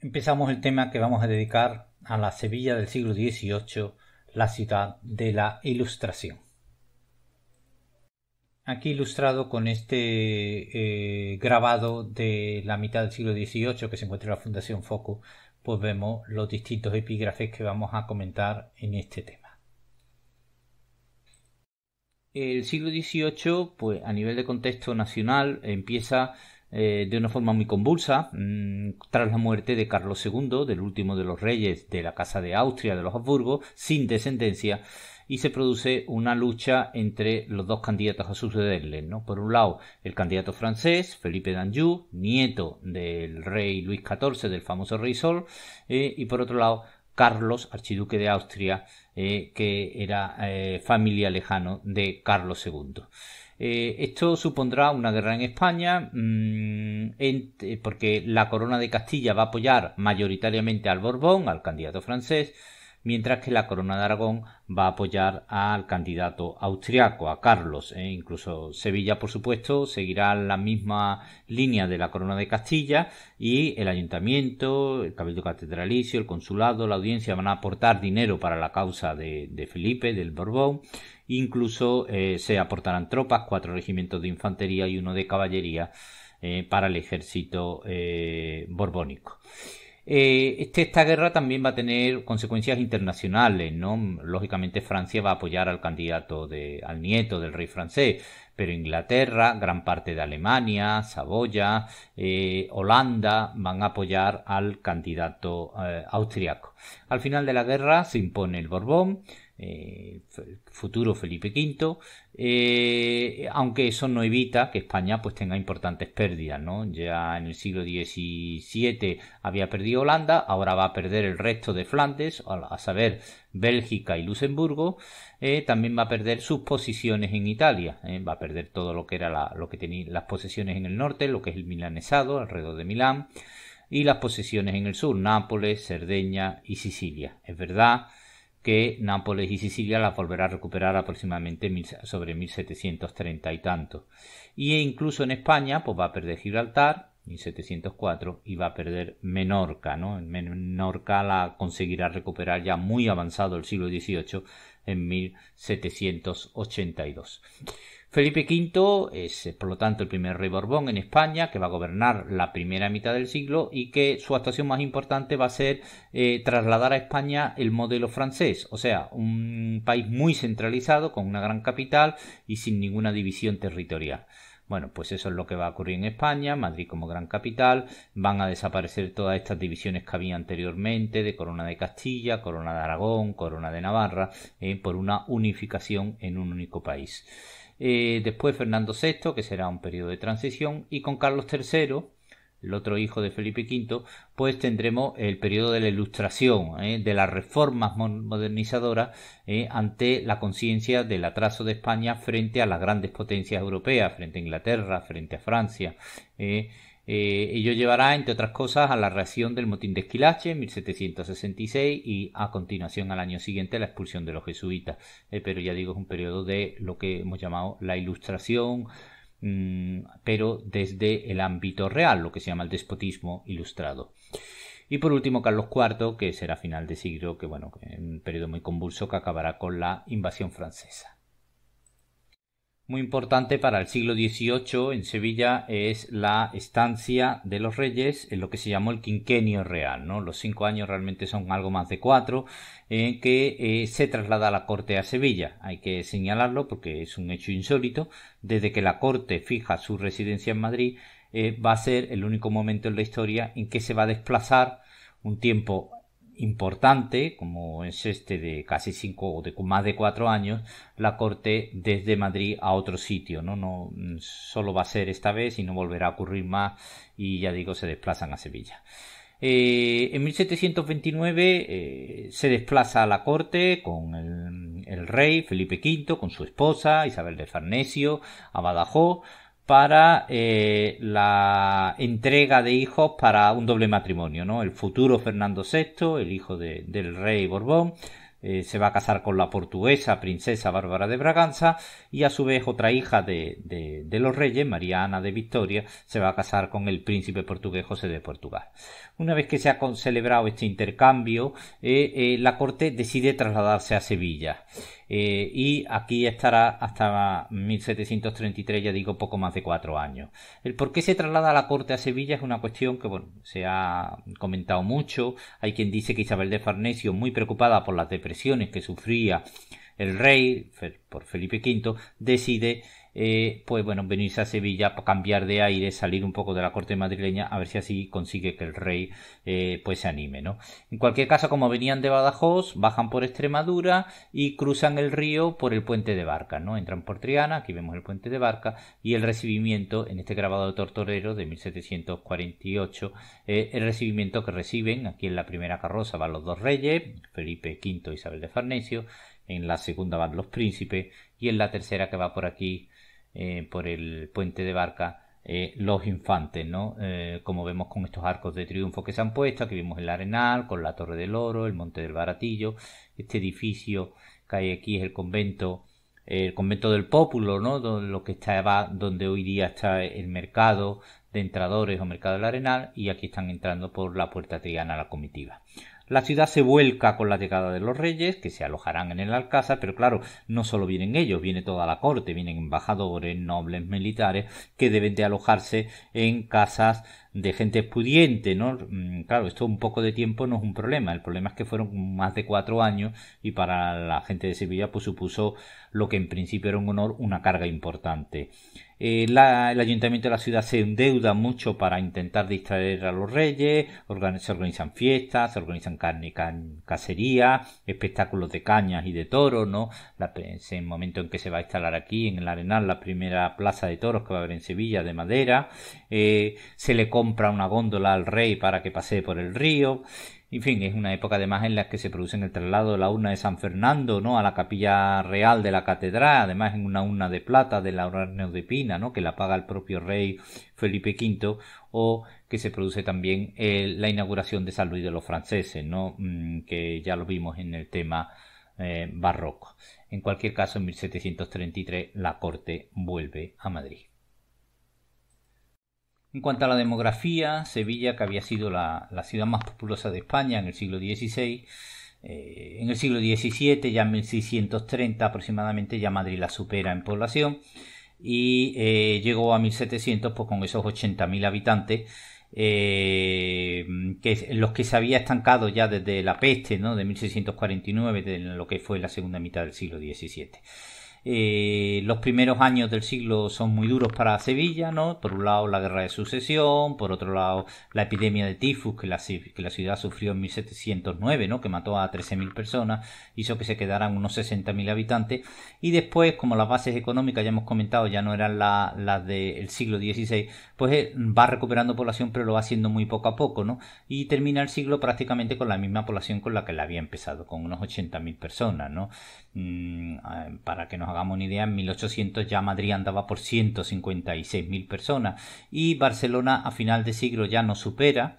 Empezamos el tema que vamos a dedicar a la Sevilla del siglo XVIII, la ciudad de la Ilustración. Aquí ilustrado con este eh, grabado de la mitad del siglo XVIII que se encuentra en la Fundación Foco, pues vemos los distintos epígrafes que vamos a comentar en este tema. El siglo XVIII, pues a nivel de contexto nacional, empieza eh, de una forma muy convulsa mm, tras la muerte de Carlos II, del último de los reyes de la Casa de Austria de los Habsburgo, sin descendencia, y se produce una lucha entre los dos candidatos a sucederle. ¿no? Por un lado, el candidato francés, Felipe d'Anjou, nieto del rey Luis XIV, del famoso rey Sol, eh, y por otro lado, Carlos, archiduque de Austria, eh, que era familia lejano de Carlos II. Eh, esto supondrá una guerra en España mm, eh, porque la corona de Castilla va a apoyar mayoritariamente al Borbón, al candidato francés, mientras que la Corona de Aragón va a apoyar al candidato austriaco, a Carlos. ¿eh? Incluso Sevilla, por supuesto, seguirá la misma línea de la Corona de Castilla y el Ayuntamiento, el Cabildo Catedralicio, el Consulado, la Audiencia van a aportar dinero para la causa de, Felipe, del Borbón. Incluso eh, se aportarán tropas, cuatro regimientos de infantería y uno de caballería eh, para el ejército borbónico. Eh, este, esta guerra también va a tener consecuencias internacionales, ¿no? Lógicamente Francia va a apoyar al candidato al nieto del rey francés, pero Inglaterra, gran parte de Alemania, Saboya, eh, Holanda van a apoyar al candidato eh, austriaco. Al final de la guerra se impone el Borbón, eh, futuro Felipe V, eh, aunque eso no evita que España pues tenga importantes pérdidas, Ya en el siglo XVII había perdido Holanda, ahora va a perder el resto de Flandes, a, saber Bélgica y Luxemburgo, eh, también va a perder sus posiciones en Italia, va a perder todo lo que era lo que tenía las posesiones en el norte, lo que es el milanesado alrededor de Milán y las posesiones en el sur, Nápoles, Cerdeña y Sicilia. Es verdad que Nápoles y Sicilia la volverá a recuperar aproximadamente sobre 1730 y tanto. Y e incluso en España, pues va a perder Gibraltar, 1704, y va a perder Menorca, ¿no? Menorca la conseguirá recuperar ya muy avanzado el siglo XVIII, en 1782. Felipe V es, eh, por lo tanto, el primer rey Borbón en España, que va a gobernar la primera mitad del siglo y que su actuación más importante va a ser eh, trasladar a España el modelo francés, o sea, un país muy centralizado, con una gran capital y sin ninguna división territorial. Bueno, pues eso es lo que va a ocurrir en España, Madrid como gran capital, van a desaparecer todas estas divisiones que había anteriormente de Corona de Castilla, Corona de Aragón, Corona de Navarra, eh, por una unificación en un único país. Eh, después Fernando VI, que será un periodo de transición, y con Carlos III, el otro hijo de Felipe V, pues tendremos el periodo de la Ilustración, ¿eh? de las reformas modernizadoras ¿eh? ante la conciencia del atraso de España frente a las grandes potencias europeas, frente a Inglaterra, frente a Francia. Eh, ello llevará, entre otras cosas, a la reacción del motín de Esquilache en 1766 y a continuación al año siguiente la expulsión de los jesuitas. Eh, pero ya digo, es un periodo de lo que hemos llamado la ilustración, mm, pero desde el ámbito real, lo que se llama el despotismo ilustrado. Y por último, Carlos IV, que será final de siglo, que bueno, un periodo muy convulso que acabará con la invasión francesa muy importante para el siglo XVIII en Sevilla es la estancia de los reyes en lo que se llamó el quinquenio real. Los cinco años realmente son algo más de cuatro en eh, que eh, se traslada la corte a Sevilla. Hay que señalarlo porque es un hecho insólito. Desde que la corte fija su residencia en Madrid eh, va a ser el único momento en la historia en que se va a desplazar un tiempo importante, como es este de casi cinco o de más de cuatro años, la corte desde Madrid a otro sitio, ¿no? No solo va a ser esta vez y no volverá a ocurrir más y ya digo, se desplazan a Sevilla. Eh, en 1729 eh, se desplaza a la corte con el, el, rey Felipe V, con su esposa Isabel de Farnesio, a Badajoz, para eh, la entrega de hijos para un doble matrimonio, ¿no? El futuro Fernando VI, el hijo del rey Borbón, eh, se va a casar con la portuguesa princesa Bárbara de Braganza y a su vez otra hija de, los reyes, María Ana de Victoria, se va a casar con el príncipe portugués José de Portugal. Una vez que se ha celebrado este intercambio, eh, la corte decide trasladarse a Sevilla. Eh, y aquí estará hasta 1733, ya digo, poco más de cuatro años. El por qué se traslada a la corte a Sevilla es una cuestión que se ha comentado mucho. Hay quien dice que Isabel de Farnesio, muy preocupada por las depresiones que sufría el rey, por Felipe V, decide eh, pues bueno, venirse a Sevilla, cambiar de aire, salir un poco de la corte madrileña, a ver si así consigue que el rey eh, pues se anime, ¿no? En cualquier caso, como venían de Badajoz, bajan por Extremadura y cruzan el río por el puente de Barca, ¿no? Entran por Triana, aquí vemos el puente de Barca y el recibimiento, en este grabado de Tortorero de 1748, eh, el recibimiento que reciben, aquí en la primera carroza van los dos reyes, Felipe V y Isabel de Farnesio, en la segunda van los príncipes y en la tercera que va por aquí eh, por el puente de barca eh, los infantes, ¿no? Eh, como vemos con estos arcos de triunfo que se han puesto, aquí vimos el Arenal, con la Torre del Oro, el Monte del Baratillo, este edificio que hay aquí es el convento, el convento del Pópulo, ¿no? Donde, lo que estaba, donde hoy día está el mercado de entradores o mercado del Arenal, y aquí están entrando por la Puerta Triana la comitiva. La ciudad se vuelca con la llegada de los reyes, que se alojarán en el alcázar, pero claro, no solo vienen ellos, viene toda la corte, vienen embajadores, nobles, militares, que deben de alojarse en casas de gente pudiente, ¿no? Mm, claro, esto un poco de tiempo no es un problema, el problema es que fueron más de cuatro años y para la gente de Sevilla pues supuso lo que en principio era un honor, una carga importante. Eh, el ayuntamiento de la ciudad se endeuda mucho para intentar distraer a los reyes, se organizan fiestas, se organizan carne, espectáculos de cañas y de toros, ¿no? La, el momento en que se va a instalar aquí, en el Arenal, la primera plaza de toros que va a haber en Sevilla de madera. Eh, se le compra una góndola al rey para que pase por el río. En fin, es una época además en la que se produce el traslado de la urna de San Fernando, ¿no? A la capilla real de la catedral, además en una urna de plata de la urna de Pina, ¿no? Que la paga el propio rey Felipe V, o que se produce también eh, la inauguración de San Luis de los franceses, ¿no? Mm, que ya lo vimos en el tema eh, barroco. En cualquier caso, en 1733 la corte vuelve a Madrid. En cuanto a la demografía, Sevilla, que había sido la, ciudad más populosa de España en el siglo XVI, eh, en el siglo XVII, ya en 1630 aproximadamente, ya Madrid la supera en población y eh, llegó a 1700 pues, con esos 80.000 habitantes. Eh, que los que se había estancado ya desde la peste de 1649, de lo que fue la segunda mitad del siglo XVII. Eh, los primeros años del siglo son muy duros para Sevilla, ¿no? Por un lado la guerra de sucesión, por otro lado la epidemia de tifus que la, ciudad sufrió en 1709, ¿no? Que mató a 13.000 personas, hizo que se quedaran unos 60.000 habitantes. Y después, como las bases económicas ya hemos comentado, ya no eran las del siglo XVI, pues eh, va recuperando población, pero lo va haciendo muy poco a poco, ¿no? Y termina el siglo prácticamente con la misma población con la que la había empezado, con unos 80.000 personas, ¿no? Mm, ah, para que nos hagamos una idea, en 1800 ya Madrid andaba por 156.000 personas y Barcelona a final de siglo ya no supera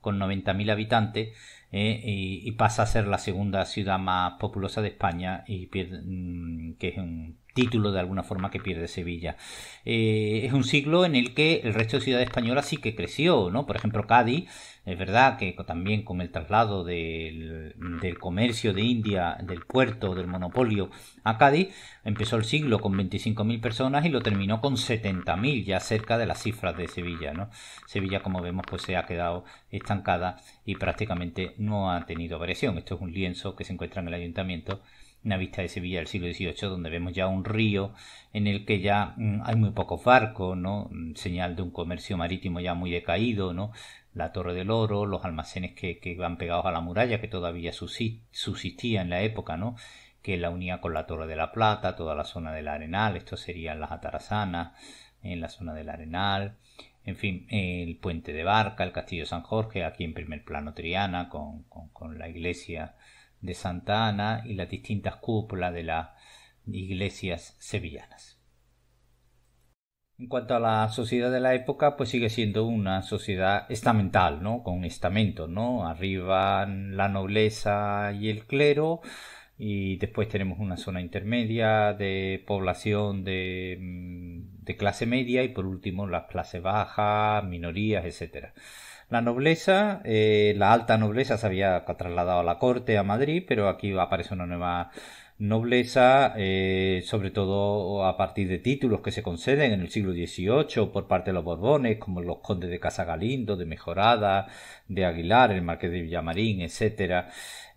con 90.000 habitantes eh, y, pasa a ser la segunda ciudad más populosa de España y mm, que es un título de alguna forma que pierde Sevilla. Eh, es un siglo en el que el resto de ciudades españolas sí que creció, ¿no? Por ejemplo, Cádiz, es verdad que también con el traslado del, del comercio de India, del puerto, del monopolio a Cádiz, empezó el siglo con 25.000 personas y lo terminó con 70.000, ya cerca de las cifras de Sevilla, ¿no? Sevilla, como vemos, pues se ha quedado estancada y prácticamente no ha tenido variación. Esto es un lienzo que se encuentra en el ayuntamiento una vista de Sevilla del siglo XVIII donde vemos ya un río en el que ya mm, hay muy pocos barcos, ¿no? Mm, señal de un comercio marítimo ya muy decaído, ¿no? la Torre del Oro, los almacenes que, van pegados a la muralla que todavía subsistía en la época, ¿no? que la unía con la Torre de la Plata, toda la zona del Arenal, esto serían las Atarazanas en la zona del Arenal, en fin, el puente de Barca, el castillo San Jorge, aquí en primer plano Triana, con la iglesia de Santa Ana y las distintas cúpulas de las iglesias sevillanas. En cuanto a la sociedad de la época, pues sigue siendo una sociedad estamental, ¿no? Con estamentos, ¿no? Arriba la nobleza y el clero, y después tenemos una zona intermedia de población de, mm, de clase media y por último las clases bajas, minorías, etcétera. La nobleza, eh, la alta nobleza se había trasladado a la corte, a Madrid, pero aquí aparece una nueva nobleza, eh, sobre todo a partir de títulos que se conceden en el siglo XVIII por parte de los Borbones, como los condes de Casa Galindo, de Mejorada, de Aguilar, el marqués de Villamarín, etcétera.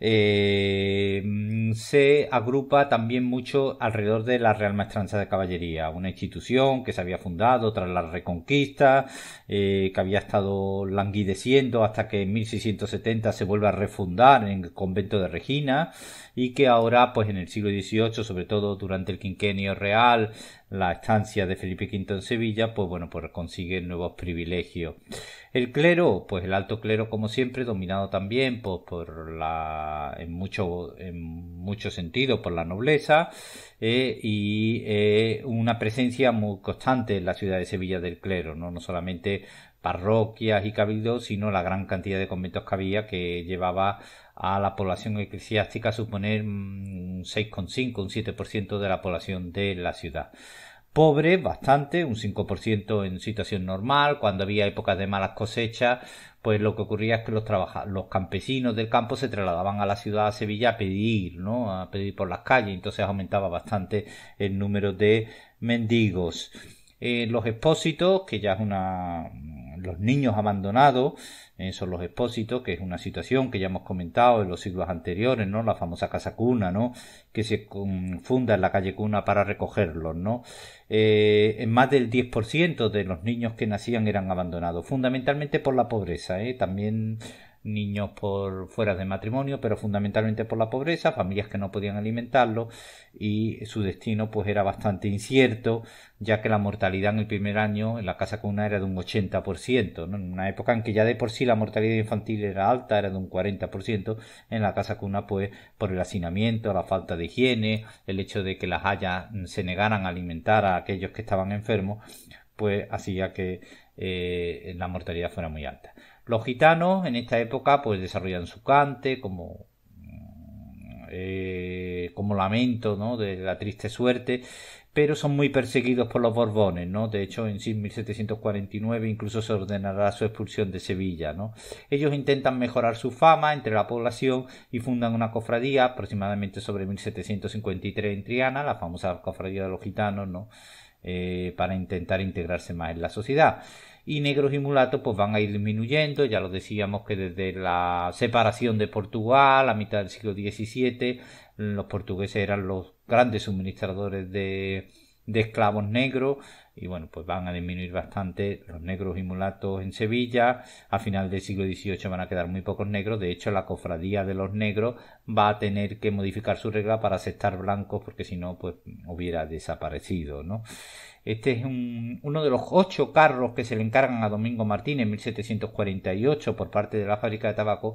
Eh, mm, se agrupa también mucho alrededor de la Real Maestranza de Caballería, una institución que se había fundado tras la Reconquista, eh, que había estado languideciendo hasta que en 1670 se vuelve a refundar en el convento de Regina y que ahora, pues en el siglo XVIII, sobre todo durante el quinquenio real, la estancia de Felipe V en Sevilla, pues bueno, pues consigue nuevos privilegios. El clero, pues el alto clero como siempre, dominado también por la, en mucho, en mucho sentido por la nobleza eh, y eh, una presencia muy constante en la ciudad de Sevilla del clero, no, no solamente parroquias y cabildos, sino la gran cantidad de conventos que había que llevaba a la población eclesiástica a suponer mm, un 6,5, un 7% de la población de la ciudad pobre, bastante, un cinco por ciento en situación normal, cuando había épocas de malas cosechas, pues lo que ocurría es que los, trabajadores los campesinos del campo se trasladaban a la ciudad de Sevilla a pedir, ¿no? A pedir por las calles, entonces aumentaba bastante el número de mendigos. Eh, los expósitos, que ya es una... los niños abandonados, eh, son los expósitos, que es una situación que ya hemos comentado en los siglos anteriores, ¿no? La famosa casa cuna, ¿no? Que se funda en la calle cuna para recogerlos, ¿no? Eh, más del 10% de los niños que nacían eran abandonados, fundamentalmente por la pobreza, ¿eh? También niños por fuera de matrimonio, pero fundamentalmente por la pobreza, familias que no podían alimentarlo y su destino pues era bastante incierto, ya que la mortalidad en el primer año en la casa cuna era de un 80%, en una época en que ya de por sí la mortalidad infantil era alta, era de un 40%, en la casa cuna pues por el hacinamiento, la falta de higiene, el hecho de que las hayas mm, se negaran a alimentar a aquellos que estaban enfermos, pues hacía que eh, la mortalidad fuera muy alta. Los gitanos en esta época pues desarrollan su cante como, eh, como lamento ¿no? de la triste suerte, pero son muy perseguidos por los Borbones, ¿no? De hecho, en 1749 incluso se ordenará su expulsión de Sevilla, ¿no? Ellos intentan mejorar su fama entre la población y fundan una cofradía aproximadamente sobre 1753 en Triana, la famosa cofradía de los gitanos, ¿no? Eh, para intentar integrarse más en la sociedad y negros y mulatos pues van a ir disminuyendo, ya lo decíamos que desde la separación de Portugal, a mitad del siglo XVII, los portugueses eran los grandes suministradores de, de esclavos negros y bueno pues van a disminuir bastante los negros y mulatos en Sevilla a final del siglo XVIII van a quedar muy pocos negros de hecho la cofradía de los negros va a tener que modificar su regla para aceptar blancos porque si no pues hubiera desaparecido no este es un, uno de los ocho carros que se le encargan a Domingo Martínez, en 1748 por parte de la fábrica de tabaco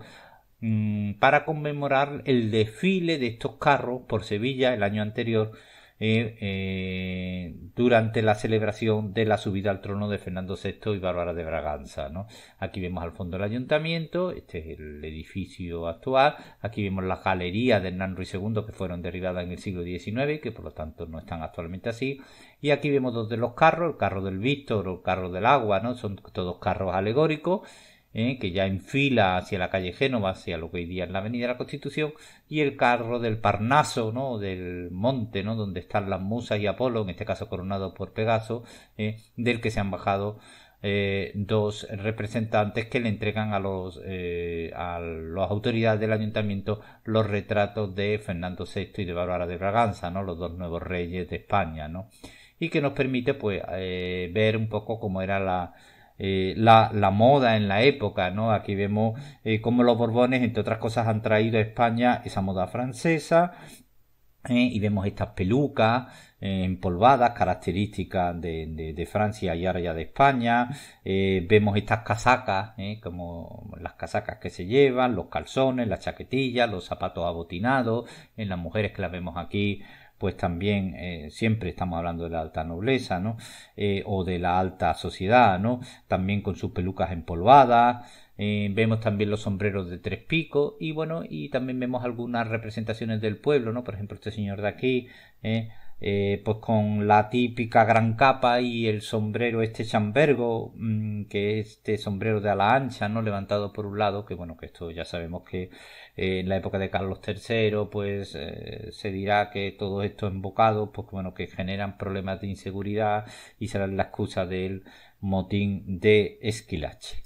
mm, para conmemorar el desfile de estos carros por Sevilla el año anterior eh, durante la celebración de la subida al trono de Fernando VI y Bárbara de Braganza. ¿no? Aquí vemos al fondo el ayuntamiento, este es el edificio actual, aquí vemos las galerías de Hernán Ruiz II que fueron derribadas en el siglo XIX que por lo tanto no están actualmente así, y aquí vemos dos de los carros, el carro del Víctor o el carro del agua, ¿no? son todos carros alegóricos, ¿eh? que ya en fila hacia la calle Génova, hacia lo que hoy día es la Avenida de la Constitución, y el carro del Parnaso, ¿no? del monte, ¿no? donde están las musas y Apolo, en este caso coronado por Pegaso, ¿eh? del que se han bajado eh, dos representantes que le entregan a los a las autoridades del ayuntamiento los retratos de Fernando VI y de Bárbara de Braganza, ¿no? los dos nuevos reyes de España, ¿no? y que nos permite pues ver un poco cómo era la eh, la, la, moda en la época, ¿no? Aquí vemos como eh, cómo los Borbones, entre otras cosas, han traído a España esa moda francesa eh, y vemos estas pelucas empolvadas, características de, Francia y ahora ya de España. vemos estas casacas, como las casacas que se llevan, los calzones, las chaquetillas, los zapatos abotinados, en las mujeres que las vemos aquí pues también eh, siempre estamos hablando de la alta nobleza, ¿no? Eh, o de la alta sociedad, ¿no? También con sus pelucas empolvadas, eh, vemos también los sombreros de tres picos y bueno, y también vemos algunas representaciones del pueblo, ¿no? Por ejemplo, este señor de aquí, ¿eh? Eh, pues con la típica gran capa y el sombrero este chambergo, mm, que es este sombrero de ala ancha, ¿no? Levantado por un lado, que bueno, que esto ya sabemos que eh, en la época de Carlos III, pues eh, se dirá que todo esto embocado, pues bueno, que generan problemas de inseguridad y será la excusa del motín de Esquilache.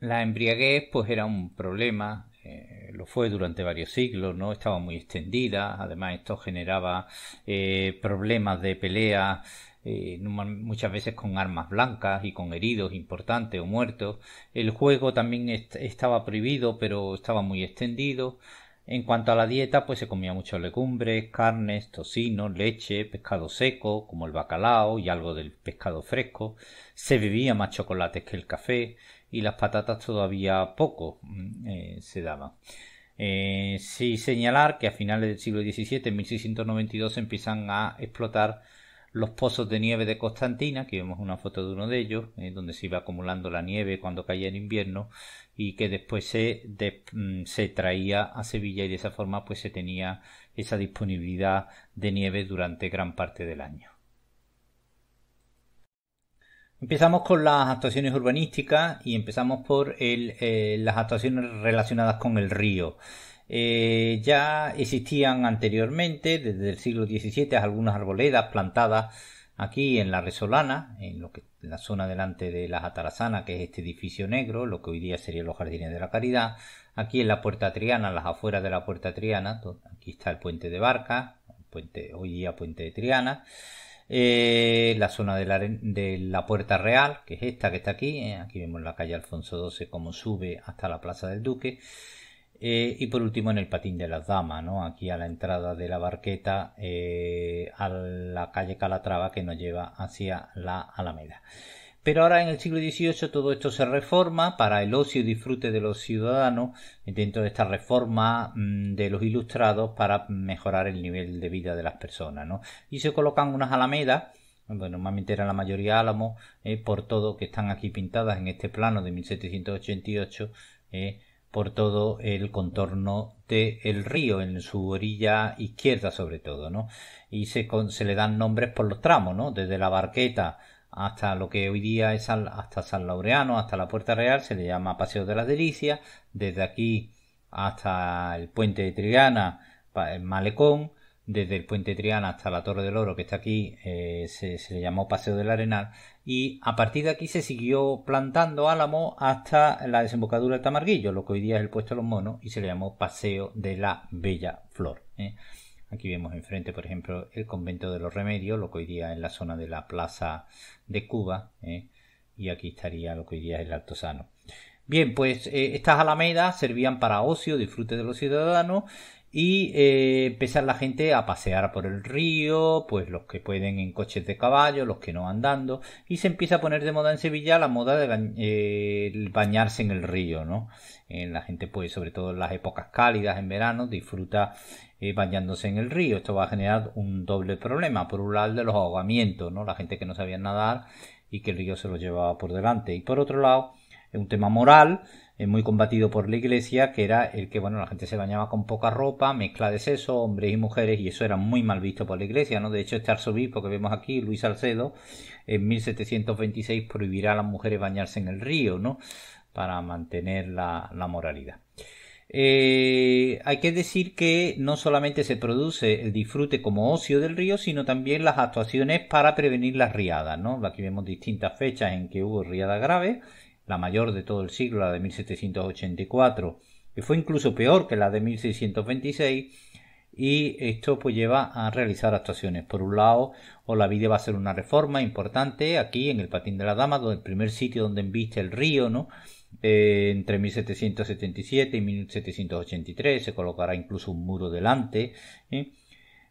La embriaguez pues era un problema eh, lo fue durante varios siglos, ¿no? Estaba muy extendida, además esto generaba eh, problemas de pelea eh, muchas veces con armas blancas y con heridos importantes o muertos. El juego también estaba prohibido, pero estaba muy extendido. En cuanto a la dieta, pues se comía muchas legumbres, carnes, tocino, leche, pescado seco, como el bacalao y algo del pescado fresco. Se bebía más chocolates que el café y las patatas todavía poco mm, eh, se daban. Eh, sí señalar que a finales del siglo XVII, en 1692, empiezan a explotar los pozos de nieve de Constantina, que vemos una foto de uno de ellos, eh, donde se iba acumulando la nieve cuando caía en invierno y que después se, mm, se traía a Sevilla y de esa forma pues se tenía esa disponibilidad de nieve durante gran parte del año. Empezamos con las actuaciones urbanísticas y empezamos por eh, las actuaciones relacionadas con el río. Eh, ya existían anteriormente, desde el siglo XVII, algunas arboledas plantadas aquí en la Resolana, en, la zona delante de las Atarazana, que es este edificio negro, lo que hoy día serían los Jardines de la Caridad. Aquí en la Puerta Triana, las afueras de la Puerta Triana, aquí está el puente de Barca, puente, hoy día puente de Triana. Eh, la zona de la, Puerta Real, que es esta que está aquí. Eh, aquí vemos la calle Alfonso XII como sube hasta la Plaza del Duque. Eh, y por último en el patín de las damas, ¿no? Aquí a la entrada de la barqueta a la calle Calatrava que nos lleva hacia la Alameda. Pero ahora en el siglo XVIII todo esto se reforma para el ocio y disfrute de los ciudadanos dentro de esta reforma mm, de los ilustrados para mejorar el nivel de vida de las personas. ¿no? Y se colocan unas alamedas bueno, normalmente eran la mayoría álamos, eh, por todo que están aquí pintadas en este plano de 1788, eh, por todo el contorno del el río, en su orilla izquierda sobre todo, ¿no? Y se, se le dan nombres por los tramos, ¿no? Desde la barqueta hasta lo que hoy día es hasta San Laureano, hasta la Puerta Real, se le llama Paseo de las Delicias, desde aquí hasta el puente de Triana, el malecón, desde el puente de Triana hasta la Torre del Oro, que está aquí, eh, se, le llamó Paseo del Arenal, y a partir de aquí se siguió plantando álamo hasta la desembocadura del Tamarguillo, lo que hoy día es el puesto de los monos, y se le llamó Paseo de la Bella Flor. Eh. Aquí vemos enfrente, por ejemplo, el convento de los remedios, lo que hoy día es la zona de la plaza de Cuba, ¿eh? y aquí estaría lo que hoy día es el Alto Sano. Bien, pues eh, estas alamedas servían para ocio, disfrute de los ciudadanos y eh, empieza la gente a pasear por el río, pues los que pueden en coches de caballo, los que no andando, y se empieza a poner de moda en Sevilla la moda de eh, bañarse en el río, ¿no? en eh, la gente pues sobre todo en las épocas cálidas, en verano, disfruta bañándose en el río. Esto va a generar un doble problema, por un lado el de los ahogamientos, ¿no? La gente que no sabía nadar y que el río se lo llevaba por delante, y por otro lado, es un tema moral, eh, muy combatido por la iglesia, que era el que, bueno, la gente se bañaba con poca ropa, mezcla de sexo, hombres y mujeres, y eso era muy mal visto por la iglesia, ¿no? De hecho, este arzobispo que vemos aquí, Luis Salcedo, en 1726 prohibirá a las mujeres bañarse en el río, ¿no? Para mantener la, moralidad. Eh, hay que decir que no solamente se produce el disfrute como ocio del río, sino también las actuaciones para prevenir las riadas, ¿no? Aquí vemos distintas fechas en que hubo riadas graves la mayor de todo el siglo, la de 1784, que fue incluso peor que la de 1626, y esto pues lleva a realizar actuaciones. Por un lado, Olavide oh, va a ser una reforma importante aquí en el Patín de la Dama, donde el primer sitio donde embiste el río, ¿no? Eh, entre 1777 y 1783 se colocará incluso un muro delante, ¿eh?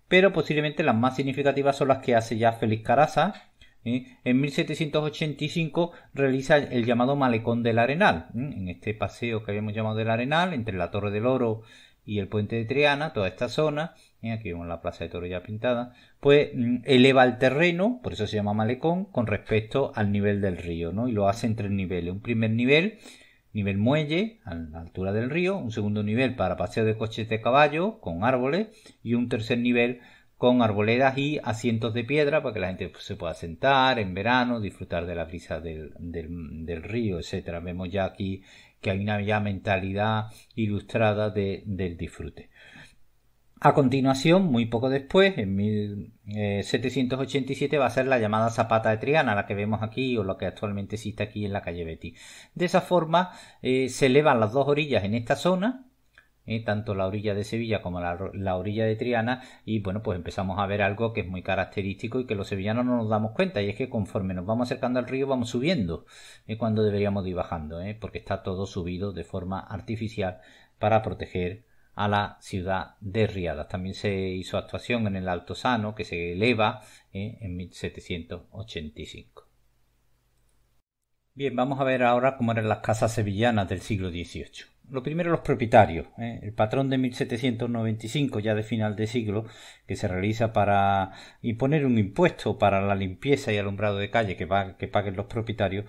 pero posiblemente las más significativas son las que hace ya Félix Caraza ¿eh? En 1785 realiza el llamado Malecón del Arenal, ¿eh? en este paseo que habíamos llamado del Arenal, entre la Torre del Oro y el Puente de Triana, toda esta zona, ¿eh? aquí vemos la Plaza de Toro ya pintada, pues mm, eleva el terreno, por eso se llama Malecón, con respecto al nivel del río, ¿no? y lo hace en tres niveles. Un primer nivel, nivel muelle, a la altura del río, un segundo nivel para paseo de coches de caballo, con árboles, y un tercer nivel con arboledas y asientos de piedra para que la gente pues, se pueda sentar en verano, disfrutar de la brisa del, río, etcétera. Vemos ya aquí que hay una ya mentalidad ilustrada del disfrute. A continuación, muy poco después, en 1787, eh, va a ser la llamada Zapata de Triana, la que vemos aquí o la que actualmente existe aquí en la calle Betty. De esa forma, eh, se elevan las dos orillas en esta zona, ¿eh? tanto la orilla de Sevilla como la, orilla de Triana, y bueno, pues empezamos a ver algo que es muy característico y que los sevillanos no nos damos cuenta, y es que conforme nos vamos acercando al río vamos subiendo, ¿eh? cuando deberíamos ir bajando, ¿eh? porque está todo subido de forma artificial para proteger a la ciudad de Riadas. También se hizo actuación en el Alto Sano, que se eleva en 1785. Bien, vamos a ver ahora cómo eran las casas sevillanas del siglo XVIII. Lo primero los propietarios. ¿eh? El patrón de 1795, ya de final de siglo, que se realiza para imponer un impuesto para la limpieza y alumbrado de calle que paguen los propietarios,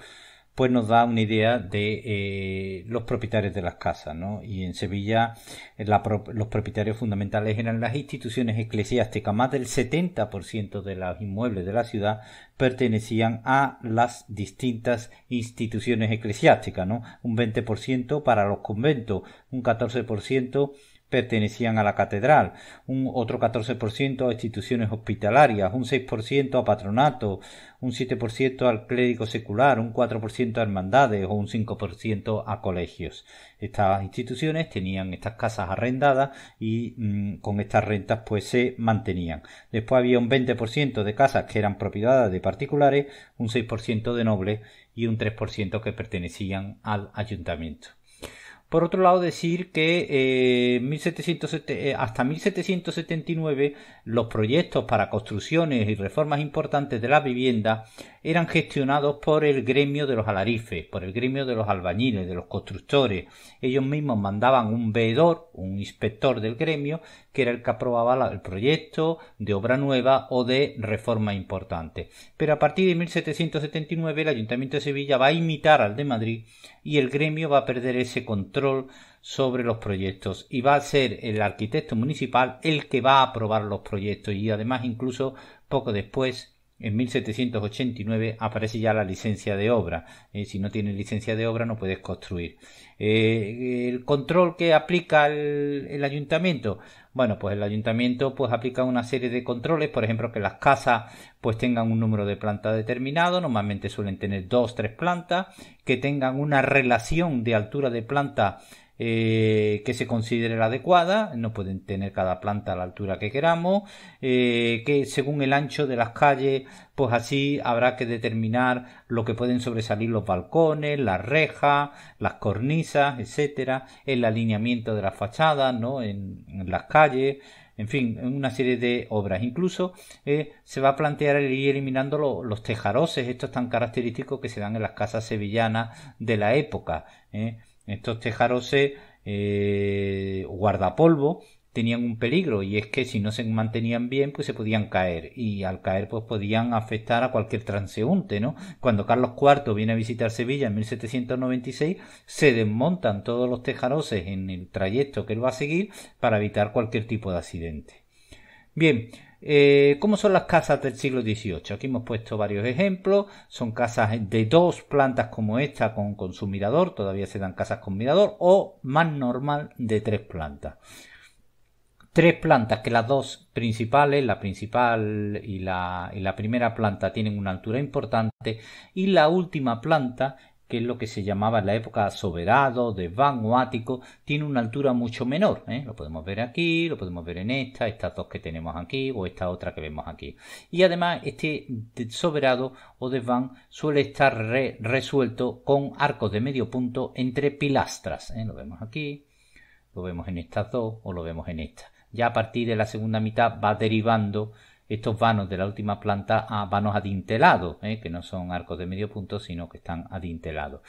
pues nos da una idea de eh, los propietarios de las casas. ¿no? Y en Sevilla eh, los propietarios fundamentales eran las instituciones eclesiásticas. Más del 70% de los inmuebles de la ciudad pertenecían a las distintas instituciones eclesiásticas. ¿no? Un 20% para los conventos, un 14% pertenecían a la catedral, un otro 14% a instituciones hospitalarias, un 6% a patronato, un 7% al clérigo secular, un 4% a hermandades o un 5% a colegios. Estas instituciones tenían estas casas arrendadas y mm, con estas rentas pues se mantenían. Después había un 20% de casas que eran propiedades de particulares, un 6% de nobles y un 3% que pertenecían al ayuntamiento. Por otro lado, decir que eh, eh, hasta 1779 los proyectos para construcciones y reformas importantes de la vivienda eran gestionados por el gremio de los alarifes, por el gremio de los albañiles, de los constructores. Ellos mismos mandaban un veedor, un inspector del gremio, que era el que aprobaba el proyecto de obra nueva o de reforma importante. Pero a partir de 1779 el Ayuntamiento de Sevilla va a imitar al de Madrid y el gremio va a perder ese control sobre los proyectos y va a ser el arquitecto municipal el que va a aprobar los proyectos y además incluso poco después en 1789 aparece ya la licencia de obra. Eh, si no tienes licencia de obra no puedes construir. Eh, el control que aplica el, ayuntamiento. Bueno, pues el ayuntamiento pues aplica una serie de controles, por ejemplo, que las casas pues tengan un número de plantas determinado, normalmente suelen tener dos, tres plantas, que tengan una relación de altura de planta eh, que se considere la adecuada, no pueden tener cada planta a la altura que queramos, eh, que según el ancho de las calles, pues así habrá que determinar lo que pueden sobresalir los balcones, las rejas, las cornisas, etcétera, el alineamiento de las fachadas, ¿no? en, las calles, en fin, una serie de obras. Incluso eh, se va a plantear el ir eliminando los tejaroses, estos tan característicos que se dan en las casas sevillanas de la época. Estos tejaroses eh, guardapolvo tenían un peligro y es que si no se mantenían bien pues se podían caer y al caer pues podían afectar a cualquier transeúnte, ¿no? Cuando Carlos IV viene a visitar Sevilla en 1796 se desmontan todos los tejaroses en el trayecto que él va a seguir para evitar cualquier tipo de accidente. Bien, eh, ¿Cómo son las casas del siglo XVIII? Aquí hemos puesto varios ejemplos. Son casas de dos plantas como esta con, su mirador, todavía se dan casas con mirador, o más normal de tres plantas tres plantas, que las dos principales, la principal y la, primera planta tienen una altura importante y la última planta que es lo que se llamaba en la época Soberado, de ático, tiene una altura mucho menor. ¿eh? Lo podemos ver aquí, lo podemos ver en esta, estas dos que tenemos aquí o esta otra que vemos aquí. Y además este Soberado o desván suele estar resuelto con arcos de medio punto entre pilastras. ¿eh? Lo vemos aquí, lo vemos en estas dos o lo vemos en esta. Ya a partir de la segunda mitad va derivando estos vanos de la última planta a vanos adintelados, ¿eh? que no son arcos de medio punto, sino que están adintelados.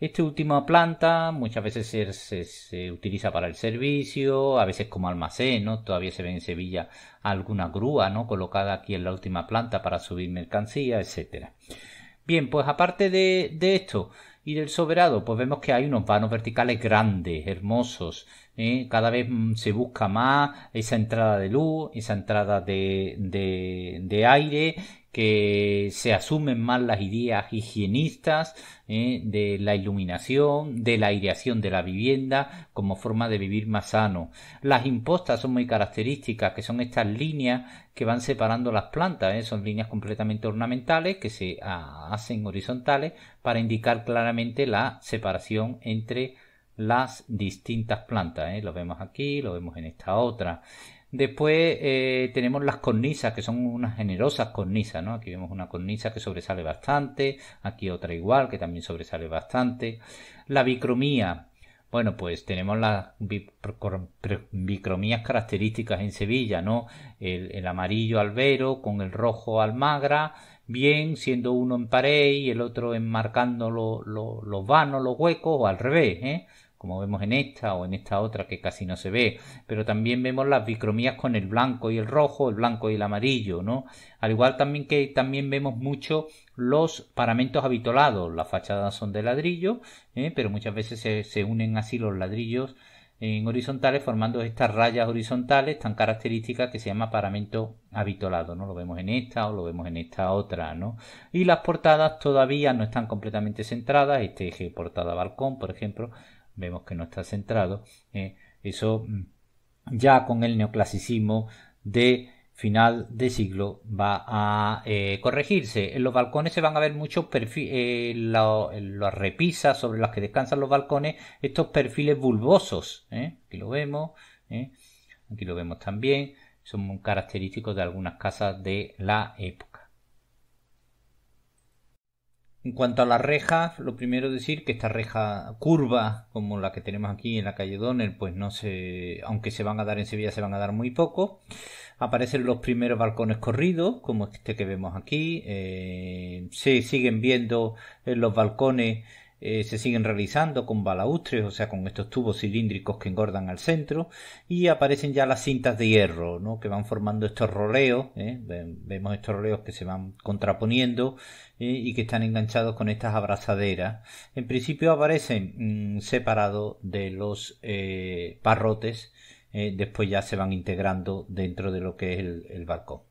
Esta última planta muchas veces se, utiliza para el servicio, a veces como almacén, Todavía se ve en Sevilla alguna grúa, ¿no? Colocada aquí en la última planta para subir mercancía, etcétera. Bien, pues aparte de, de esto, y del soberado, pues vemos que hay unos vanos verticales grandes, hermosos, ¿eh? cada vez mm, se busca más esa entrada de luz, esa entrada de, de, aire, que se asumen más las ideas higienistas ¿eh? de la iluminación, de la aireación de la vivienda como forma de vivir más sano. Las impostas son muy características, que son estas líneas que van separando las plantas, ¿eh? son líneas completamente ornamentales que se hacen horizontales para indicar claramente la separación entre las distintas plantas. ¿eh? Lo vemos aquí, lo vemos en esta otra. Después eh, tenemos las cornisas, que son unas generosas cornisas, ¿no? Aquí vemos una cornisa que sobresale bastante, aquí otra igual, que también sobresale bastante. La bicromía, bueno, pues tenemos las bicromías características en Sevilla, ¿no? El, amarillo albero con el rojo almagra, bien siendo uno en pared y el otro enmarcando los vanos, los huecos, o al revés, ¿eh? como vemos en esta o en esta otra que casi no se ve, pero también vemos las bicromías con el blanco y el rojo, el blanco y el amarillo, ¿no? Al igual también que también vemos mucho los paramentos habitolados, las fachadas son de ladrillo, ¿eh? pero muchas veces se, se unen así los ladrillos en horizontales formando estas rayas horizontales tan características que se llama paramento habitolado, ¿no? Lo vemos en esta o lo vemos en esta otra, ¿no? Y las portadas todavía no están completamente centradas, este eje portada balcón, por ejemplo, vemos que no está centrado, eh, eso mm, ya con el neoclasicismo de final de siglo va a eh, corregirse. En los balcones se van a ver muchos perfiles, eh, las repisas sobre las que descansan los balcones, estos perfiles bulbosos. Aquí lo vemos, aquí lo vemos también, son característicos de algunas casas de la época. En cuanto a las rejas, lo primero decir que esta reja curva, como la que tenemos aquí en la calle Donel, pues no se, aunque se van a dar en Sevilla, se van a dar muy poco. Aparecen los primeros balcones corridos, como este que vemos aquí. Eh, se siguen viendo eh, los balcones, eh, se siguen realizando con balaustres, o sea, con estos tubos cilíndricos que engordan al centro. Y aparecen ya las cintas de hierro, ¿no? Que van formando estos roleos. ¿eh? Vemos estos roleos que se van contraponiendo y que están enganchados con estas abrazaderas. En principio aparecen mm, separados de los parrotes, eh, eh, después ya se van integrando dentro de lo que es el, balcón.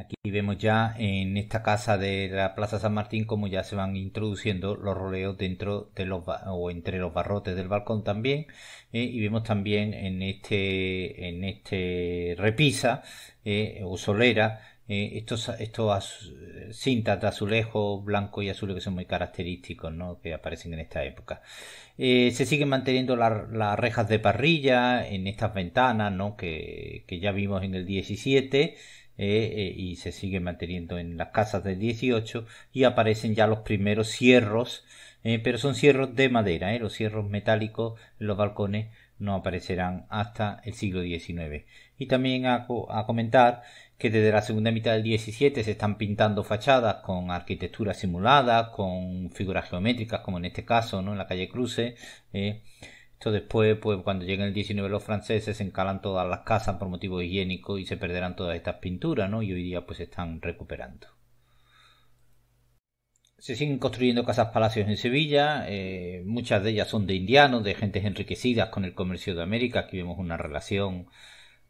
Aquí vemos ya en esta casa de la Plaza San Martín cómo ya se van introduciendo los roleos dentro de los o entre los barrotes del balcón también ¿eh? y vemos también en este en este repisa o solera estos, eh, estos eh, cintas de azulejo blanco y azul que son muy característicos, ¿no? Que aparecen en esta época. Eh, se siguen manteniendo las rejas de parrilla en estas ventanas, ¿no? Que, ya vimos en el 17. y se siguen manteniendo en las casas del 18 y aparecen ya los primeros cierros pero son cierros de madera, los cierros metálicos en los balcones no aparecerán hasta el siglo XIX. Y también a comentar que desde la segunda mitad del 17 se están pintando fachadas con arquitectura simulada, con figuras geométricas, como en este caso, ¿no? En la calle Cruce. Eh. Esto después, pues cuando llegan el 19 los franceses encalan todas las casas por motivos higiénicos y se perderán todas estas pinturas, ¿no? Y hoy día pues se están recuperando. Se siguen construyendo casas palacios en Sevilla, eh, muchas de ellas son de indianos, de gentes enriquecidas con el comercio de América, aquí vemos una relación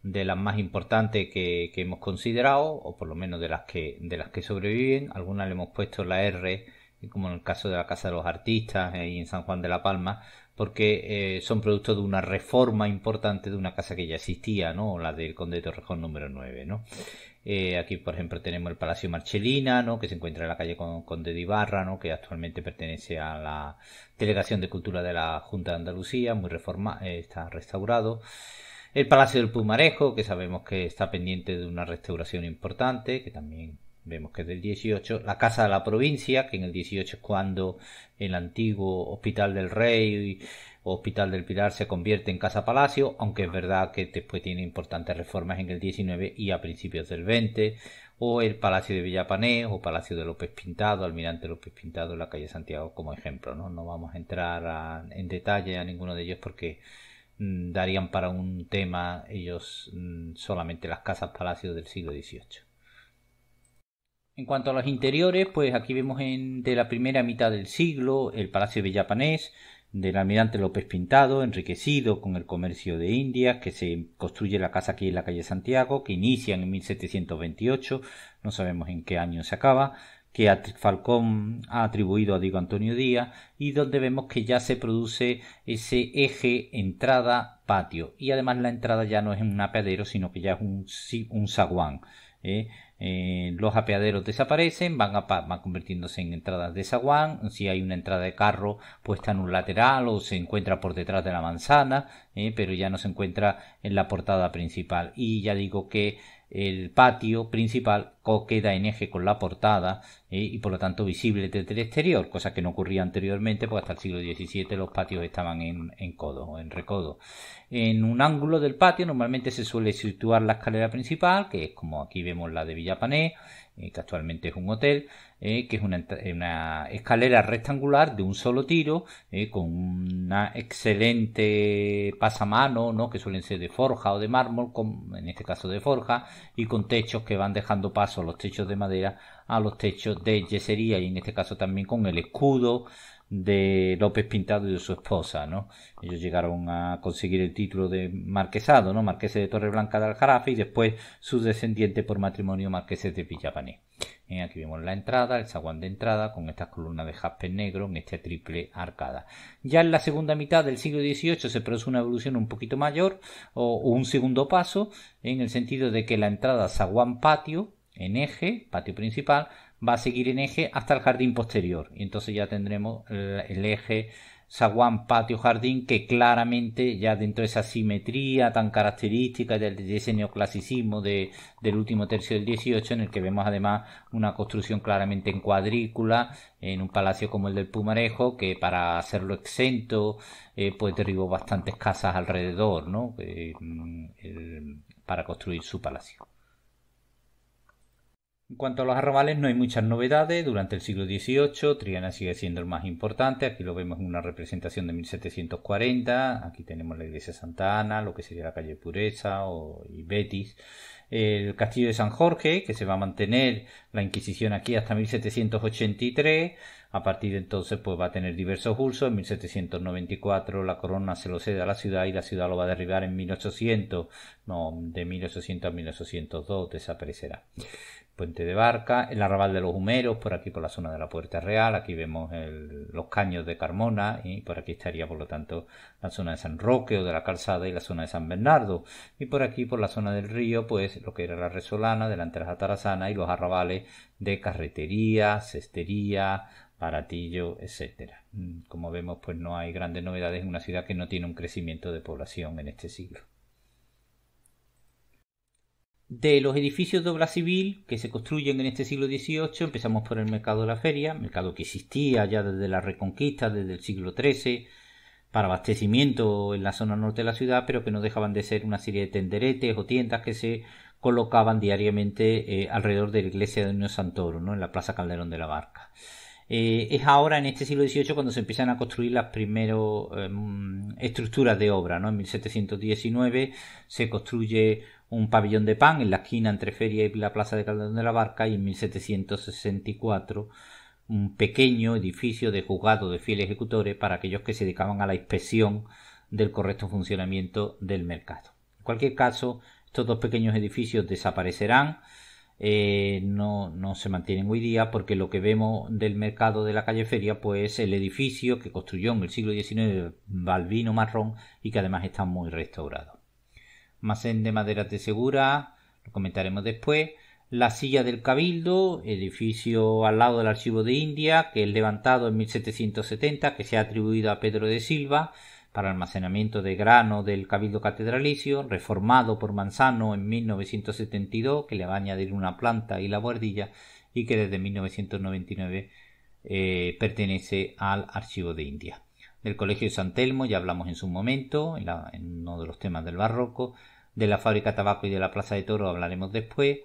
de las más importantes que, hemos considerado, o por lo menos de las que, de las que sobreviven. Algunas le hemos puesto la R, como en el caso de la Casa de los Artistas ahí en San Juan de la Palma, porque eh, son producto de una reforma importante de una casa que ya existía, ¿no? La del Conde de Torrejón número 9, ¿no? Eh, aquí, por ejemplo, tenemos el Palacio Marchelina, ¿no? Que se encuentra en la calle Conde de Ibarra, ¿no? Que actualmente pertenece a la Delegación de Cultura de la Junta de Andalucía, muy reforma, eh, está restaurado. El Palacio del Pumarejo, que sabemos que está pendiente de una restauración importante, que también vemos que es del 18. La Casa de la Provincia, que en el 18 es cuando el antiguo Hospital del Rey o Hospital del Pilar se convierte en Casa Palacio, aunque es verdad que después tiene importantes reformas en el 19 y a principios del 20. O el Palacio de Villapanés o Palacio de López Pintado, Almirante López Pintado en la calle Santiago como ejemplo. No, no vamos a entrar en detalle a ninguno de ellos porque Mm, darían para un tema ellos mm, solamente las casas palacios del siglo XVIII. En cuanto a los interiores, pues aquí vemos de la primera mitad del siglo el Palacio Villapanés del almirante López Pintado, enriquecido con el comercio de Indias, que se construye la casa aquí en la calle Santiago, que inicia en 1728, no sabemos en qué año se acaba, que Falcón ha atribuido a Diego Antonio Díaz y donde vemos que ya se produce ese eje entrada-patio y además la entrada ya no es un apeadero sino que ya es un, un saguán. ¿eh? Eh, los apeaderos desaparecen, van, a, convirtiéndose en entradas de zaguán, si hay una entrada de carro puesta en un lateral o se encuentra por detrás de la manzana, ¿eh? pero ya no se encuentra en la portada principal. Y ya digo que el patio principal queda en eje con la portada ¿eh? y por lo tanto visible desde el exterior, cosa que no ocurría anteriormente, porque hasta el siglo XVII los patios estaban en, en codo o en recodo. En un ángulo del patio normalmente se suele situar la escalera principal, que es como aquí vemos la de Villapané, eh, que actualmente es un hotel, eh, que es una, escalera rectangular de un solo tiro, eh, con una excelente pasamano, ¿no? que suelen ser de forja o de mármol, en este caso de forja, y con techos que van dejando paso a los techos de madera a los techos de yesería, y en este caso también con el escudo de López Pintado y de su esposa, ¿no? Ellos llegaron a conseguir el título de marquesado, ¿no? Marqueses de Torreblanca de Aljarafe y después sus descendientes por matrimonio marqueses de Villapané... Eh, aquí vemos la entrada, el zaguán de entrada con estas columnas de jaspe negro en esta triple arcada. Ya en la segunda mitad del siglo XVIII se produce una evolución un poquito mayor o, un segundo paso en el sentido de que la entrada zaguán patio en eje, patio principal, va a seguir en eje hasta el jardín posterior. Y entonces ya tendremos el eje saguán patio, jardín, que claramente ya dentro de esa simetría tan característica del diseño ese neoclasicismo del último tercio del 18, en el que vemos además una construcción claramente en cuadrícula, en un palacio como el del Pumarejo, que para hacerlo exento, eh, pues derribó bastantes casas alrededor, ¿no? Eh, mm, para construir su palacio. En cuanto a los arrabales, no hay muchas novedades. Durante el siglo XVIII, Triana sigue siendo el más importante. Aquí lo vemos en una representación de 1740. Aquí tenemos la iglesia de Santa Ana, lo que sería la calle Pureza o, y Betis. El castillo de San Jorge, que se va a mantener la Inquisición aquí hasta 1783. A partir de entonces, pues va a tener diversos usos. En 1794 la corona se lo cede a la ciudad y la ciudad lo va a derribar en 1800. No, de 1800 a 1802 desaparecerá. Puente de Barca, el Arrabal de los Humeros, por aquí por la zona de la Puerta Real, aquí vemos los caños de Carmona y por aquí estaría por lo tanto la zona de San Roque o de la Calzada y la zona de San Bernardo y por aquí por la zona del río pues lo que era la Resolana, delante de la tarazana y los arrabales de Carretería, Cestería, Baratillo, etcétera. Mm, como vemos pues no hay grandes novedades en una ciudad que no tiene un crecimiento de población en este siglo. De los edificios de obra civil que se construyen en este siglo XVIII, empezamos por el mercado de la feria, mercado que existía ya desde la Reconquista, desde el siglo XIII, para abastecimiento en la zona norte de la ciudad, pero que no dejaban de ser una serie de tenderetes o tiendas que se colocaban diariamente eh, alrededor de la iglesia de Unión Santoro, ¿no? en la Plaza Calderón de la Barca. Eh, es ahora, en este siglo XVIII, cuando se empiezan a construir las primeras em, estructuras de obra. ¿no? En 1719 se construye un pabellón de pan en la esquina entre Feria y la Plaza de Calderón de la Barca y en 1764 un pequeño edificio de juzgado de fieles ejecutores para aquellos que se dedicaban a la inspección del correcto funcionamiento del mercado. En cualquier caso, estos dos pequeños edificios desaparecerán, eh, no, se mantienen hoy día porque lo que vemos del mercado de la calle Feria pues es el edificio que construyó en el siglo XIX Balvino Marrón y que además está muy restaurado almacén de maderas de segura, lo comentaremos después, la silla del cabildo, edificio al lado del archivo de India, que es levantado en 1770, que se ha atribuido a Pedro de Silva, para almacenamiento de grano del Cabildo Catedralicio, reformado por Manzano en 1972, que le va a añadir una planta y la buhardilla, y que desde 1999 eh, pertenece al Archivo de India. Del Colegio de San Telmo ya hablamos en su momento, en uno de los temas del barroco, de la fábrica de tabaco y de la plaza de toro hablaremos después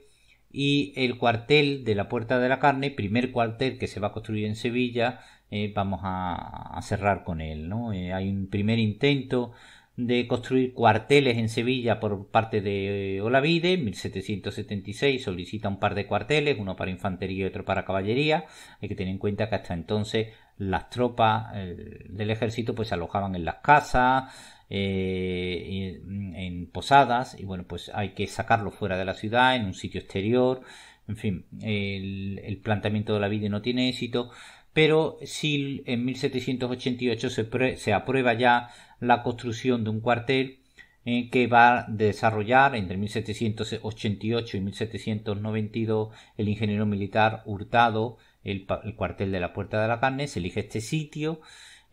y el cuartel de la Puerta de la Carne, primer cuartel que se va a construir en Sevilla, eh, vamos a, cerrar con él. ¿no? Eh, hay un primer intento de construir cuarteles en Sevilla por parte de eh, Olavide, en 1776 solicita un par de cuarteles, uno para infantería y otro para caballería. Hay que tener en cuenta que hasta entonces las tropas del ejército pues se alojaban en las casas, eh, mm, en, posadas y bueno pues hay que sacarlo fuera de la ciudad en un sitio exterior en fin el, el planteamiento de la vida no tiene éxito pero si en 1788 se, se aprueba ya la construcción de un cuartel eh, que va a desarrollar entre 1788 y 1792 el ingeniero militar Hurtado el cuartel de la Puerta de la Carne se elige este sitio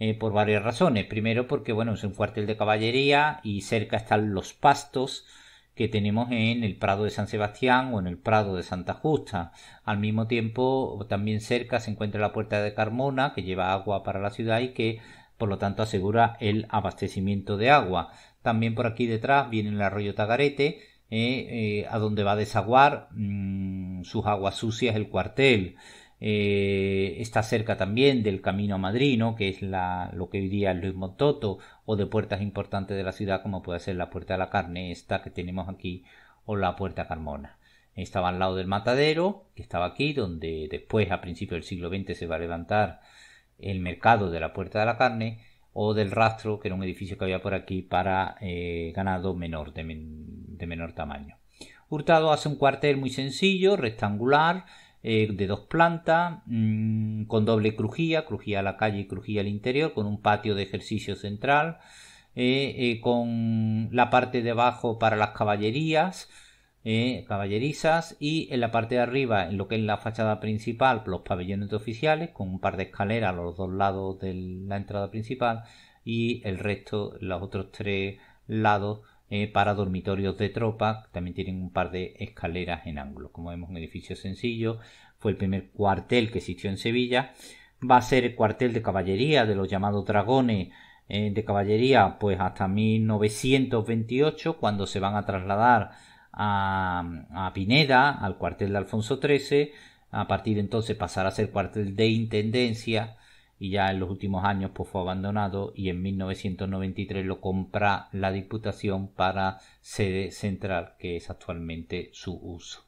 eh, por varias razones. Primero porque, bueno, es un cuartel de caballería y cerca están los pastos que tenemos en el Prado de San Sebastián o en el Prado de Santa Justa. Al mismo tiempo, también cerca se encuentra la Puerta de Carmona, que lleva agua para la ciudad y que, por lo tanto, asegura el abastecimiento de agua. También por aquí detrás viene el arroyo Tagarete, eh, eh, a donde va a desaguar mm, sus aguas sucias el cuartel. Eh, está cerca también del Camino a que es lo que hoy día es Luis Montoto, o de puertas importantes de la ciudad, como puede ser la Puerta de la Carne, esta que tenemos aquí, o la Puerta Carmona. Estaba al lado del matadero, que estaba aquí, donde después, a principios del siglo XX, se va a levantar el mercado de la Puerta de la Carne, o del rastro, que era un edificio que había por aquí para eh, ganado menor, de menor tamaño. Hurtado hace un cuartel muy sencillo, rectangular, eh, de dos plantas, mm, con doble crujía, crujía a la calle y crujía al interior, con un patio de ejercicio central, eh, eh, con la parte de abajo para las caballerías, caballerizas y en la parte de arriba, en lo que es la fachada principal, los pabellones oficiales con un par de escaleras a los dos lados de la entrada principal y el resto, los otros tres lados eh, para dormitorios de tropa. También tienen un par de escaleras en ángulo. Como vemos, un edificio sencillo. Fue el primer cuartel que existió en Sevilla. Va a ser el cuartel de caballería de los llamados dragones eh, de caballería, pues hasta 1928, cuando se van a trasladar a, a Pineda, al cuartel de Alfonso XIII. A partir de entonces pasará a ser cuartel de intendencia y ya en los últimos años pues fue abandonado y en 1993 lo compra la Diputación para sede central que es actualmente su uso.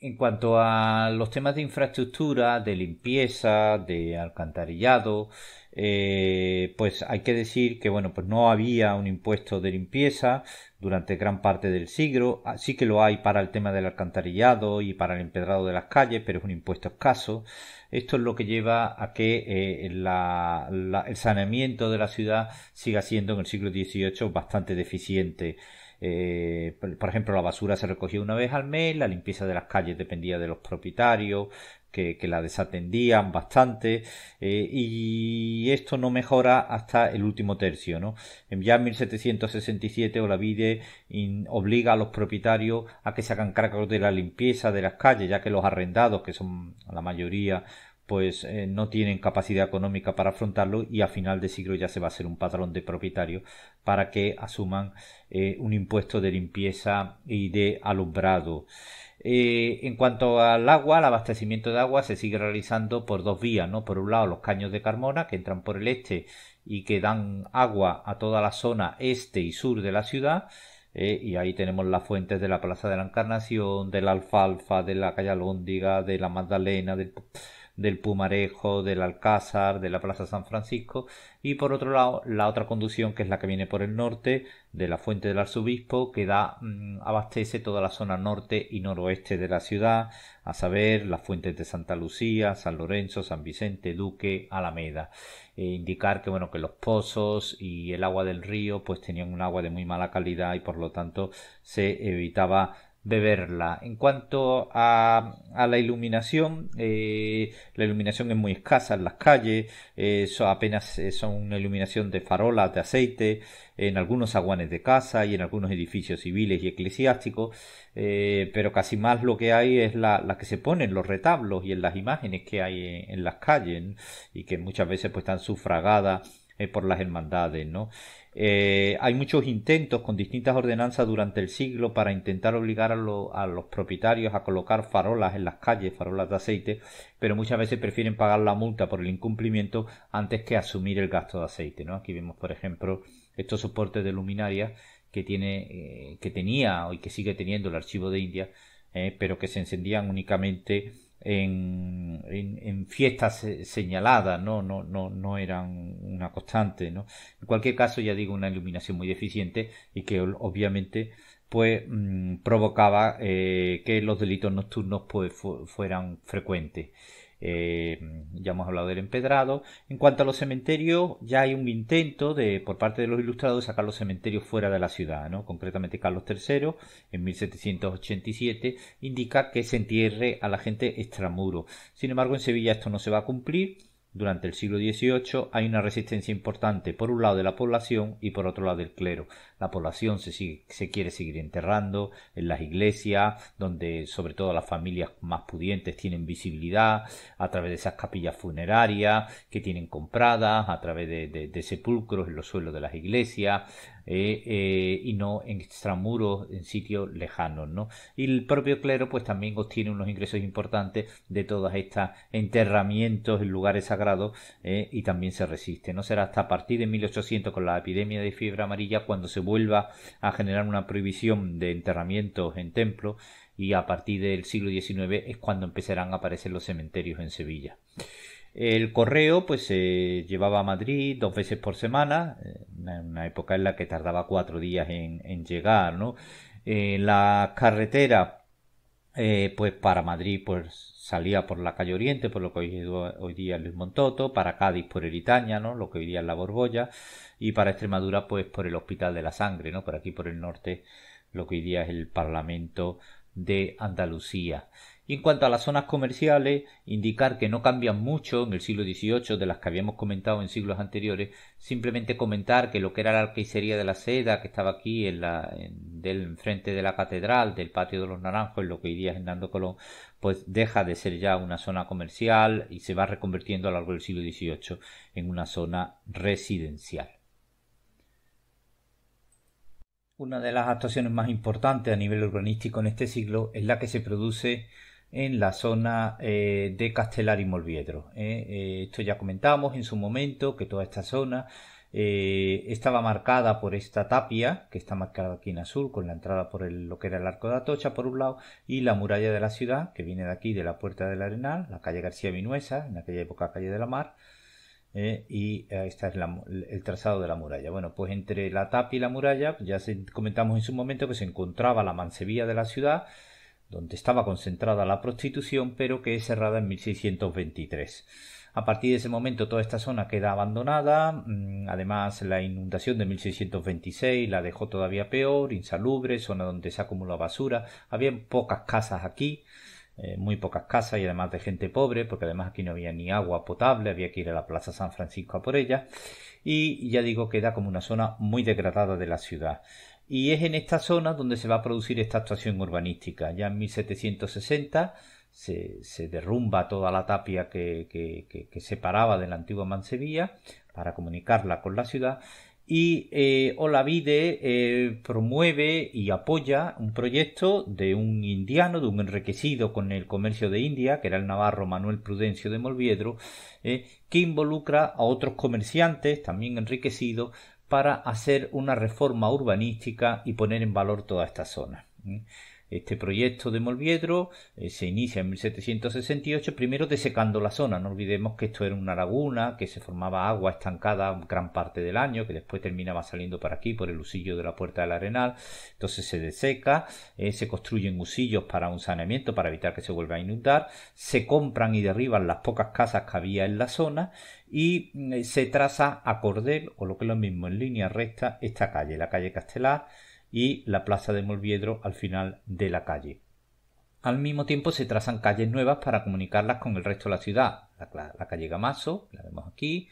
En cuanto a los temas de infraestructura, de limpieza, de alcantarillado, eh, pues hay que decir que bueno, pues no había un impuesto de limpieza durante gran parte del siglo, ah, sí que lo hay para el tema del alcantarillado y para el empedrado de las calles, pero es un impuesto escaso. Esto es lo que lleva a que eh, el saneamiento de la ciudad siga siendo en el siglo XVIII bastante deficiente. Eh, por ejemplo, la basura se recogía una vez al mes, la limpieza de las calles dependía de los propietarios, que, la desatendían bastante eh, y esto no mejora hasta el último tercio. ¿no? En 1767 Olavide obliga a los propietarios a que se hagan cargo de la limpieza de las calles, ya que los arrendados, que son la mayoría pues eh, no tienen capacidad económica para afrontarlo y a final de siglo ya se va a hacer un patrón de propietarios para que asuman eh, un impuesto de limpieza y de alumbrado. Eh, en cuanto al agua, el abastecimiento de agua se sigue realizando por dos vías, ¿no? Por un lado, los caños de Carmona, que entran por el este y que dan agua a toda la zona este y sur de la ciudad. Eh, y ahí tenemos las fuentes de la Plaza de la Encarnación, de la Alfalfa, de la Calle Alhóndiga, de la Magdalena, del del Pumarejo, del Alcázar, de la Plaza San Francisco y por otro lado la otra conducción que es la que viene por el norte de la Fuente del Arzobispo que da mm, abastece toda la zona norte y noroeste de la ciudad, a saber las fuentes de Santa Lucía, San Lorenzo, San Vicente, Duque, Alameda. E indicar que bueno que los pozos y el agua del río pues tenían un agua de muy mala calidad y por lo tanto se evitaba beberla. En cuanto a, la iluminación, eh, la iluminación es muy escasa en las calles, eh, apenas eh, son una iluminación de farolas de aceite en algunos aguanes de casa y en algunos edificios civiles y eclesiásticos, pero casi más lo que hay es la, que se pone en los retablos y en las imágenes que hay en, las calles y que muchas veces pues están sufragadas por las hermandades, ¿no? Eh, hay muchos intentos con distintas ordenanzas durante el siglo para intentar obligar a, los propietarios a colocar farolas en las calles, farolas de aceite, pero muchas veces prefieren pagar la multa por el incumplimiento antes que asumir el gasto de aceite. ¿no? Aquí vemos, por ejemplo, estos soportes de luminarias que, tiene, eh, que tenía y que sigue teniendo el archivo de India, eh, pero que se encendían únicamente en, en, en, fiestas señaladas, ¿no? No, no, no eran una constante, ¿no? En cualquier caso, ya digo, una iluminación muy deficiente y que obviamente pues mm, provocaba eh, que los delitos nocturnos pues fueran frecuentes. Eh, ya hemos hablado del empedrado. En cuanto a los cementerios, ya hay un intento de, por parte de los ilustrados de sacar los cementerios fuera de la ciudad, ¿no? Concretamente Carlos III, en 1787, indica que se entierre a la gente extramuro. Sin embargo, en Sevilla esto no se va a cumplir. Durante el siglo XVIII hay una resistencia importante, por un lado de la población y por otro lado del clero la población se, quiere seguir enterrando, en las iglesias, donde sobre todo las familias más pudientes tienen visibilidad, a través de esas capillas funerarias que tienen compradas, a través de, sepulcros en los suelos de las iglesias, eh, eh, y no en extramuros, en sitios lejanos, ¿no? Y el propio clero, pues también obtiene unos ingresos importantes de todas estas enterramientos en lugares sagrados eh, y también se resiste. No será hasta a partir de 1800 con la epidemia de fiebre amarilla cuando se vuelva a generar una prohibición de enterramientos en templos y a partir del siglo XIX es cuando empezarán a aparecer los cementerios en Sevilla. El correo pues se llevaba a Madrid dos veces por semana, eh, en una época en la que tardaba cuatro días en, llegar, ¿no? la carretera, eh, pues para Madrid pues salía por la calle Oriente, por lo que hoy, día es Luis Montoto, para Cádiz por Eritaña, ¿no? lo que hoy día es la Borbolla, y para Extremadura pues por el Hospital de la Sangre, ¿no? por aquí por el norte, lo que hoy día es el Parlamento de Andalucía. Y en cuanto a las zonas comerciales, indicar que no cambian mucho en el siglo XVIII de las que habíamos comentado en siglos anteriores, simplemente comentar que lo que era la arquecería de la seda, que estaba aquí en, la, del frente de la catedral, del patio de los naranjos, lo que iría Hernando Colón, pues deja de ser ya una zona comercial y se va reconvirtiendo a lo largo del siglo XVIII en una zona residencial. Una de las actuaciones más importantes a nivel urbanístico en este siglo es la que se produce en la zona eh, de Castelar y Molviedro. Eh. Eh, esto ya comentamos en su momento, que toda esta zona eh, estaba marcada por esta tapia, que está marcada aquí en azul, con la entrada por lo que era el arco de Atocha por un lado, y la muralla de la ciudad, que viene de aquí, de la Puerta del Arenal, la calle García Vinuesa, en aquella época calle de la Mar, eh, y este es el trazado de la muralla. Bueno, pues entre la tapia y la muralla, ya comentamos en su momento que se encontraba la mansevilla de la ciudad, donde estaba concentrada la prostitución, pero que es cerrada en 1623. A partir de ese momento toda esta zona queda abandonada, mm, además la inundación de 1626 la dejó todavía peor, insalubre, zona donde se acumula basura, había pocas casas aquí, eh, muy pocas casas y además de gente pobre, porque además aquí no había ni agua potable, había que ir a la Plaza San Francisco a por ella, y ya digo queda como una zona muy degradada de la ciudad. Y es en esta zona donde se va a producir esta actuación urbanística, ya en 1760 se, derrumba toda la tapia que, que, separaba de la antigua Mansevilla para comunicarla con la ciudad. Y eh, Olavide eh, promueve y apoya un proyecto de un indiano, de un enriquecido con el comercio de India, que era el navarro Manuel Prudencio de Molviedro, eh, que involucra a otros comerciantes, también enriquecidos, para hacer una reforma urbanística y poner en valor toda esta zona. Este proyecto de Molviedro eh, se inicia en 1768, primero desecando la zona. No olvidemos que esto era una laguna, que se formaba agua estancada gran parte del año, que después terminaba saliendo para aquí, por el usillo de la Puerta del Arenal. Entonces se deseca, eh, se construyen usillos para un saneamiento, para evitar que se vuelva a inundar. Se compran y derriban las pocas casas que había en la zona y mm, se traza a cordel, o lo que es lo mismo, en línea recta, esta calle, la calle Castelar y la plaza de Molviedro al final de la calle. Al mismo tiempo se trazan calles nuevas para comunicarlas con el resto de la ciudad. La, calle Gamazo, la vemos aquí,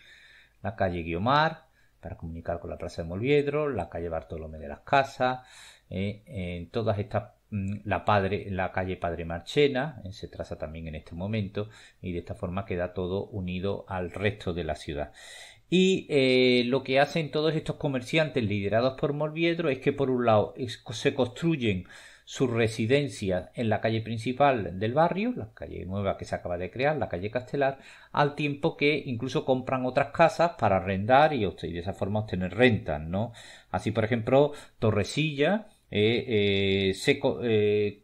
la calle Guiomar, para comunicar con la plaza de Molviedro, la calle Bartolomé de las Casas, eh, en todas estas mm, la, calle Padre Marchena, eh, se traza también en este momento, y de esta forma queda todo unido al resto de la ciudad. Y eh, lo que hacen todos estos comerciantes liderados por Morviedro es que por un lado se construyen sus residencias en la calle principal del barrio, la calle nueva que se acaba de crear, la calle Castelar, al tiempo que incluso compran otras casas para arrendar y, de esa forma obtener rentas, ¿no? Así, por ejemplo, Torresilla eh, eh se eh,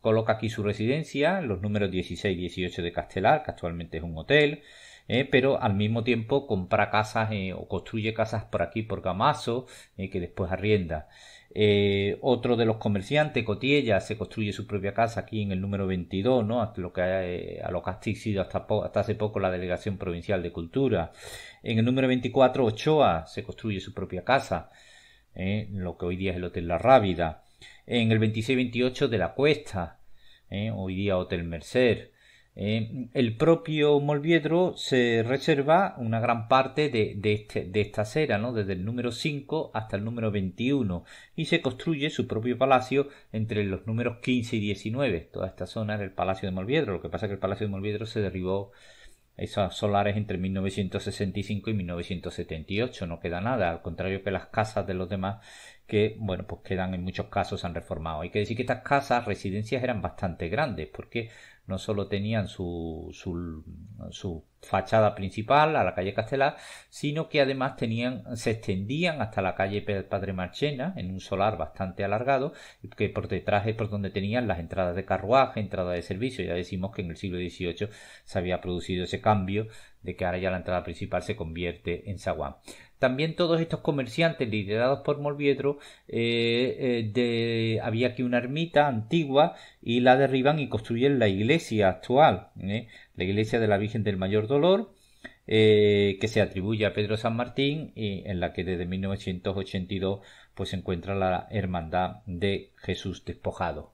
coloca aquí su residencia, los números 16 y 18 de Castelar, que actualmente es un hotel. Eh, pero al mismo tiempo compra casas eh, o construye casas por aquí, por Gamazo, eh, que después arrienda. otro de los comerciantes, Cotiella, se construye su propia casa aquí en el número 22, ¿no? A lo que, a lo ha sido hasta, hasta hace poco la Delegación Provincial de Cultura. En el número 24, Ochoa, se construye su propia casa, lo que hoy día es el Hotel La Rábida. En el 26-28 de la Cuesta, hoy día Hotel Mercer. Eh, el propio Molviedro se reserva una gran parte de, este, esta acera, ¿no? desde el número 5 hasta el número 21, y se construye su propio palacio entre los números 15 y 19. Toda esta zona era el Palacio de Molviedro, lo que pasa es que el Palacio de Molviedro se derribó esos solares entre 1965 y 1978, no queda nada, al contrario que las casas de los demás que, bueno, pues quedan en muchos casos, han reformado. Hay que decir que estas casas, residencias, eran bastante grandes, porque no solo tenían su, su, fachada principal a la calle Castelar, sino que además tenían, se extendían hasta la calle Padre Marchena en un solar bastante alargado, que por detrás es por donde tenían las entradas de carruaje, entradas de servicio. Ya decimos que en el siglo XVIII se había producido ese cambio de que ahora ya la entrada principal se convierte en zaguán. También todos estos comerciantes liderados por Morviedro eh, eh, de, había aquí una ermita antigua y la derriban y construyen la iglesia actual, ¿eh? la iglesia de la Virgen del Mayor Dolor. que se atribuye a Pedro San Martín y en la que desde 1982 pues se encuentra la hermandad de Jesús despojado.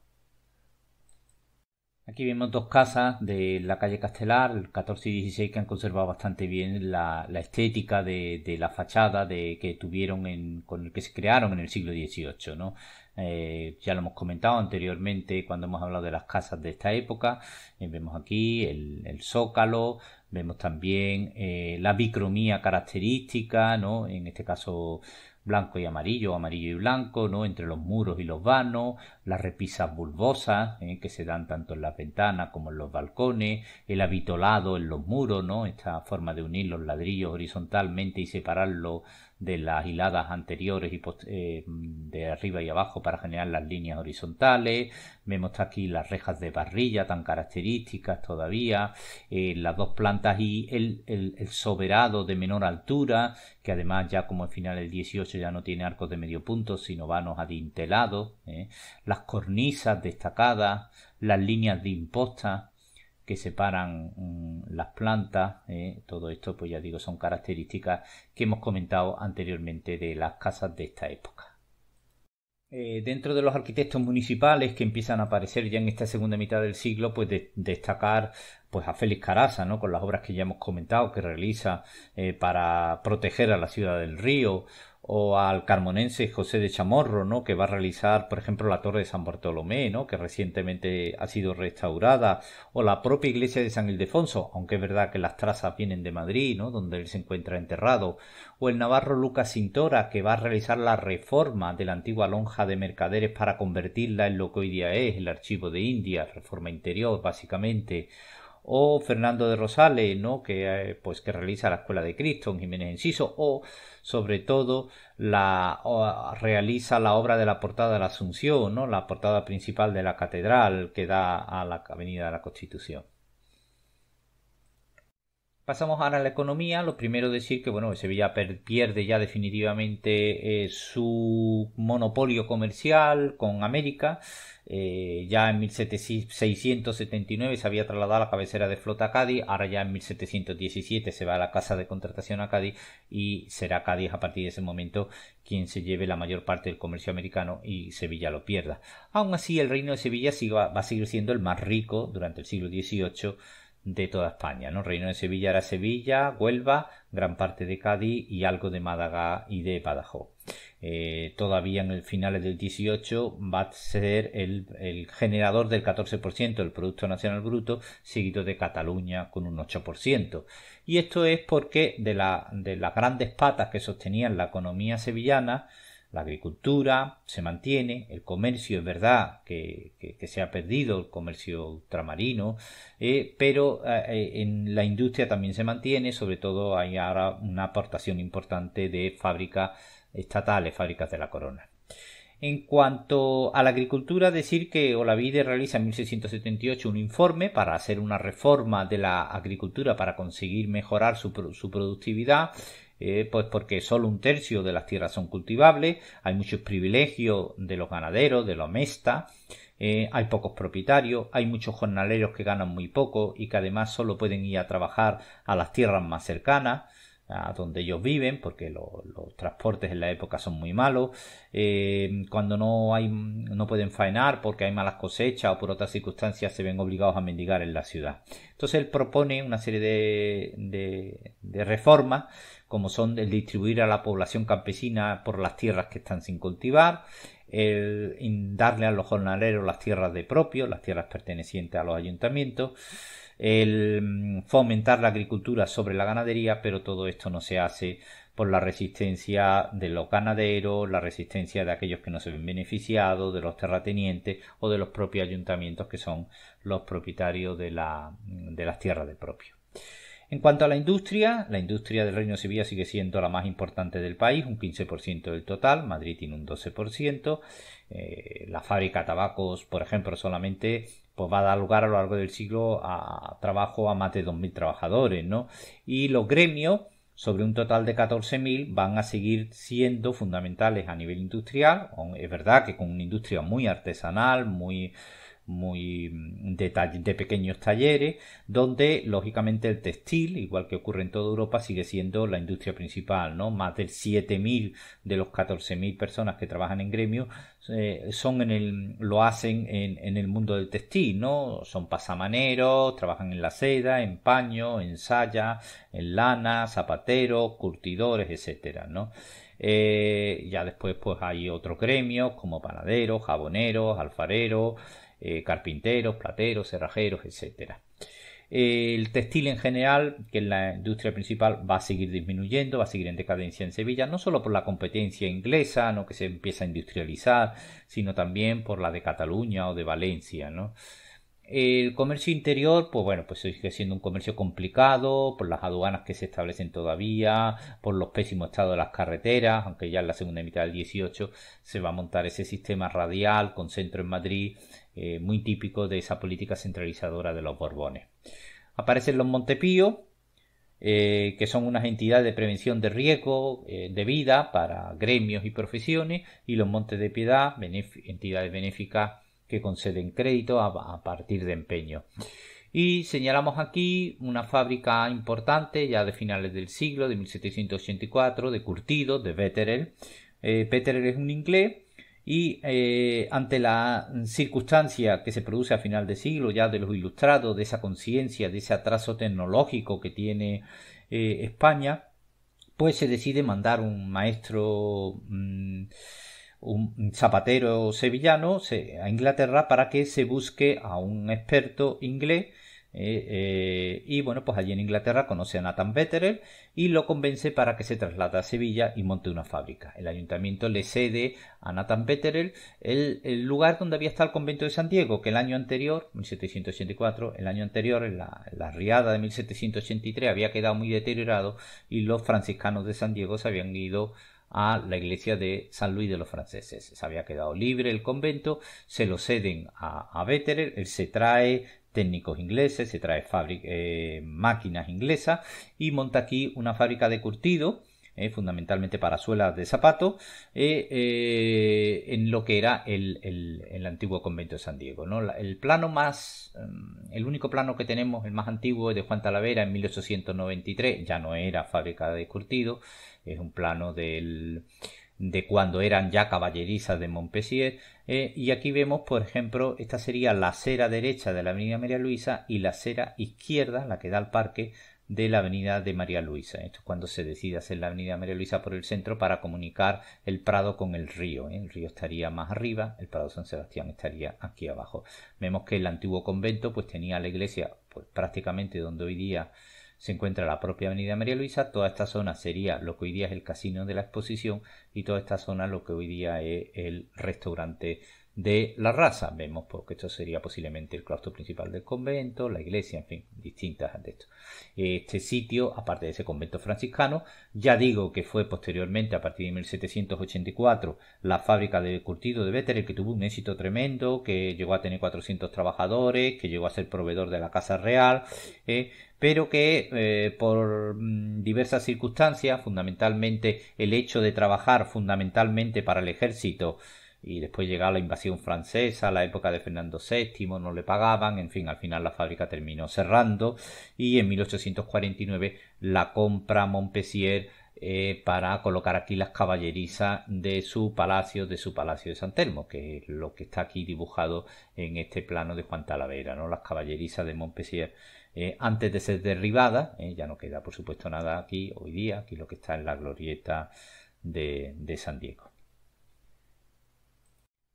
Aquí vemos dos casas de la calle Castelar, el 14 y 16, que han conservado bastante bien la, estética de, la fachada de, que tuvieron con el que se crearon en el siglo XVIII, ¿no? Eh, ya lo hemos comentado anteriormente cuando hemos hablado de las casas de esta época. Eh, vemos aquí el, zócalo, vemos también eh, la bicromía característica, ¿no? En este caso blanco y amarillo, amarillo y blanco, ¿no? Entre los muros y los vanos, las repisas bulbosas, ¿eh? que se dan tanto en las ventanas como en los balcones, el habitolado en los muros, ¿no? Esta forma de unir los ladrillos horizontalmente y separarlos de las hiladas anteriores y eh, de arriba y abajo para generar las líneas horizontales. Vemos aquí las rejas de parrilla tan características todavía, eh, las dos plantas y el, soberado de menor altura, que además ya como al final del 18 ya no tiene arcos de medio punto, sino vanos adintelados, eh. las cornisas destacadas, las líneas de imposta, que separan mm, las plantas. Eh, todo esto, pues ya digo, son características que hemos comentado anteriormente de las casas de esta época. Eh, dentro de los arquitectos municipales que empiezan a aparecer ya en esta segunda mitad del siglo, pues destacar pues a Félix Caraza, ¿no? con las obras que ya hemos comentado que realiza eh, para proteger a la ciudad del río, o al carmonense José de Chamorro, ¿no? que va a realizar, por ejemplo, la Torre de San Bartolomé, ¿no? que recientemente ha sido restaurada, o la propia iglesia de San Ildefonso, aunque es verdad que las trazas vienen de Madrid, ¿no? donde él se encuentra enterrado, o el navarro Lucas Sintora, que va a realizar la reforma de la antigua lonja de mercaderes para convertirla en lo que hoy día es el Archivo de India, reforma interior, básicamente, o Fernando de Rosales, ¿no? que, eh, pues, que realiza la Escuela de Cristo en Jiménez Enciso, o sobre todo la, realiza la obra de la portada de la Asunción, ¿no? la portada principal de la catedral que da a la Avenida de la Constitución. Pasamos ahora a la economía. Lo primero decir que bueno, Sevilla pierde ya definitivamente eh, su monopolio comercial con América. Eh, ya en 1679 se había trasladado a la cabecera de flota a Cádiz, ahora ya en 1717 se va a la casa de contratación a Cádiz y será Cádiz a partir de ese momento quien se lleve la mayor parte del comercio americano y Sevilla lo pierda. Aún así, el reino de Sevilla va a seguir siendo el más rico durante el siglo XVIII de toda España, ¿no? Reino de Sevilla era Sevilla, Huelva, gran parte de Cádiz y algo de Málaga y de Badajoz. Eh, todavía en el final del 18 va a ser el, generador del 14% del Producto Nacional Bruto, seguido de Cataluña con un 8%. Y esto es porque de, la, de las grandes patas que sostenían la economía sevillana, la agricultura se mantiene, el comercio es verdad que, se ha perdido, el comercio ultramarino, eh, pero eh, eh, en la industria también se mantiene, sobre todo hay ahora una aportación importante de fábricas estatales, fábricas de la corona. En cuanto a la agricultura, decir que Olavide realiza en 1678 un informe para hacer una reforma de la agricultura para conseguir mejorar su, su productividad eh, pues porque solo un tercio de las tierras son cultivables, hay muchos privilegios de los ganaderos, de los mestas, eh, hay pocos propietarios, hay muchos jornaleros que ganan muy poco y que además solo pueden ir a trabajar a las tierras más cercanas, a donde ellos viven, porque los transportes en la época son muy malos, eh, cuando no, hay, no pueden faenar porque hay malas cosechas o por otras circunstancias se ven obligados a mendigar en la ciudad. Entonces él propone una serie de, de, de reformas, como son el distribuir a la población campesina por las tierras que están sin cultivar, el darle a los jornaleros las tierras de propio, las tierras pertenecientes a los ayuntamientos, el mm, fomentar la agricultura sobre la ganadería, pero todo esto no se hace por la resistencia de los ganaderos, la resistencia de aquellos que no se ven beneficiados, de los terratenientes o de los propios ayuntamientos que son los propietarios de, mm, las tierras de propio. En cuanto a la industria, la industria del Reino de Sevilla sigue siendo la más importante del país, un 15% del total, Madrid tiene un 12%, eh, la fábrica de tabacos, por ejemplo, solamente pues va a dar lugar a lo largo del siglo a trabajo a más de 2.000 trabajadores, ¿no? Y los gremios, sobre un total de 14.000, van a seguir siendo fundamentales a nivel industrial. Es verdad que con una industria muy artesanal, muy muy mm, de, de pequeños talleres, donde lógicamente el textil, igual que ocurre en toda Europa, sigue siendo la industria principal, ¿no? Más del 7.000 de los 14.000 personas que trabajan en gremio eh, son en el, lo hacen en, en, el mundo del textil, ¿no? Son pasamaneros, trabajan en la seda, en paño, en saya, en lana, zapateros, curtidores, etcétera, ¿no? Eh, ya después pues hay otros gremios como panaderos, jaboneros, alfareros, eh, carpinteros, plateros, cerrajeros, etc. El textil en general, que es la industria principal, va a seguir disminuyendo, va a seguir en decadencia en Sevilla, no solo por la competencia inglesa, ¿no? que se empieza a industrializar, sino también por la de Cataluña o de Valencia, El comercio interior, pues bueno, pues sigue siendo un comercio complicado por las aduanas que se establecen todavía, por los pésimos estados de las carreteras, aunque ya en la segunda mitad del 18 se va a montar ese sistema radial con centro en Madrid eh, muy típico de esa política centralizadora de los Borbones. Aparecen los Montepío, eh, que son unas entidades de prevención de riesgo eh, de vida para gremios y profesiones, y los Montes de Piedad, entidades benéficas que conceden crédito a, partir de empeño. Y señalamos aquí una fábrica importante ya de finales del siglo, de 1784, de curtido, de veterel Eh, es un inglés y eh, ante la circunstancia que se produce a final de siglo ya de los ilustrados, de esa conciencia, de ese atraso tecnológico que tiene eh, España, pues se decide mandar un maestro, mm, un zapatero sevillano a Inglaterra para que se busque a un experto inglés eh, eh, y bueno, pues allí en Inglaterra conoce a Nathan Betterel y lo convence para que se traslade a Sevilla y monte una fábrica. El ayuntamiento le cede a Nathan Betterel el, el lugar donde había estado el convento de San Diego, que el año anterior, 1784, el año anterior, en la, riada de 1783, había quedado muy deteriorado y los franciscanos de San Diego se habían ido a la iglesia de San Luis de los franceses. Se había quedado libre el convento, se lo ceden a, a él se trae técnicos ingleses, se trae eh, máquinas inglesas y monta aquí una fábrica de curtido, eh, fundamentalmente para suelas de zapato, eh, en lo que era el, antiguo convento de San Diego. El plano más, mm, el único plano que tenemos, el más antiguo, es de Juan Talavera en 1893, ya no era fábrica de curtido, es un plano del de cuando eran ya caballerizas de Montpessier. Eh, y aquí vemos, por ejemplo, esta sería la acera derecha de la Avenida María Luisa y la acera izquierda, la que da al parque, de la Avenida de María Luisa. Esto es cuando se decide hacer la Avenida María Luisa por el centro para comunicar el Prado con el río. Eh. El río estaría más arriba, el Prado San Sebastián estaría aquí abajo. Vemos que el antiguo convento pues tenía la iglesia pues prácticamente donde hoy día se encuentra la propia Avenida María Luisa. Toda esta zona sería lo que hoy día es el casino de la exposición y toda esta zona lo que hoy día es el restaurante de la raza. Vemos porque pues, esto sería posiblemente el claustro principal del convento, la iglesia, en fin, distintas de esto. Este sitio, aparte de ese convento franciscano, ya digo que fue posteriormente, a partir de 1784, la fábrica de curtido de Béteres, que tuvo un éxito tremendo, que llegó a tener 400 trabajadores, que llegó a ser proveedor de la Casa Real, eh, pero que eh, por mm, diversas circunstancias, fundamentalmente el hecho de trabajar fundamentalmente para el ejército, y después llega la invasión francesa, la época de Fernando VII, no le pagaban, en fin, al final la fábrica terminó cerrando y en 1849 la compra Montpessier eh, para colocar aquí las caballerizas de su palacio, de su palacio de San Telmo, que es lo que está aquí dibujado en este plano de Juan Talavera, ¿no? Las caballerizas de Montpessier. Eh, antes de ser derribada. Eh, ya no queda por supuesto nada aquí hoy día, aquí lo que está en la glorieta de, de San Diego.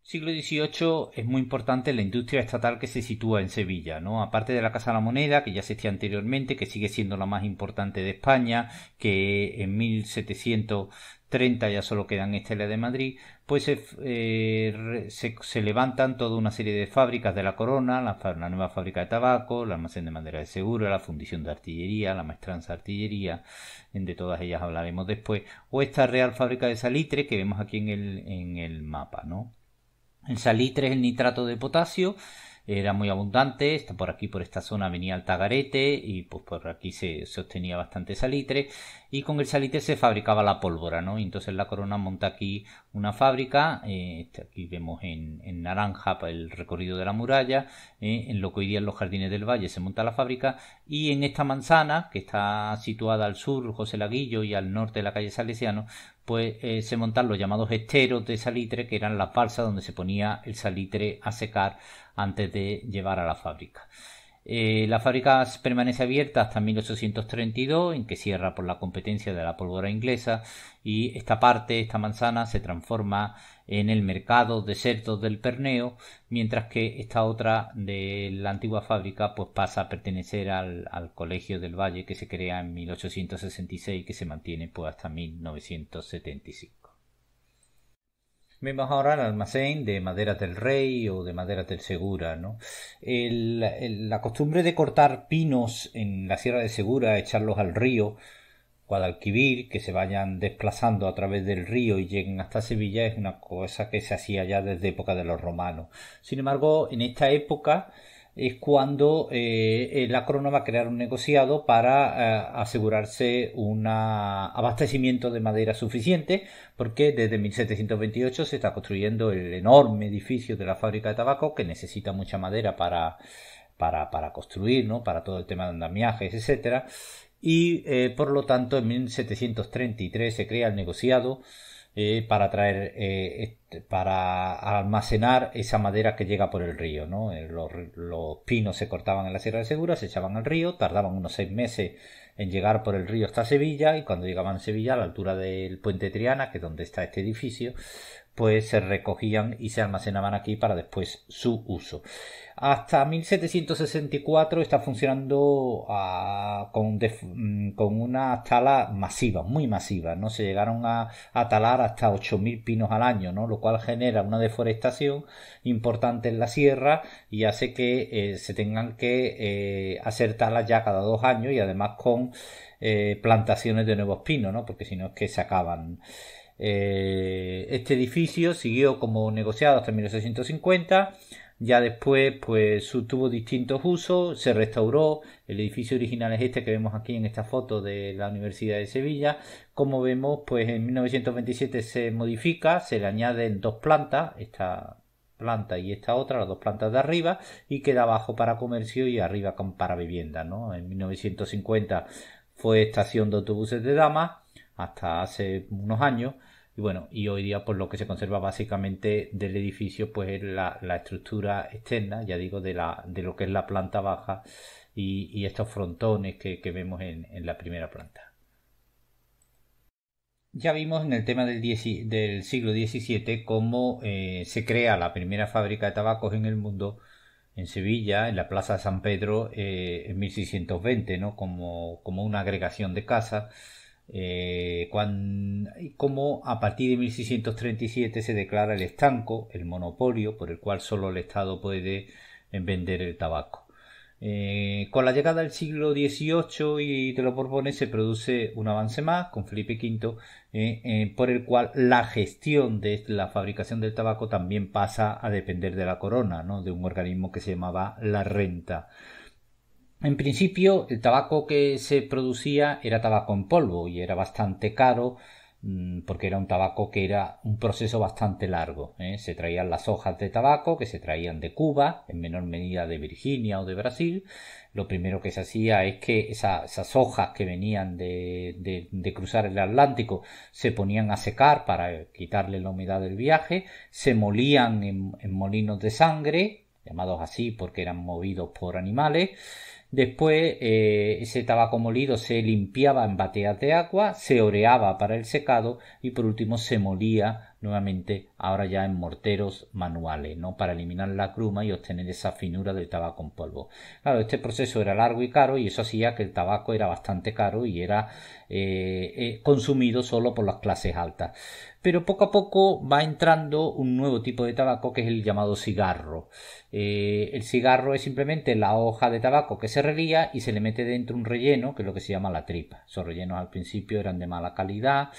Siglo XVIII es muy importante la industria estatal que se sitúa en Sevilla, ¿no? Aparte de la Casa de la Moneda, que ya existía anteriormente, que sigue siendo la más importante de España, que en 1730 ya solo quedan la de Madrid, pues eh, se, levantan toda una serie de fábricas de la corona, la, nueva fábrica de tabaco, el almacén de madera de seguro, la fundición de artillería, la maestranza de artillería, de todas ellas hablaremos después, o esta real fábrica de salitre que vemos aquí en el, en el mapa, ¿no? El salitre es el nitrato de potasio, era muy abundante, está por aquí, por esta zona venía el tagarete y pues por aquí se, obtenía bastante salitre y con el salitre se fabricaba la pólvora, ¿no? entonces la corona monta aquí una fábrica, eh, este, aquí vemos en, naranja el recorrido de la muralla, eh, en lo que hoy día en los jardines del valle se monta la fábrica y en esta manzana que está situada al sur, José Laguillo y al norte de la calle Salesiano, pues se montan los llamados esteros de salitre, que eran las balsas donde se ponía el salitre a secar antes de llevar a la fábrica. Eh, la fábrica permanece abierta hasta 1832, en que cierra por la competencia de la pólvora inglesa, y esta parte, esta manzana, se transforma en el mercado de cerdos del Perneo, mientras que esta otra de la antigua fábrica pues pasa a pertenecer al, Colegio del Valle que se crea en 1866 y que se mantiene pues hasta 1975. Vemos ahora el almacén de maderas del rey o de maderas del Segura. ¿no? la costumbre de cortar pinos en la Sierra de Segura, echarlos al río, Guadalquivir, que se vayan desplazando a través del río y lleguen hasta Sevilla es una cosa que se hacía ya desde época de los romanos. Sin embargo, en esta época es cuando eh, eh, la corona va a crear un negociado para eh, asegurarse un abastecimiento de madera suficiente, porque desde 1728 se está construyendo el enorme edificio de la fábrica de tabaco que necesita mucha madera para, para, para construir, ¿no? para todo el tema de andamiajes, etcétera y eh, por lo tanto en 1733 se crea el negociado eh, para traer eh, este, para almacenar esa madera que llega por el río ¿no? los, los, pinos se cortaban en la Sierra de Segura se echaban al río tardaban unos seis meses en llegar por el río hasta Sevilla y cuando llegaban a Sevilla a la altura del puente Triana que es donde está este edificio pues se recogían y se almacenaban aquí para después su uso hasta 1764 está funcionando ah, con, mm, con, una tala masiva, muy masiva, ¿no? Se llegaron a, talar hasta 8.000 pinos al año, ¿no? Lo cual genera una deforestación importante en la sierra y hace que eh, se tengan que eh, hacer talas ya cada dos años y además con eh, plantaciones de nuevos pinos, ¿no? Porque si no es que se acaban. este edificio siguió como negociado hasta 1850 ya después, pues tuvo distintos usos, se restauró. El edificio original es este que vemos aquí en esta foto de la Universidad de Sevilla. Como vemos, pues en 1927 se modifica, se le añaden dos plantas, esta planta y esta otra, las dos plantas de arriba, y queda abajo para comercio y arriba para vivienda, ¿no? En 1950 fue estación de autobuses de Damas, hasta hace unos años y bueno, y hoy día por pues, lo que se conserva básicamente del edificio pues es la, estructura externa, ya digo, de, la, de lo que es la planta baja y, estos frontones que, vemos en, la primera planta. Ya vimos en el tema del, siglo XVII cómo eh, se crea la primera fábrica de tabacos en el mundo en Sevilla, en la Plaza de San Pedro, eh, en 1620, ¿no? como, como una agregación de casas eh, como a partir de 1637 se declara el estanco, el monopolio por el cual solo el Estado puede vender el tabaco. Eh, con la llegada del siglo XVIII y te lo propone, se produce un avance más con Felipe V, eh, eh, por el cual la gestión de la fabricación del tabaco también pasa a depender de la corona, ¿no? de un organismo que se llamaba la renta en principio, el tabaco que se producía era tabaco en polvo y era bastante caro mm, porque era un tabaco que era un proceso bastante largo. ¿eh? Se traían las hojas de tabaco que se traían de Cuba, en menor medida de Virginia o de Brasil. Lo primero que se hacía es que esas hojas que venían de, cruzar el Atlántico se ponían a secar para quitarle la humedad del viaje, se molían en molinos de sangre, llamados así porque eran movidos por animales, Después eh, ese tabaco molido se limpiaba en bateas de agua, se oreaba para el secado y por último se molía nuevamente ahora ya en morteros manuales, ¿no? Para eliminar la cruma y obtener esa finura del tabaco en polvo. Claro, este proceso era largo y caro y eso hacía que el tabaco era bastante caro y era eh, eh, consumido solo por las clases altas pero poco a poco va entrando un nuevo tipo de tabaco que es el llamado cigarro. Eh, el cigarro es simplemente la hoja de tabaco que se relía y se le mete dentro un relleno que es lo que se llama la tripa. Esos rellenos al principio eran de mala calidad,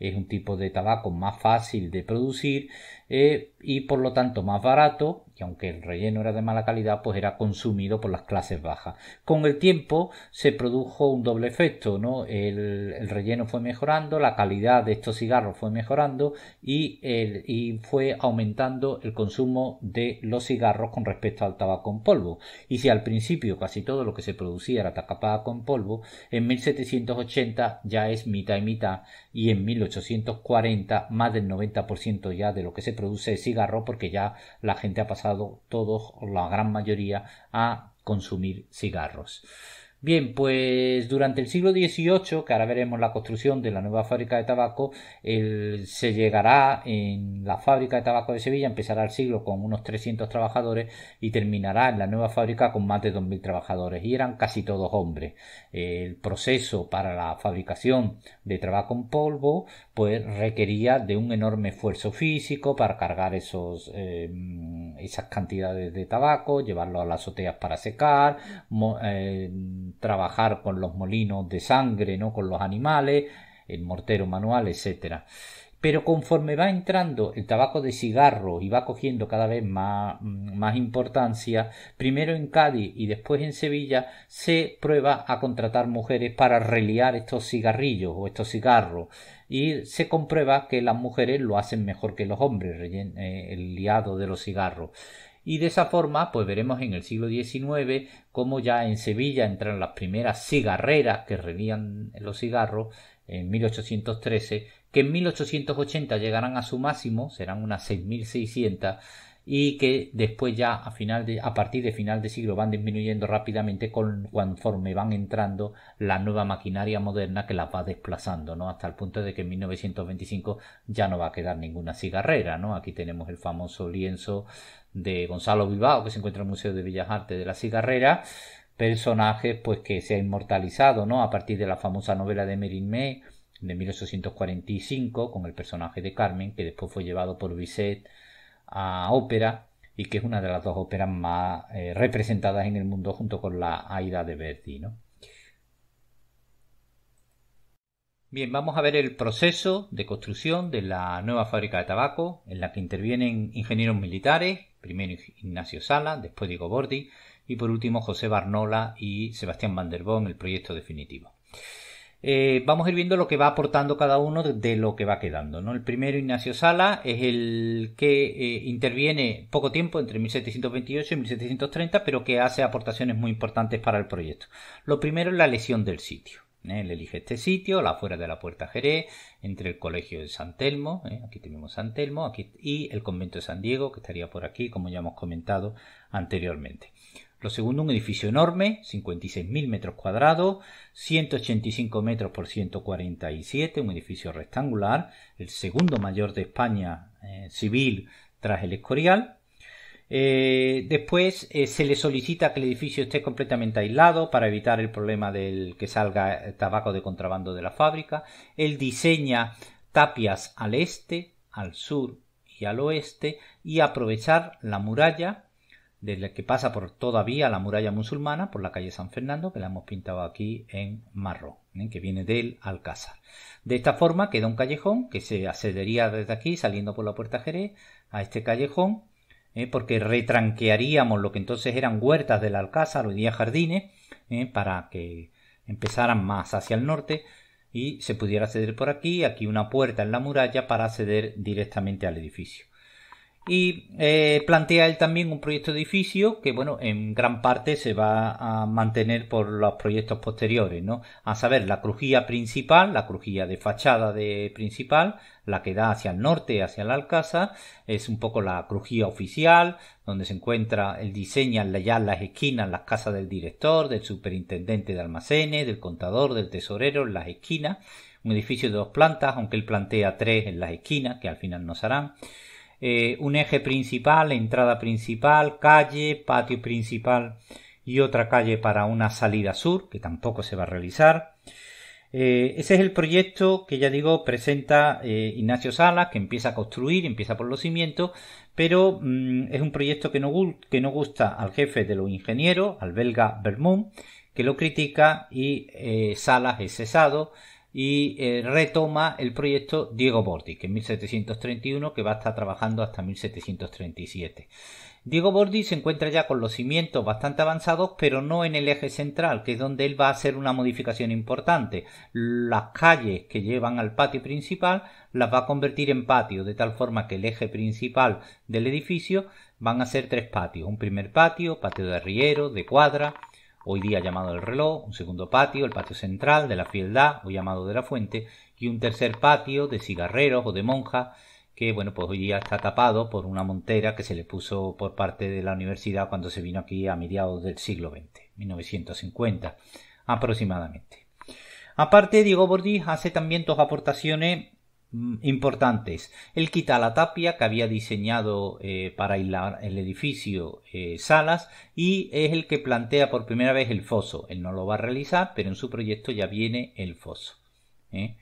es un tipo de tabaco más fácil de producir eh, y por lo tanto más barato que aunque el relleno era de mala calidad, pues era consumido por las clases bajas. Con el tiempo se produjo un doble efecto, ¿no? El, relleno fue mejorando, la calidad de estos cigarros fue mejorando y, el, y fue aumentando el consumo de los cigarros con respecto al tabaco en polvo. Y si al principio casi todo lo que se producía era tabaco con polvo, en 1780 ya es mitad y mitad y en 1840 más del 90% ya de lo que se produce es cigarro porque ya la gente ha pasado todos la gran mayoría a consumir cigarros. Bien, pues durante el siglo XVIII, que ahora veremos la construcción de la nueva fábrica de tabaco, se llegará en la fábrica de tabaco de Sevilla, empezará el siglo con unos 300 trabajadores y terminará en la nueva fábrica con más de 2.000 trabajadores y eran casi todos hombres. El proceso para la fabricación de tabaco en polvo pues requería de un enorme esfuerzo físico para cargar esos, em, esas cantidades de tabaco, llevarlo a las azoteas para secar, eh, trabajar con los molinos de sangre, ¿no? con los animales, el mortero manual, etcétera. Pero conforme va entrando el tabaco de cigarro y va cogiendo cada vez más, más importancia, primero en Cádiz y después en Sevilla se prueba a contratar mujeres para reliar estos cigarrillos o estos cigarros y se comprueba que las mujeres lo hacen mejor que los hombres, eh, el liado de los cigarros y de esa forma pues veremos en el siglo XIX cómo ya en Sevilla entran las primeras cigarreras que revían los cigarros en 1813 que en 1880 llegarán a su máximo serán unas 6600 y que después ya a, final a partir de final de siglo van disminuyendo rápidamente con, conforme van entrando la nueva maquinaria moderna que las va desplazando, ¿no? Hasta el punto de que en 1925 ya no va a quedar ninguna cigarrera, ¿no? Aquí tenemos el famoso lienzo de Gonzalo Bilbao que se encuentra en el Museo de Bellas Artes de la Cigarrera, Personaje pues que se ha inmortalizado, ¿no? A partir de la famosa novela de Mérimée de 1845 con el personaje de Carmen que después fue llevado por Bizet a ópera y que es una de las dos óperas más eh, representadas en el mundo junto con la Aida de Verdi. Bien, vamos a ver el proceso de construcción de la nueva fábrica de tabaco en la que intervienen ingenieros militares, primero Ignacio Sala, después Diego Bordi y por último José Barnola y Sebastián Vanderbón, el proyecto definitivo. Eh, vamos a ir viendo lo que va aportando cada uno de lo que va quedando. El primero, Ignacio Sala, es el que eh, interviene poco tiempo, entre 1728 y 1730, pero que hace aportaciones muy importantes para el proyecto. Lo primero es la lesión del sitio. ¿eh? Él elige este sitio, la afuera de la Puerta Jerez, entre el Colegio de San Telmo, aquí tenemos San Telmo, y el Convento de San Diego, que estaría por aquí, como ya hemos comentado anteriormente. Lo segundo, un edificio enorme, 56.000 metros cuadrados, 185 metros por 147, un edificio rectangular, el segundo mayor de España eh, civil tras el Escorial. Eh, después eh, se le solicita que el edificio esté completamente aislado para evitar el problema del que salga el tabaco de contrabando de la fábrica. Él diseña tapias al este, al sur y al oeste y aprovechar la muralla el que pasa por todavía la muralla musulmana, por la calle San Fernando, que la hemos pintado aquí en marrón, ¿eh? que viene del Alcázar. De esta forma queda un callejón que se accedería desde aquí, saliendo por la puerta Jerez, a este callejón, ¿eh? porque retranquearíamos lo que entonces eran huertas del Alcázar, hoy día jardines, ¿eh? para que empezaran más hacia el norte y se pudiera acceder por aquí, aquí una puerta en la muralla para acceder directamente al edificio. Y eh, plantea él también un proyecto de edificio que, bueno, en gran parte se va a mantener por los proyectos posteriores, ¿no? A saber, la crujía principal, la crujía de fachada de principal, la que da hacia el norte, hacia la Alcázar, es un poco la crujía oficial, donde se encuentra el diseño, ya las esquinas, las casas del director, del superintendente de almacenes, del contador, del tesorero, en las esquinas, un edificio de dos plantas, aunque él plantea tres en las esquinas, que al final no serán. harán eh, un eje principal, entrada principal, calle, patio principal y otra calle para una salida sur, que tampoco se va a realizar. Eh, ese es el proyecto que ya digo presenta eh, Ignacio Salas, que empieza a construir, empieza por los cimientos, pero mm, es un proyecto que no, que no gusta al jefe de los ingenieros, al belga Bermún, que lo critica y Salas es cesado y eh, retoma el proyecto Diego Bordi, que en 1731, que va a estar trabajando hasta 1737. Diego Bordi se encuentra ya con los cimientos bastante avanzados, pero no en el eje central, que es donde él va a hacer una modificación importante. Las calles que llevan al patio principal las va a convertir en patio, de tal forma que el eje principal del edificio van a ser tres patios. Un primer patio, patio de arriero, de cuadra, hoy día llamado el reloj, un segundo patio, el patio central de la fieldad, o llamado de la fuente, y un tercer patio de cigarreros o de monjas, que bueno, pues hoy día está tapado por una montera que se le puso por parte de la universidad cuando se vino aquí a mediados del siglo XX, 1950 aproximadamente. Aparte, Diego Bordiz hace también dos aportaciones Mm, importantes. Él quita la tapia que había diseñado eh, para aislar el edificio eh, Salas y es el que plantea por primera vez el foso. Él no lo va a realizar, pero en su proyecto ya viene el foso. ¿eh?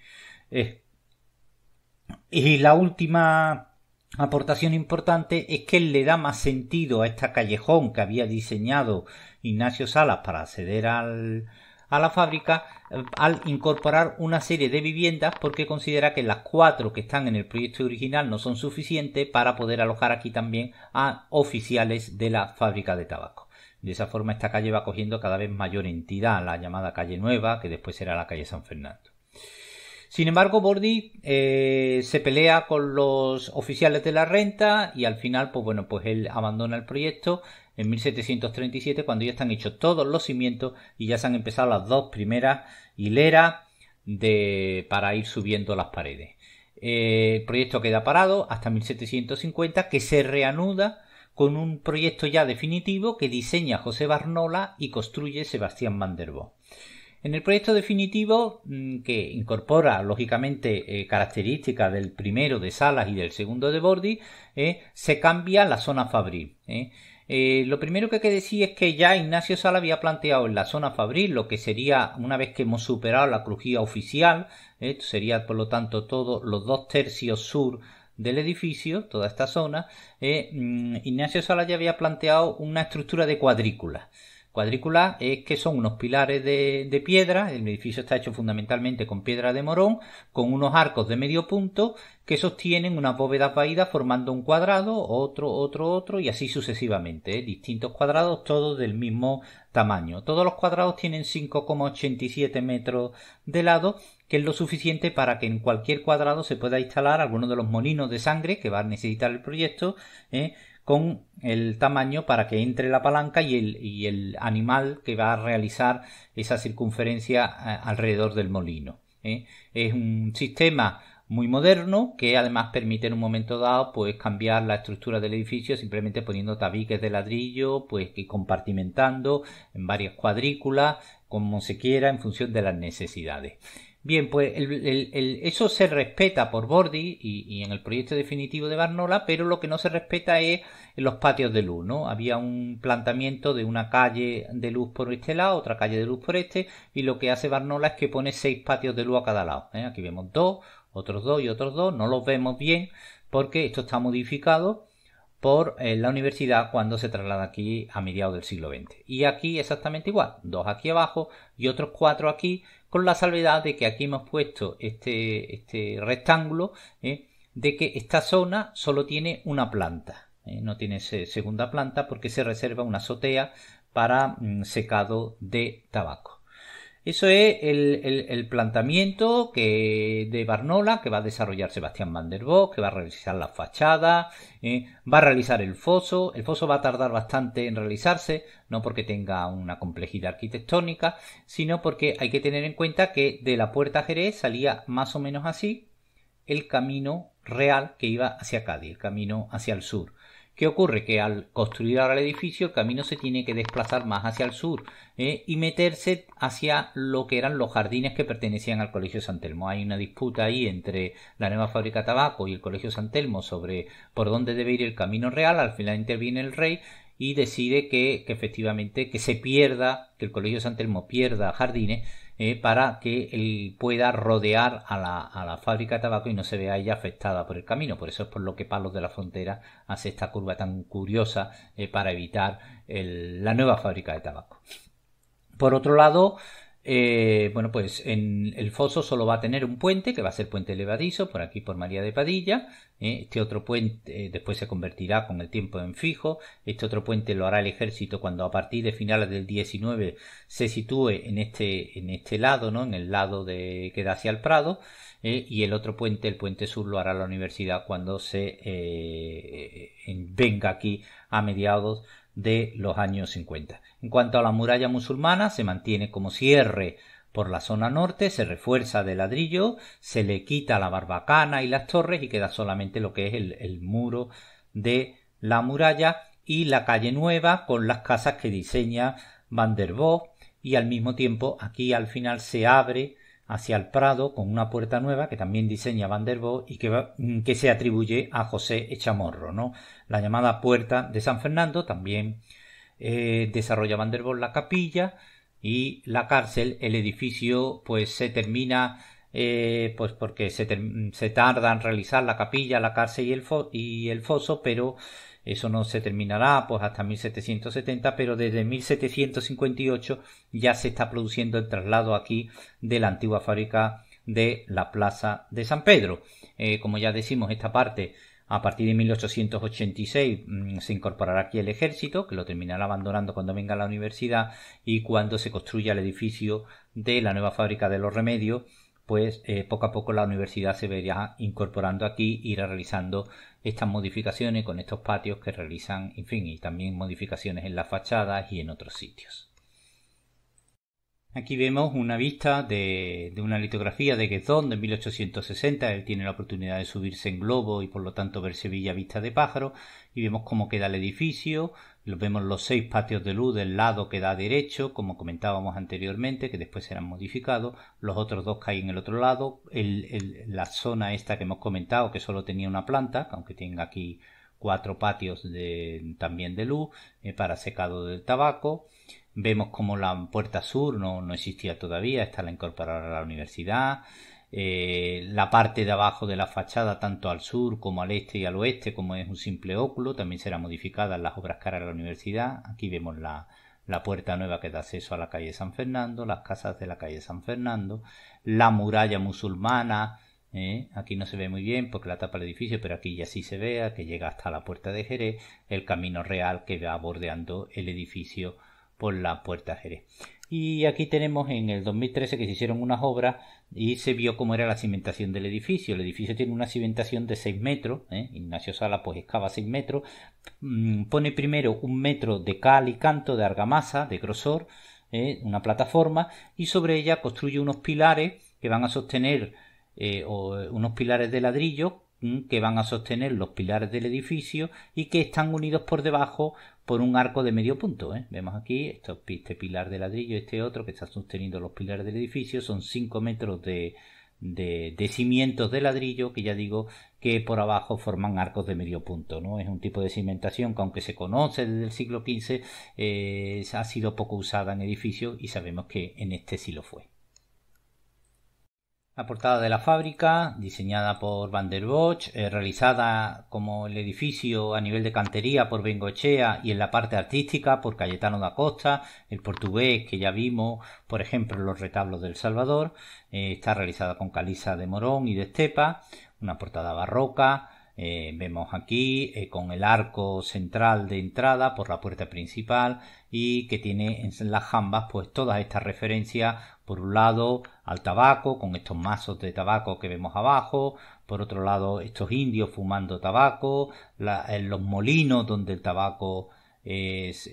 y la última aportación importante es que él le da más sentido a esta callejón que había diseñado Ignacio Salas para acceder al, a la fábrica eh, al incorporar una serie de viviendas porque considera que las cuatro que están en el proyecto original no son suficientes para poder alojar aquí también a oficiales de la fábrica de tabaco. De esa forma esta calle va cogiendo cada vez mayor entidad, la llamada calle nueva, que después será la calle San Fernando. Sin embargo, Bordi eh, se pelea con los oficiales de la renta y al final, pues bueno, pues él abandona el proyecto en 1737 cuando ya están hechos todos los cimientos y ya se han empezado las dos primeras hileras de, para ir subiendo las paredes. Eh, el proyecto queda parado hasta 1750 que se reanuda con un proyecto ya definitivo que diseña José Barnola y construye Sebastián Vanderbo. En el proyecto definitivo, mm, que incorpora lógicamente eh, características del primero de Salas y del segundo de Bordi, eh, se cambia la zona Fabril. Eh, lo primero que hay que decir es que ya Ignacio Sala había planteado en la zona Fabril lo que sería, una vez que hemos superado la crujía oficial, eh, sería por lo tanto todos los dos tercios sur del edificio, toda esta zona, eh, mm, Ignacio Sala ya había planteado una estructura de cuadrícula. Cuadrícula es que son unos pilares de, piedra, el edificio está hecho fundamentalmente con piedra de morón, con unos arcos de medio punto que sostienen unas bóvedas vaídas formando un cuadrado, otro, otro, otro y así sucesivamente, ¿eh? distintos cuadrados todos del mismo tamaño. Todos los cuadrados tienen 5,87 metros de lado, que es lo suficiente para que en cualquier cuadrado se pueda instalar alguno de los molinos de sangre que va a necesitar el proyecto, ¿eh? con el tamaño para que entre la palanca y el, animal que va a realizar esa circunferencia eh, alrededor del molino. ¿eh? Es un sistema muy moderno que además permite en un momento dado pues, cambiar la estructura del edificio simplemente poniendo tabiques de ladrillo pues y compartimentando en varias cuadrículas como se quiera en función de las necesidades Bien, pues eso se respeta por Bordi y, en el proyecto definitivo de Barnola, pero lo que no se respeta es los patios de luz, ¿no? Había un planteamiento de una calle de luz por este lado, otra calle de luz por este, y lo que hace Barnola es que pone seis patios de luz a cada lado. ¿eh? Aquí vemos dos, otros dos y otros dos, no los vemos bien porque esto está modificado por eh, la universidad cuando se traslada aquí a mediados del siglo XX. Y aquí exactamente igual, dos aquí abajo y otros cuatro aquí con la salvedad de que aquí hemos puesto este, este rectángulo ¿eh? de que esta zona solo tiene una planta, ¿eh? no tiene segunda planta porque se reserva una azotea para mm, secado de tabaco. Eso es el, el, planteamiento que, de Barnola que va a desarrollar Sebastián Van der Bosch, que va a realizar la fachada, eh, va a realizar el foso. El foso va a tardar bastante en realizarse, no porque tenga una complejidad arquitectónica, sino porque hay que tener en cuenta que de la puerta Jerez salía más o menos así el camino real que iba hacia Cádiz, el camino hacia el sur. ¿Qué ocurre? Que al construir ahora el edificio el camino se tiene que desplazar más hacia el sur eh, y meterse hacia lo que eran los jardines que pertenecían al Colegio San Telmo. Hay una disputa ahí entre la nueva fábrica de tabaco y el Colegio San Telmo sobre por dónde debe ir el camino real. Al final interviene el rey y decide que, que efectivamente que se pierda, que el Colegio San Telmo pierda jardines eh, para que él pueda rodear a la, a la, fábrica de tabaco y no se vea ella afectada por el camino. Por eso es por lo que Palos de la Frontera hace esta curva tan curiosa eh, para evitar el, la nueva fábrica de tabaco. Por otro lado, eh, bueno, pues en el foso solo va a tener un puente, que va a ser puente levadizo, por aquí por María de Padilla. ¿eh? este otro puente eh, después se convertirá con el tiempo en fijo. Este otro puente lo hará el ejército cuando a partir de finales del 19 se sitúe en este, en este lado, ¿no? En el lado de, que da hacia el Prado. y el otro puente, el puente sur, lo hará la universidad cuando se venga aquí a mediados de los años 50. En cuanto a la muralla musulmana, se mantiene como cierre por la zona norte, se refuerza de ladrillo, se le quita la barbacana y las torres y queda solamente lo que es el, muro de la muralla y la calle nueva con las casas que diseña Van der Bosch y al mismo tiempo aquí al final se abre hacia el Prado con una puerta nueva que también diseña Van der y que, mm, que se atribuye a José Echamorro, ¿no? La llamada Puerta de San Fernando también eh, desarrolla Van la capilla y la cárcel, el edificio pues se termina eh, pues porque se, se, tarda en realizar la capilla, la cárcel y el foso, pero eso no se terminará pues hasta 1770, pero desde 1758 ya se está produciendo el traslado aquí de la antigua fábrica de la Plaza de San Pedro. Eh, como ya decimos, esta parte a partir de 1886 mm, se incorporará aquí el ejército, que lo terminará abandonando cuando venga la universidad y cuando se construya el edificio de la nueva fábrica de los remedios, pues eh, poco a poco la universidad se verá incorporando aquí, irá realizando estas modificaciones con estos patios que realizan, en fin, y también modificaciones en las fachadas y en otros sitios. Aquí vemos una vista de, una litografía de Guedón de 1860. Él tiene la oportunidad de subirse en globo y por lo tanto ver Sevilla vista de pájaro. Y vemos cómo queda el edificio, Vemos los seis patios de luz del lado que da derecho, como comentábamos anteriormente, que después serán modificados. Los otros dos caen en el otro lado. la zona esta que hemos comentado, que solo tenía una planta, aunque tenga aquí cuatro patios también de luz eh, para secado del tabaco. Vemos como la puerta sur no, no existía todavía, esta la incorporará a la universidad. Eh, la parte de abajo de la fachada tanto al sur como al este y al oeste como es un simple óculo también será modificada en las obras caras de la universidad aquí vemos la, puerta nueva que da acceso a la calle San Fernando, las casas de la calle San Fernando, la muralla musulmana, ¿eh? aquí no se ve muy bien porque la tapa el edificio, pero aquí ya sí se vea, que llega hasta la puerta de Jerez, el camino real que va bordeando el edificio por la puerta Jerez. Y aquí tenemos en el 2013 que se hicieron unas obras y se vio cómo era la cimentación del edificio. El edificio tiene una cimentación de 6 metros. ¿eh? Ignacio Sala pues excava 6 metros. Mm, pone primero un metro de cal y canto de argamasa, de grosor, ¿eh? una plataforma, y sobre ella construye unos pilares que van a sostener eh, unos pilares de ladrillo Mm, que van a sostener los pilares del edificio y que están unidos por debajo por un arco de medio punto. ¿eh? Vemos aquí este pilar de ladrillo, este otro que está sosteniendo los pilares del edificio, son 5 metros de, de, cimientos de ladrillo que ya digo que por abajo forman arcos de medio punto. ¿no? Es un tipo de cimentación que aunque se conoce desde el siglo XV eh, ha sido poco usada en edificios y sabemos que en este sí lo fue. La portada de la fábrica, diseñada por Van der Boch, eh, realizada como el edificio a nivel de cantería por Bengochea y en la parte artística por Cayetano da Costa, el portugués que ya vimos, por ejemplo, los retablos del Salvador, eh, está realizada con caliza de morón y de estepa, una portada barroca, eh, vemos aquí con el arco central de entrada por la puerta principal y que tiene en las jambas pues todas estas referencias por un lado al tabaco con estos mazos de tabaco que vemos abajo, por otro lado estos indios fumando tabaco, en eh, los molinos donde el tabaco es,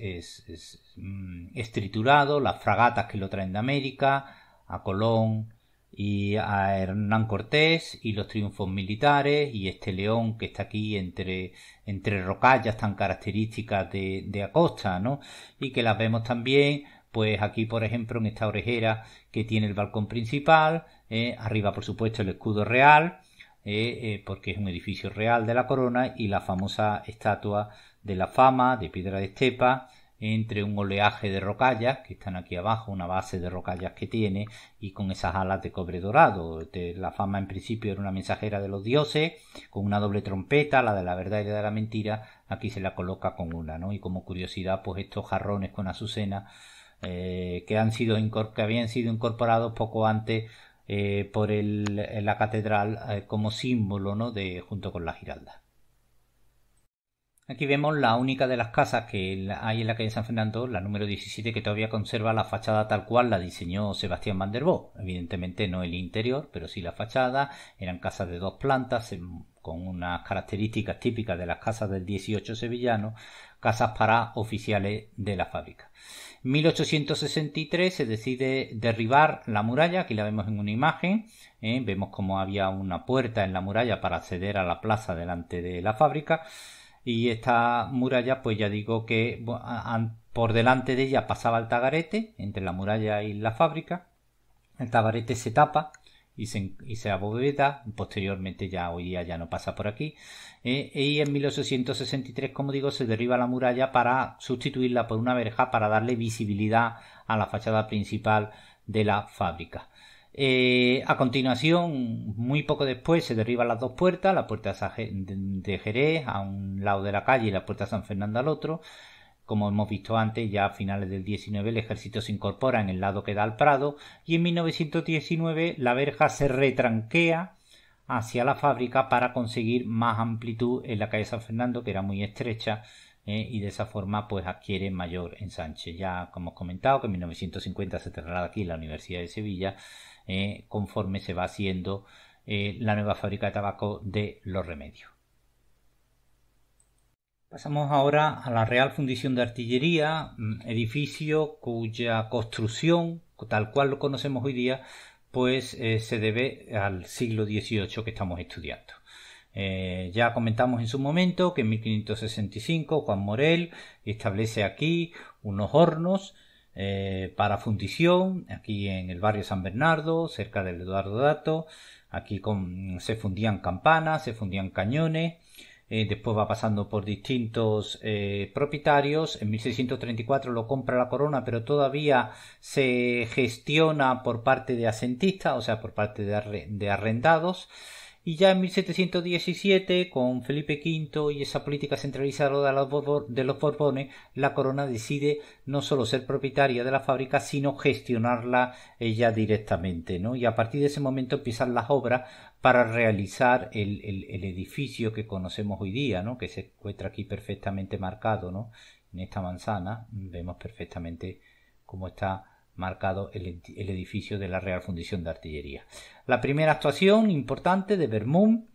mm, es, triturado, las fragatas que lo traen de América, a Colón y a Hernán Cortés y los triunfos militares y este león que está aquí entre, entre rocallas tan características de, de Acosta, ¿no? Y que las vemos también pues aquí, por ejemplo, en esta orejera que tiene el balcón principal, eh, arriba, por supuesto, el escudo real, eh, eh, porque es un edificio real de la corona y la famosa estatua de la fama de piedra de estepa entre un oleaje de rocallas que están aquí abajo, una base de rocallas que tiene y con esas alas de cobre dorado. Este, la fama en principio era una mensajera de los dioses con una doble trompeta, la de la verdad y la de la mentira, aquí se la coloca con una, ¿no? Y como curiosidad, pues estos jarrones con azucena eh, que, habían sido incorporados poco antes eh, por la catedral eh, como símbolo ¿no? de, junto con la giralda. Aquí vemos la única de las casas que hay en la calle San Fernando, la número 17, que todavía conserva la fachada tal cual la diseñó Sebastián van Evidentemente no el interior, pero sí la fachada. Eran casas de dos plantas, con unas características típicas de las casas del 18 sevillano, casas para oficiales de la fábrica. 1863 se decide derribar la muralla, aquí la vemos en una imagen, ¿eh? vemos como había una puerta en la muralla para acceder a la plaza delante de la fábrica y esta muralla pues ya digo que por delante de ella pasaba el tagarete entre la muralla y la fábrica, el tagarete se tapa y se, y se aboveda, posteriormente ya hoy día ya no pasa por aquí ¿eh? y en 1863, como digo, se derriba la muralla para sustituirla por una verja para darle visibilidad a la fachada principal de la fábrica. Eh, a continuación, muy poco después, se derriban las dos puertas, la puerta de Jerez a un lado de la calle y la puerta de San Fernando al otro. Como hemos visto antes, ya a finales del 19 el ejército se incorpora en el lado que da al Prado y en 1919 la verja se retranquea hacia la fábrica para conseguir más amplitud en la calle San Fernando, que era muy estrecha, eh, y de esa forma pues adquiere mayor ensanche. Ya como os comentado que en 1950 se cerrará aquí la Universidad de Sevilla, eh, conforme se va haciendo eh, la nueva fábrica de tabaco de Los Remedios. Pasamos ahora a la Real Fundición de Artillería, mm, edificio cuya construcción, tal cual lo conocemos hoy día, pues eh, se debe al siglo XVIII que estamos estudiando. Eh, ya comentamos en su momento que en 1565 Juan Morel establece aquí unos hornos eh, para fundición, aquí en el barrio San Bernardo, cerca del Eduardo Dato. Aquí se fundían campanas, se fundían cañones, eh, después va pasando por distintos eh, propietarios. En 1634 lo compra la corona, pero todavía se gestiona por parte de asentistas, o sea, por parte de arrendados. Y ya en 1717, con Felipe V y esa política centralizada de los Borbones, la corona decide no solo ser propietaria de la fábrica, sino gestionarla ella directamente, ¿no? Y a partir de ese momento empiezan las obras para realizar el, el, el edificio que conocemos hoy día, ¿no? Que se encuentra aquí perfectamente marcado, ¿no? En esta manzana vemos perfectamente cómo está marcado el, edificio de la Real Fundición de Artillería. La primera actuación importante de Vermont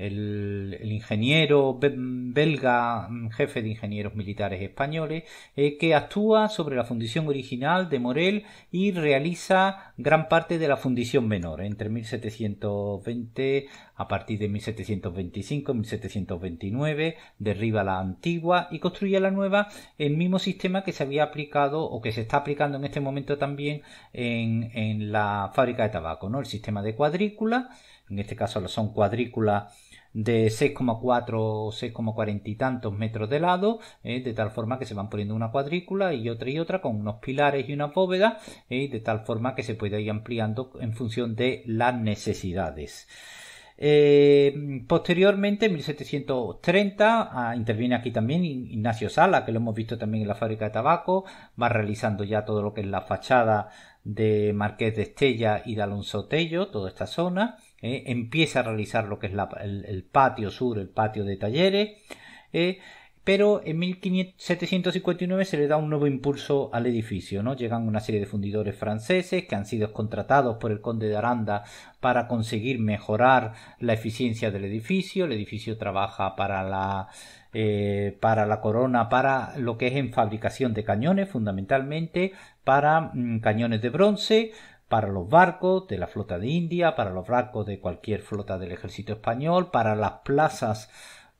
el, ingeniero belga, mm, jefe de ingenieros militares españoles, eh, que actúa sobre la fundición original de Morel y realiza gran parte de la fundición menor entre 1720 a partir de 1725 1729 derriba la antigua y construye la nueva el mismo sistema que se había aplicado o que se está aplicando en este momento también en, en la fábrica de tabaco, ¿no? El sistema de cuadrícula, en este caso son cuadrículas de 6,4 o 6,40 y tantos metros de lado, eh, de tal forma que se van poniendo una cuadrícula y otra y otra con unos pilares y una bóveda, eh, de tal forma que se puede ir ampliando en función de las necesidades. Eh, posteriormente, en 1730, ah, interviene aquí también Ignacio Sala, que lo hemos visto también en la fábrica de tabaco, va realizando ya todo lo que es la fachada de Marqués de Estella y de Alonso Tello, toda esta zona. ¿eh? empieza a realizar lo que es el, patio sur, el patio de talleres, ¿eh? pero en 1759 se le da un nuevo impulso al edificio, ¿no? Llegan una serie de fundidores franceses que han sido contratados por el conde de Aranda para conseguir mejorar la eficiencia del edificio. El edificio trabaja para la eh, para la corona, para lo que es en fabricación de cañones, fundamentalmente para mm, cañones de bronce, para los barcos de la flota de India, para los barcos de cualquier flota del ejército español, para las plazas,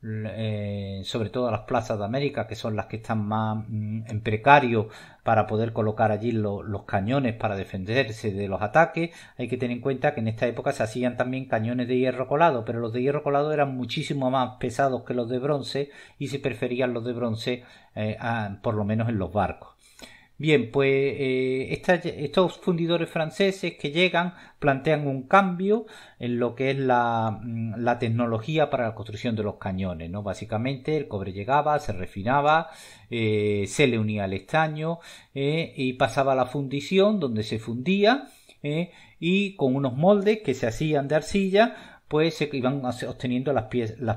eh, sobre todo las plazas de América, que son las que están más mm, en precario para poder colocar allí los cañones para defenderse de los ataques. Hay que tener en cuenta que en esta época se hacían también cañones de hierro colado, pero los de hierro colado eran muchísimo más pesados que los de bronce y se preferían los de bronce eh, por lo menos en los barcos. Bien, pues eh, estos fundidores franceses que llegan plantean un cambio en lo que es la, mm, tecnología para la construcción de los cañones, Básicamente el cobre llegaba, se refinaba, eh, se le unía al estaño eh, y pasaba a la fundición donde se fundía y con unos moldes que se hacían de arcilla pues se iban obteniendo las,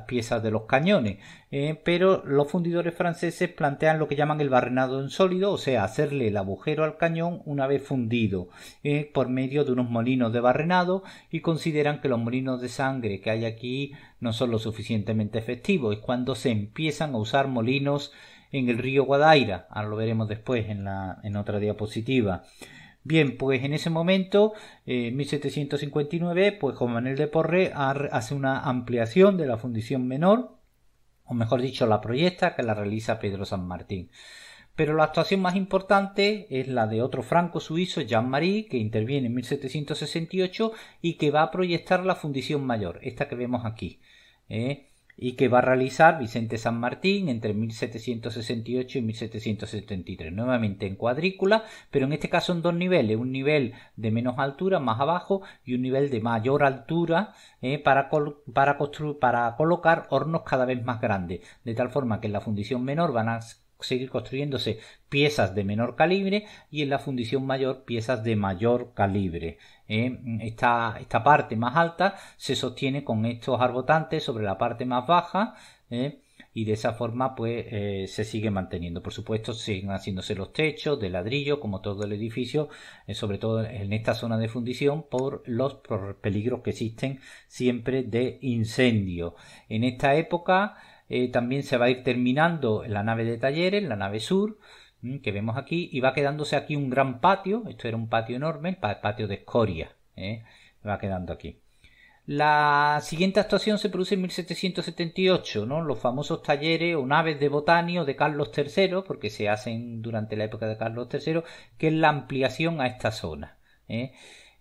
piezas de los cañones. Eh, pero los fundidores franceses plantean lo que llaman el barrenado en sólido, o sea, hacerle el agujero al cañón una vez fundido eh, por medio de unos molinos de barrenado y consideran que los molinos de sangre que hay aquí no son lo suficientemente efectivos. Es cuando se empiezan a usar molinos en el río Guadaira, ahora lo veremos después en, en otra diapositiva. Bien, pues en ese momento, eh, en 1759, pues Juan Manuel de Porre hace una ampliación de la fundición menor, o mejor dicho, la proyecta que la realiza Pedro San Martín. Pero la actuación más importante es la de otro franco suizo, Jean-Marie, que interviene en 1768 y que va a proyectar la fundición mayor, esta que vemos aquí. ¿eh? y que va a realizar Vicente San Martín entre 1768 y 1773, nuevamente en cuadrícula, pero en este caso en dos niveles, un nivel de menos altura más abajo y un nivel de mayor altura eh, para, para colocar hornos cada vez más grandes, de tal forma que en la fundición menor van a seguir construyéndose piezas de menor calibre y en la fundición mayor piezas de mayor calibre. Eh, esta, parte más alta se sostiene con estos arbotantes sobre la parte más baja eh, y de esa forma pues eh, se sigue manteniendo. Por supuesto siguen haciéndose los techos de ladrillo como todo el edificio, sobre todo en esta zona de fundición por los peligros que existen siempre de incendio. En esta época también se va a ir terminando la nave de talleres, la nave sur, Mm, que vemos aquí, y va quedándose aquí un gran patio, esto era un patio enorme, el patio de escoria, ¿eh? va quedando aquí. La siguiente actuación se produce en 1778, ¿no? Los famosos talleres o naves de botanio de Carlos III, porque se hacen durante la época de Carlos III, que es la ampliación a esta zona. ¿eh?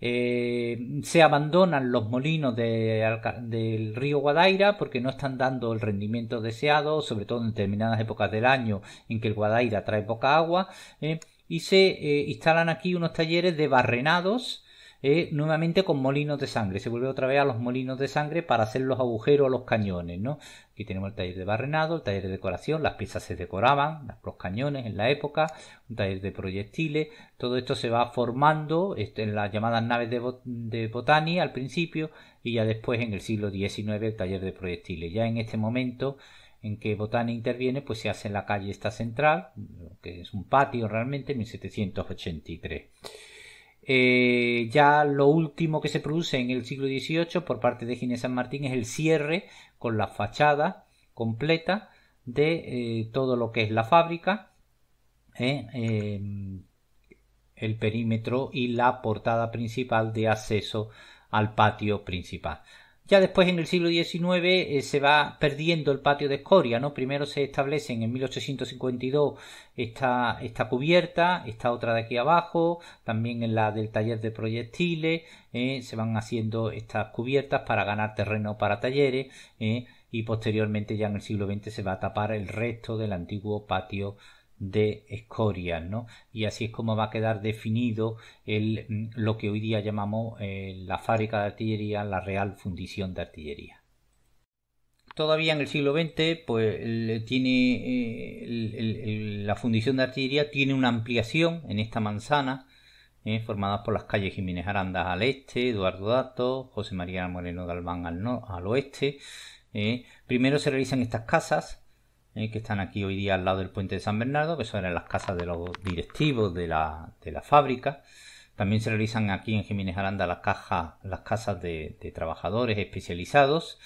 Eh, se abandonan los molinos del río Guadaira porque no están dando el rendimiento deseado, sobre todo en determinadas épocas del año en que el Guadaira trae poca agua. Eh, y se eh, instalan aquí unos talleres de barrenados eh, nuevamente con molinos de sangre. Se vuelve otra vez a los molinos de sangre para hacer los agujeros a los cañones, ¿no? Aquí tenemos el taller de barrenado, el taller de decoración, las piezas se decoraban, los cañones en la época, un taller de proyectiles, todo esto se va formando este, en las llamadas naves de, botany al principio y ya después en el siglo XIX el taller de proyectiles. Ya en este momento en que Botani interviene, pues se hace en la calle esta central, que es un patio realmente, en 1783. Eh, ya lo último que se produce en el siglo XVIII por parte de Ginés San Martín es el cierre con la fachada completa de eh, todo lo que es la fábrica, eh, em, el perímetro y la portada principal de acceso al patio principal. Ya después, en el siglo XIX, eh, se va perdiendo el patio de escoria, ¿no? Primero se establecen en 1852 esta, cubierta, esta otra de aquí abajo, también en la del taller de proyectiles, eh, se van haciendo estas cubiertas para ganar terreno para talleres, eh, y posteriormente ya en el siglo XX se va a tapar el resto del antiguo patio de escorias, Y así es como va a quedar definido el, mm, lo que hoy día llamamos eh, la fábrica de artillería, la Real Fundición de Artillería. Todavía en el siglo XX, pues tiene, eh, la fundición de artillería tiene una ampliación en esta manzana, eh, formada por las calles Jiménez Arandas al este, Eduardo Dato, José María Moreno Galván al, oeste. Primero se realizan estas casas, eh, que están aquí hoy día al lado del puente de San Bernardo, que son las casas de los directivos de la, fábrica. También se realizan aquí en Jiménez Aranda las, casas de, trabajadores especializados.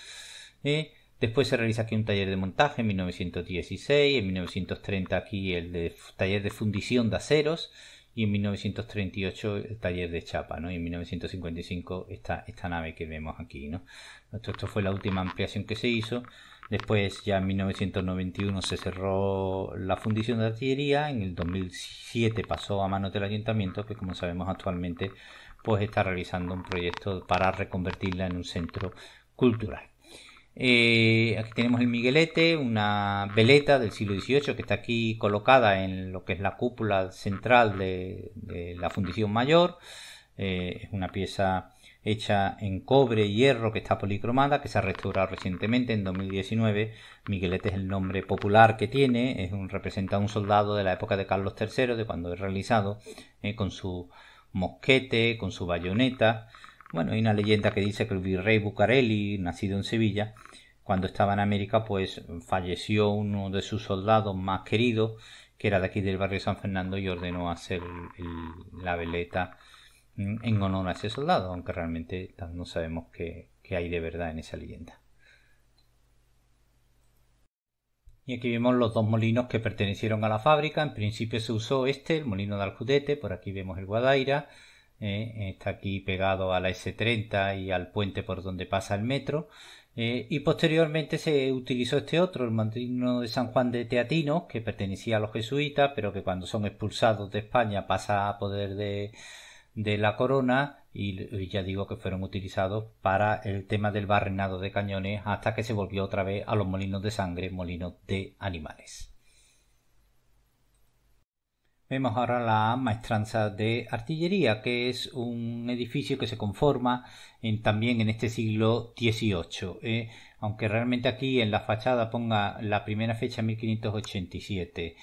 Eh. Después se realiza aquí un taller de montaje en 1916, en 1930 aquí el de, taller de fundición de aceros y en 1938 el taller de chapa, Y en 1955 esta, esta nave que vemos aquí, ¿no? esto fue la última ampliación que se hizo Después ya en 1991 se cerró la fundición de artillería, en el 2007 pasó a manos del ayuntamiento, que como sabemos actualmente pues está realizando un proyecto para reconvertirla en un centro cultural. Eh, aquí tenemos el Miguelete, una veleta del siglo XVIII que está aquí colocada en lo que es la cúpula central de, la fundición mayor. Eh, es una pieza hecha en cobre y hierro que está policromada, que se ha restaurado recientemente en 2019. Miguelete es el nombre popular que tiene, es un, representa a un soldado de la época de Carlos III, de cuando es realizado, eh, con su mosquete, con su bayoneta. Bueno, hay una leyenda que dice que el virrey Bucareli, nacido en Sevilla, cuando estaba en América, pues falleció uno de sus soldados más queridos, que era de aquí del barrio San Fernando, y ordenó hacer la veleta en honor a ese soldado, aunque realmente no sabemos qué, hay de verdad en esa leyenda. Y aquí vemos los dos molinos que pertenecieron a la fábrica. En principio se usó este, el molino de Alcudete. Por aquí vemos el Guadaira. Eh, está aquí pegado a la S30 y al puente por donde pasa el metro. Eh, y posteriormente se utilizó este otro, el molino de San Juan de Teatino, que pertenecía a los jesuitas, pero que cuando son expulsados de España pasa a poder de, de la corona y ya digo que fueron utilizados para el tema del barrenado de cañones hasta que se volvió otra vez a los molinos de sangre, molinos de animales. Vemos ahora la maestranza de artillería, que es un edificio que se conforma en, también en este siglo XVIII. Eh, aunque realmente aquí en la fachada ponga la primera fecha 1587.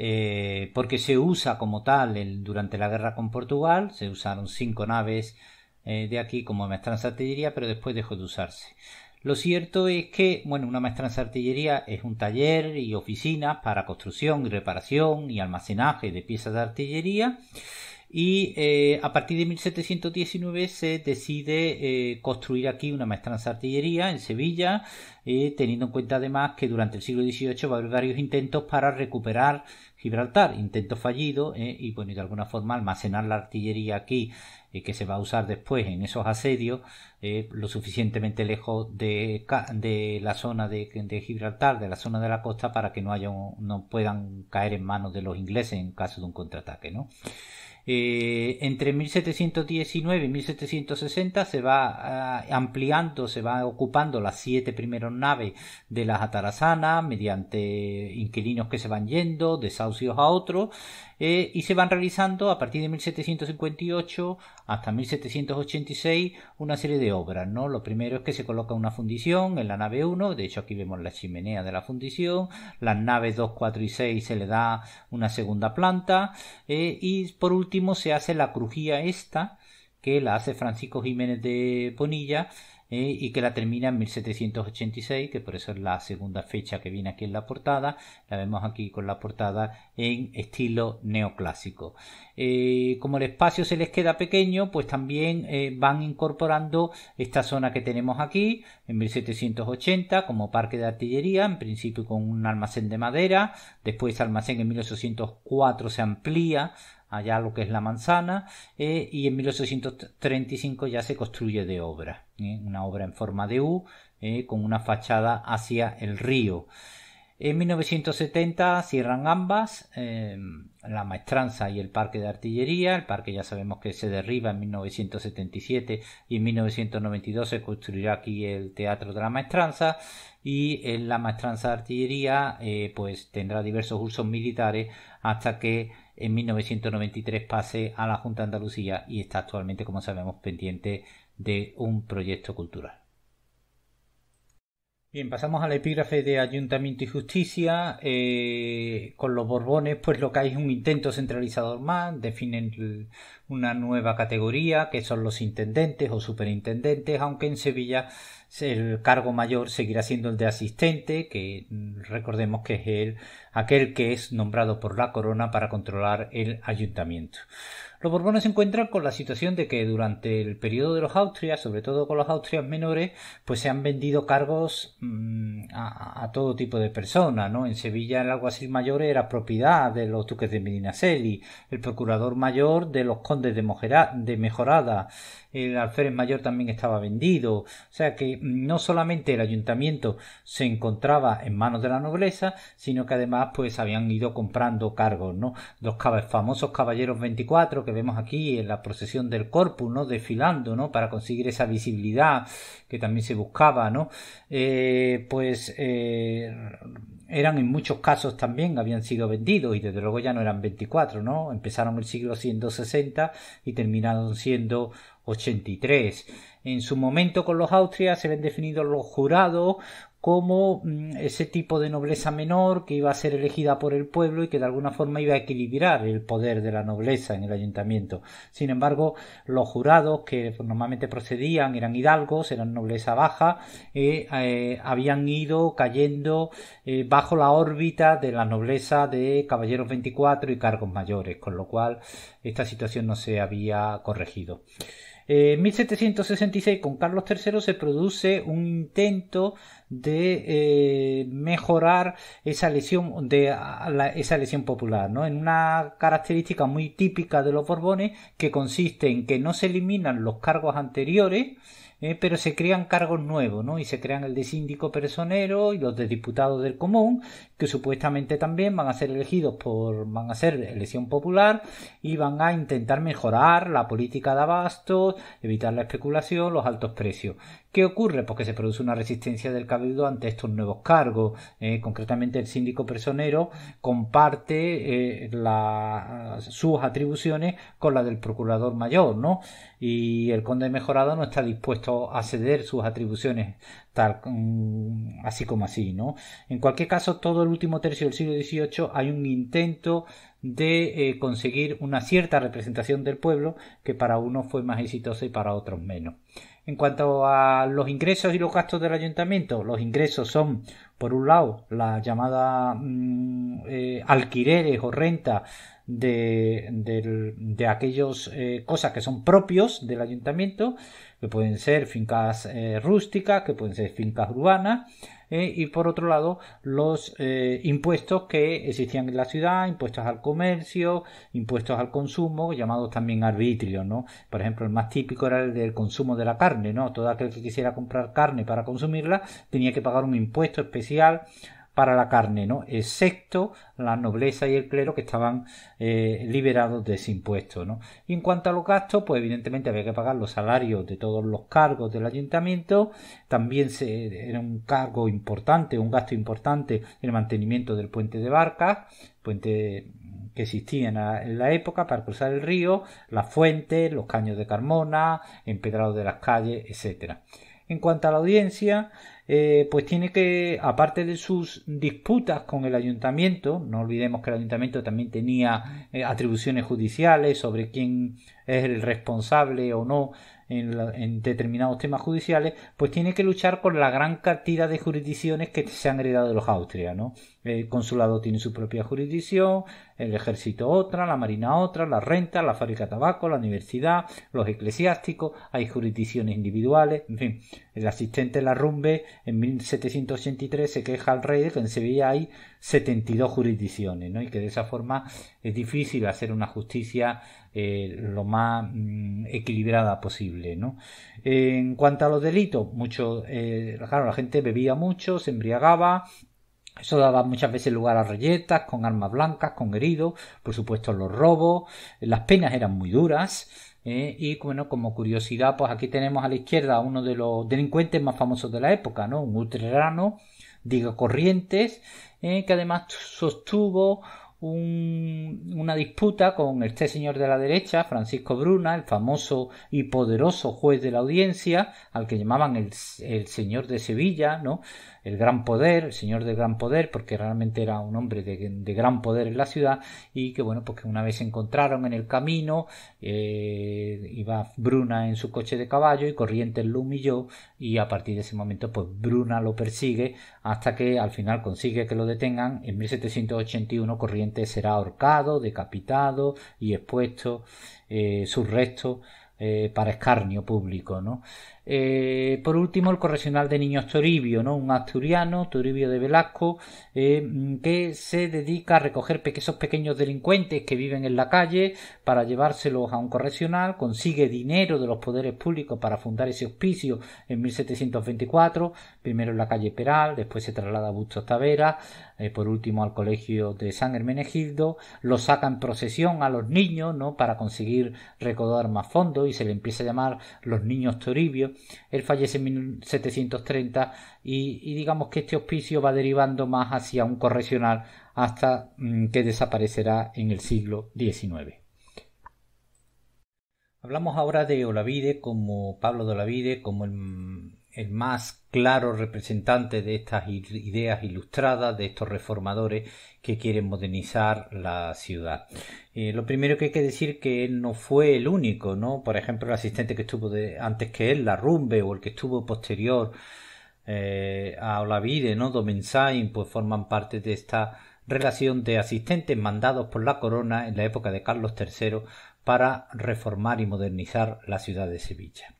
Eh, porque se usa como tal el, durante la guerra con Portugal, se usaron cinco naves eh, de aquí como maestranza artillería, pero después dejó de usarse. Lo cierto es que, bueno, una maestranza artillería es un taller y oficinas para construcción y reparación y almacenaje de piezas de artillería. Y eh, a partir de 1719 se decide construir aquí una maestranza artillería en Sevilla, teniendo en cuenta además que durante el siglo XVIII va a haber varios intentos para recuperar Gibraltar, intento fallido, eh, y bueno, de alguna forma almacenar la artillería aquí, eh, que se va a usar después en esos asedios, eh, lo suficientemente lejos de, de la zona de, Gibraltar, de la zona de la costa, para que no, no puedan caer en manos de los ingleses en caso de un contraataque, ¿no? Eh, entre 1719 y 1760 se va eh, ampliando, se va ocupando las siete primeras naves de las atarazanas mediante inquilinos que se van yendo, desahucios a otros, eh, y se van realizando a partir de 1758 hasta 1786 una serie de obras. ¿no? Lo primero es que se coloca una fundición en la nave 1, de hecho aquí vemos la chimenea de la fundición, las naves 2, 4 y 6 se le da una segunda planta eh, y por último se hace la crujía esta que la hace Francisco Jiménez de Ponilla ¿eh? y que la termina en 1786, que por eso es la segunda fecha que viene aquí en la portada. La vemos aquí con la portada en estilo neoclásico. Eh, como el espacio se les queda pequeño, pues también eh, van incorporando esta zona que tenemos aquí en 1780 como parque de artillería, en principio con un almacén de madera, después almacén en 1804 se amplía allá lo que es la manzana, eh, y en 1835 ya se construye de obra, ¿eh? una obra en forma de U eh, con una fachada hacia el río. En 1970 cierran ambas, la maestranza y el parque de artillería. El parque ya sabemos que se derriba en 1977 y en 1992 se construirá aquí el Teatro de la Maestranza y la maestranza de artillería pues tendrá diversos usos militares hasta que en 1993 pase a la Junta de Andalucía y está actualmente, como sabemos, pendiente de un proyecto cultural. Bien, pasamos al epígrafe de Ayuntamiento y Justicia. Eh, con los Borbones, pues lo que hay es un intento centralizador más. Definen una nueva categoría, que son los intendentes o superintendentes, aunque en Sevilla el cargo mayor seguirá siendo el de asistente, que recordemos que es el, aquel que es nombrado por la corona para controlar el ayuntamiento. Los Borbones se encuentran con la situación de que durante el periodo de los Austrias, sobre todo con los Austrias menores, pues se han vendido cargos mm, a, todo tipo de personas, ¿no? En Sevilla el alguacil mayor era propiedad de los duques de Medinaceli, el procurador mayor de los condes de, de Mejorada, el alférez mayor también estaba vendido, o sea que mm, no solamente el ayuntamiento se encontraba en manos de la nobleza, sino que además pues habían ido comprando cargos, ¿no? Los famosos caballeros 24 que vemos aquí en la procesión del corpus, ¿no? Desfilando, ¿no? Para conseguir esa visibilidad que también se buscaba, ¿no? Eh, pues eh, eran en muchos casos también habían sido vendidos y desde luego ya no eran 24, ¿no? Empezaron el siglo 160 y terminaron siendo 83. En su momento con los Austrias se ven definidos los jurados como mm, ese tipo de nobleza menor que iba a ser elegida por el pueblo y que de alguna forma iba a equilibrar el poder de la nobleza en el ayuntamiento. Sin embargo, los jurados que normalmente procedían eran hidalgos, eran nobleza baja, eh, eh, habían ido cayendo eh, bajo la órbita de la nobleza de caballeros 24 y cargos mayores, con lo cual esta situación no se había corregido. Eh, en 1766, con Carlos III, se produce un intento de eh, mejorar esa lesión, de, esa lesión popular, ¿no? En una característica muy típica de los Borbones, que consiste en que no se eliminan los cargos anteriores, eh, pero se crean cargos nuevos, ¿no? Y se crean el de síndico personero y los de diputados del común, que supuestamente también van a ser elegidos por, van a ser elección popular y van a intentar mejorar la política de abasto, evitar la especulación, los altos precios. ¿Qué ocurre? Porque se produce una resistencia del cabildo ante estos nuevos cargos. Eh, concretamente, el síndico personero comparte eh, sus atribuciones con las del procurador mayor, ¿no? Y el conde mejorado no está dispuesto a ceder sus atribuciones tal mm, así como así, ¿no? En cualquier caso, todo el último tercio del siglo XVIII hay un intento de eh, conseguir una cierta representación del pueblo que para unos fue más exitosa y para otros menos. En cuanto a los ingresos y los gastos del ayuntamiento, los ingresos son, por un lado, la llamada mm, eh, alquileres o renta de, aquellas eh, cosas que son propios del ayuntamiento, que pueden ser fincas eh, rústicas, que pueden ser fincas urbanas, ¿eh? y por otro lado los eh, impuestos que existían en la ciudad, impuestos al comercio, impuestos al consumo, llamados también arbitrios, ¿no? Por ejemplo, el más típico era el del consumo de la carne, ¿no? Todo aquel que quisiera comprar carne para consumirla tenía que pagar un impuesto especial para la carne, ¿no? excepto la nobleza y el clero que estaban eh, liberados de ese impuesto. Y en cuanto a los gastos, pues evidentemente había que pagar los salarios de todos los cargos del ayuntamiento, también se, era un cargo importante, un gasto importante el mantenimiento del puente de barcas, puente que existía en la, época para cruzar el río, las fuentes, los caños de Carmona, empedrado de las calles, etc. En cuanto a la audiencia, eh, pues tiene que, aparte de sus disputas con el ayuntamiento, no olvidemos que el ayuntamiento también tenía eh, atribuciones judiciales sobre quién es el responsable o no en, determinados temas judiciales, pues tiene que luchar con la gran cantidad de jurisdicciones que se han heredado de los Austria, ¿no? El consulado tiene su propia jurisdicción, el ejército otra, la marina otra, la renta, la fábrica de tabaco, la universidad, los eclesiásticos, hay jurisdicciones individuales, en fin. El asistente Larrumbe en 1783 se queja al rey de que en Sevilla hay 72 jurisdicciones, ¿no? Y que de esa forma es difícil hacer una justicia eh, lo más mm, equilibrada posible, ¿no? En cuanto a los delitos, mucho, eh, la gente bebía mucho, se embriagaba, eso daba muchas veces lugar a rayetas con armas blancas, con heridos, por supuesto los robos, las penas eran muy duras. ¿eh? y bueno, como curiosidad, pues aquí tenemos a la izquierda uno de los delincuentes más famosos de la época, ¿no? Un utrerano, digo Corrientes, ¿eh? que además sostuvo un, una disputa con este señor de la derecha, Francisco Bruna, el famoso y poderoso juez de la audiencia, al que llamaban el señor de Sevilla, ¿no? el gran poder, el señor del gran poder, porque realmente era un hombre de, gran poder en la ciudad y que bueno, pues que una vez se encontraron en el camino, eh, iba Bruna en su coche de caballo y Corrientes lo humilló y a partir de ese momento pues Bruna lo persigue hasta que al final consigue que lo detengan. En 1781 Corrientes será ahorcado, decapitado y expuesto eh, sus restos eh, para escarnio público, ¿no? Eh, por último, el correccional de niños Toribio, ¿no? un asturiano, Toribio de Velasco, eh, que se dedica a recoger esos pequeños delincuentes que viven en la calle para llevárselos a un correccional, consigue dinero de los poderes públicos para fundar ese hospicio en 1724, primero en la calle Peral, después se traslada a Bustos Tavera, eh, por último al colegio de San Hermenegildo, lo saca en procesión a los niños, ¿no? Para conseguir recaudar más fondos y se le empieza a llamar los niños Toribio él fallece en 1730 y, digamos que este hospicio va derivando más hacia un correccional hasta mm, que desaparecerá en el siglo XIX. Hablamos ahora de Olavide como Pablo de Olavide, como el el más claro representante de estas ideas ilustradas, de estos reformadores que quieren modernizar la ciudad. Eh, lo primero que hay que decir que él no fue el único, ¿no? Por ejemplo, el asistente que estuvo antes que él, la Rumbe, o el que estuvo posterior eh, a Olavide, ¿no? Domensain, pues forman parte de esta relación de asistentes mandados por la corona en la época de Carlos III para reformar y modernizar la ciudad de Sevilla.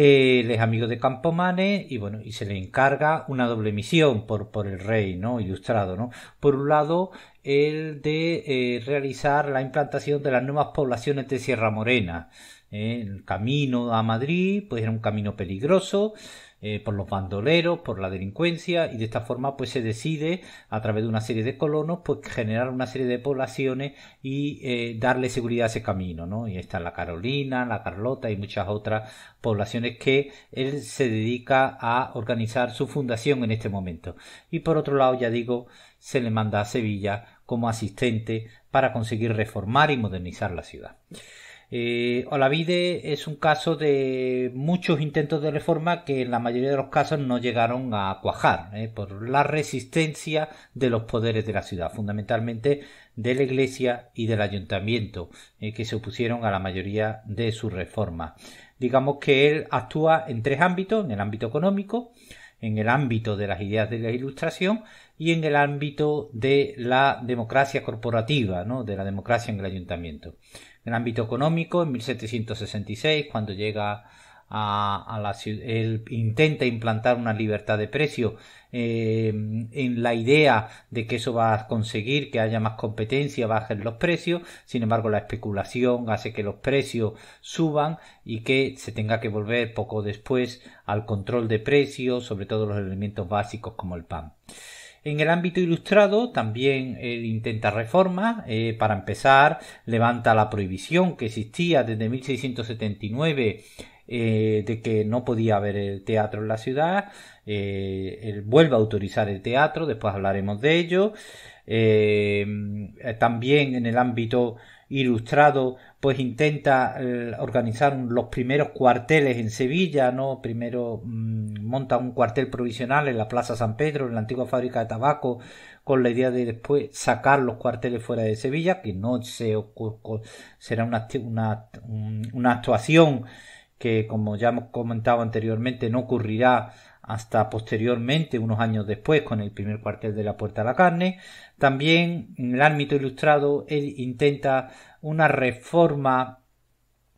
Eh, él es amigo de Campomanes y bueno, y se le encarga una doble misión por, por el rey, ¿no? Ilustrado, ¿no? Por un lado, el de eh, realizar la implantación de las nuevas poblaciones de Sierra Morena. ¿eh? El camino a Madrid, pues era un camino peligroso, eh, por los bandoleros, por la delincuencia, y de esta forma pues se decide a través de una serie de colonos pues generar una serie de poblaciones y eh, darle seguridad a ese camino, ¿no? Y está la Carolina, la Carlota y muchas otras poblaciones que él se dedica a organizar su fundación en este momento. Y por otro lado, ya digo, se le manda a Sevilla como asistente para conseguir reformar y modernizar la ciudad. Eh, Olavide es un caso de muchos intentos de reforma que en la mayoría de los casos no llegaron a cuajar eh, por la resistencia de los poderes de la ciudad, fundamentalmente de la iglesia y del ayuntamiento, eh, que se opusieron a la mayoría de sus reformas. Digamos que él actúa en tres ámbitos, en el ámbito económico, en el ámbito de las ideas de la ilustración y en el ámbito de la democracia corporativa, ¿no? de la democracia en el ayuntamiento. En el ámbito económico, en 1766, cuando llega a, la ciudad, él intenta implantar una libertad de precio eh, en la idea de que eso va a conseguir que haya más competencia, bajen los precios, sin embargo la especulación hace que los precios suban y que se tenga que volver poco después al control de precios, sobre todo los elementos básicos como el pan. En el ámbito ilustrado también él intenta reformas. Eh, para empezar, levanta la prohibición que existía desde 1679 eh, de que no podía haber el teatro en la ciudad. Eh, vuelve a autorizar el teatro, después hablaremos de ello. también en el ámbito ilustrado, pues intenta eh, organizar los primeros cuarteles en Sevilla, ¿no? Primero mm, monta un cuartel provisional en la Plaza San Pedro, en la antigua fábrica de tabaco, con la idea de después sacar los cuarteles fuera de Sevilla, que no se será una, una, una actuación que, como ya hemos comentado anteriormente, no ocurrirá hasta posteriormente, unos años después, con el primer cuartel de la Puerta a la Carne. También en el ámbito ilustrado, él intenta una reforma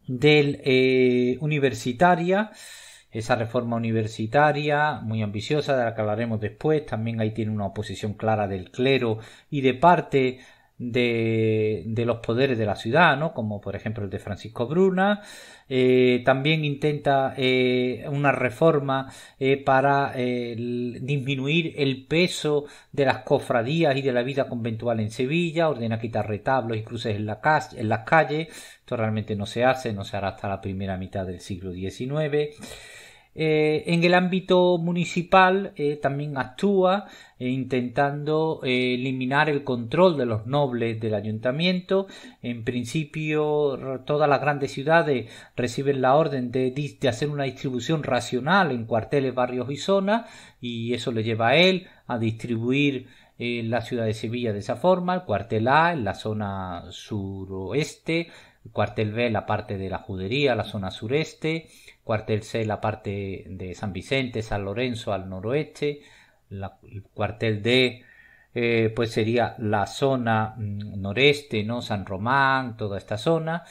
del eh, universitaria, esa reforma universitaria muy ambiciosa de la que hablaremos después. También ahí tiene una oposición clara del clero y de parte de, los poderes de la ciudad, ¿no? como por ejemplo el de Francisco Bruna. Eh, también intenta eh, una reforma eh, para disminuir el peso de las cofradías y de la vida conventual en Sevilla. Ordena quitar retablos y cruces en, la en las calles. Esto realmente no se hace, no se hará hasta la primera mitad del siglo XIX. Eh, en el ámbito municipal eh, también actúa eh, intentando eliminar el control de los nobles del ayuntamiento. En principio todas las grandes ciudades reciben la orden de, hacer una distribución racional en cuarteles, barrios y zonas y eso le lleva a él a distribuir la ciudad de Sevilla de esa forma, el cuartel A en la zona suroeste, el cuartel B en la parte de la judería, la zona sureste, cuartel C la parte de San Vicente, San Lorenzo al noroeste, el cuartel D eh, pues sería la zona mm, noreste, ¿no? San Román, toda esta zona,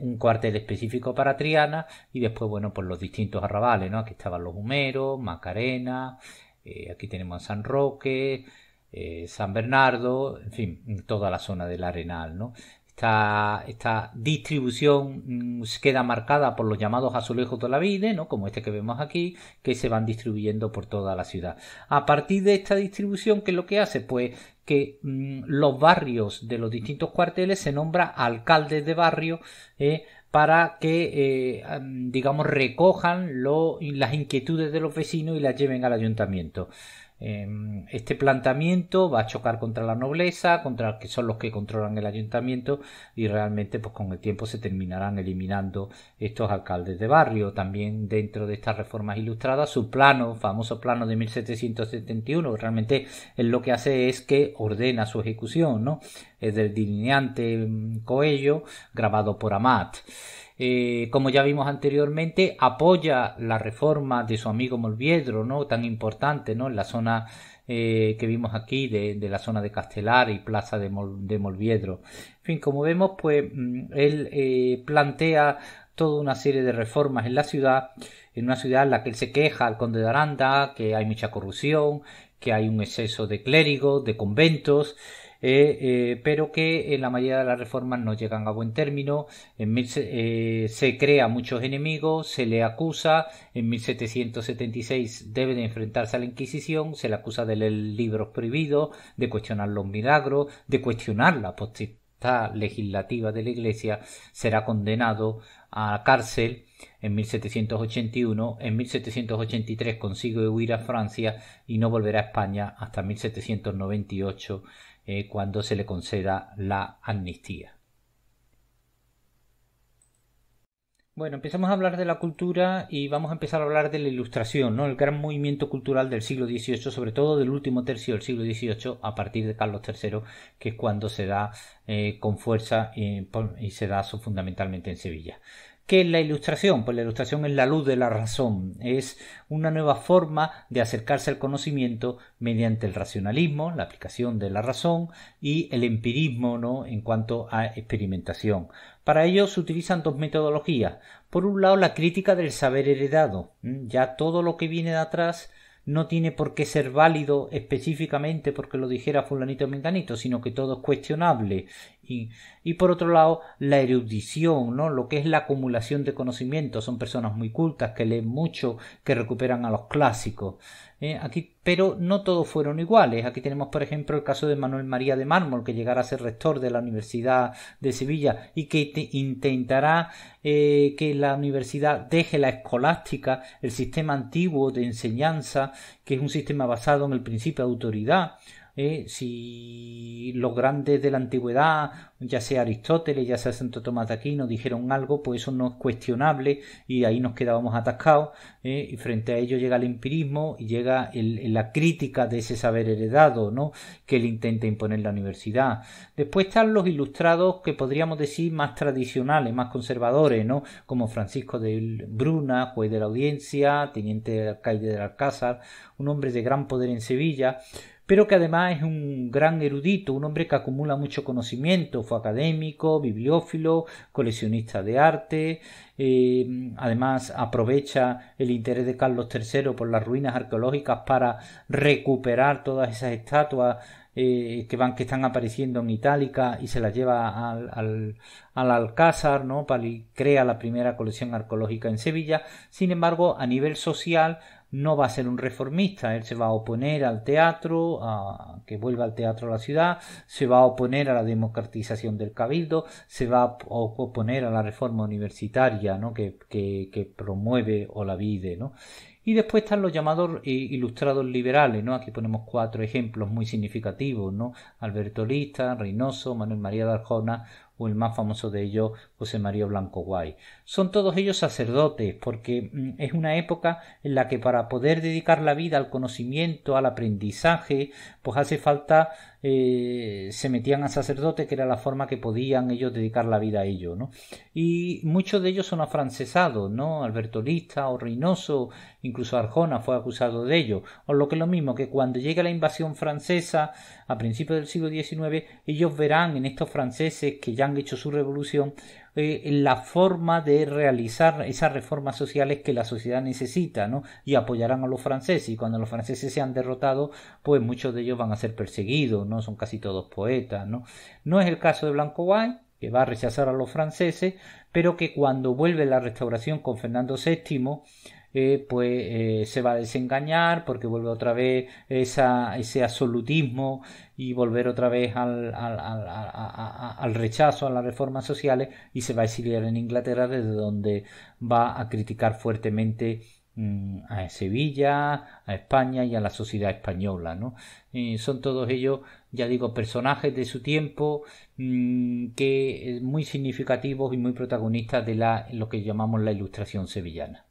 un cuartel específico para Triana y después, bueno, por los distintos arrabales, ¿no? Aquí estaban los Humeros, Macarena, eh, aquí tenemos San Roque, eh, San Bernardo, en fin, toda la zona del Arenal, ¿no? Esta, distribución mm, queda marcada por los llamados azulejos de la vida, ¿no? como este que vemos aquí, que se van distribuyendo por toda la ciudad. A partir de esta distribución, ¿qué es lo que hace? Pues que mm, los barrios de los distintos cuarteles se nombra alcaldes de barrio ¿eh? para que, eh, mm, digamos, recojan las inquietudes de los vecinos y las lleven al ayuntamiento. Em, este planteamiento va a chocar contra la nobleza, contra que son los que controlan el ayuntamiento y realmente pues con el tiempo se terminarán eliminando estos alcaldes de barrio. También dentro de estas reformas ilustradas su plano, famoso plano de 1771, realmente lo que hace es que ordena su ejecución, ¿no? Es del delineante mm, Coello grabado por Amat. Eh, como ya vimos anteriormente, apoya la reforma de su amigo Molviedro, ¿no? Tan importante, ¿no? En la zona eh, que vimos aquí, de, la zona de Castelar y Plaza de, Molviedro. En fin, como vemos, pues mm, él eh, plantea toda una serie de reformas en la ciudad, en una ciudad en la que él se queja al conde de Aranda, que hay mucha corrupción, que hay un exceso de clérigos, de conventos, eh, eh, pero que en eh, la mayoría de las reformas no llegan a buen término. se crea muchos enemigos, se le acusa. En 1776 debe de enfrentarse a la Inquisición, se le acusa de leer libros prohibidos, de cuestionar los milagros, de cuestionar la postura legislativa de la Iglesia, será condenado a cárcel en 1781. En 1783 consigue huir a Francia y no volverá a España hasta 1798, eh, cuando se le conceda la amnistía. Bueno, empezamos a hablar de la cultura y vamos a empezar a hablar de la ilustración, ¿no? El gran movimiento cultural del siglo XVIII, sobre todo del último tercio del siglo XVIII, a partir de Carlos III, que es cuando se da eh, con fuerza eh, y, se da fundamentalmente en Sevilla. ¿Qué es la ilustración? Pues la ilustración es la luz de la razón, es una nueva forma de acercarse al conocimiento mediante el racionalismo, la aplicación de la razón y el empirismo ¿no? en cuanto a experimentación. Para ello se utilizan dos metodologías. Por un lado, la crítica del saber heredado. Ya todo lo que viene de atrás no tiene por qué ser válido específicamente porque lo dijera fulanito o menganito, sino que todo es cuestionable. Y, y, por otro lado, la erudición, ¿no? lo que es la acumulación de conocimientos. Son personas muy cultas, que leen mucho, que recuperan a los clásicos. ¿eh? aquí, pero no todos fueron iguales. Aquí tenemos, por ejemplo, el caso de Manuel María de Mármol, que llegará a ser rector de la Universidad de Sevilla y que intentará eh, que la universidad deje la escolástica, el sistema antiguo de enseñanza, que es un sistema basado en el principio de autoridad, ¿eh? si los grandes de la antigüedad, ya sea Aristóteles, ya sea Santo Tomás de Aquino, dijeron algo, pues eso no es cuestionable y ahí nos quedábamos atascados. ¿eh? y frente a ello llega el empirismo y llega la crítica de ese saber heredado ¿no? que él intenta imponer la universidad. Después están los ilustrados que podríamos decir más tradicionales, más conservadores, ¿no? como Francisco de Bruna, juez de la audiencia, teniente de alcalde del Alcázar, un hombre de gran poder en Sevilla, pero que además es un gran erudito, un hombre que acumula mucho conocimiento, fue académico, bibliófilo, coleccionista de arte, eh, además aprovecha el interés de Carlos III por las ruinas arqueológicas para recuperar todas esas estatuas eh, que van que están apareciendo en Itálica y se las lleva al, Alcázar, ¿no? crea la primera colección arqueológica en Sevilla. Sin embargo, a nivel social, no va a ser un reformista, él se va a oponer al teatro, a que vuelva al teatro a la ciudad, se va a oponer a la democratización del cabildo, se va a oponer a la reforma universitaria ¿no? que, que, que promueve Olavide. ¿no? Y después están los llamados eh, ilustrados liberales, ¿no? aquí ponemos cuatro ejemplos muy significativos, ¿no? Alberto Lista, Reynoso, Manuel María de Arjona, o el más famoso de ellos, José María Blanco Guay. Son todos ellos sacerdotes, porque mm, es una época en la que para poder dedicar la vida al conocimiento, al aprendizaje, pues hace falta eh, se metían a sacerdote, que era la forma que podían ellos dedicar la vida a ello, ¿no? Y muchos de ellos son afrancesados, ¿no? Alberto Lista o Reynoso, incluso Arjona fue acusado de ello, o lo que es lo mismo, que cuando llega la invasión francesa a principios del siglo XIX, ellos verán en estos franceses que ya han hecho su revolución eh, la forma de realizar esas reformas sociales que la sociedad necesita, ¿no? Y apoyarán a los franceses. Y cuando los franceses sean derrotados, pues muchos de ellos van a ser perseguidos, ¿no? Son casi todos poetas, ¿no? No es el caso de Blanco Guay, que va a rechazar a los franceses, pero que cuando vuelve la restauración con Fernando VII, eh, pues eh, se va a desengañar porque vuelve otra vez ese absolutismo y volver otra vez al, al, al, rechazo a las reformas sociales y se va a exiliar en Inglaterra desde donde va a criticar fuertemente mm, a Sevilla, a España y a la sociedad española, ¿no? Eh, son todos ellos, ya digo, personajes de su tiempo mm, que muy significativos y muy protagonistas de la, lo que llamamos la ilustración sevillana.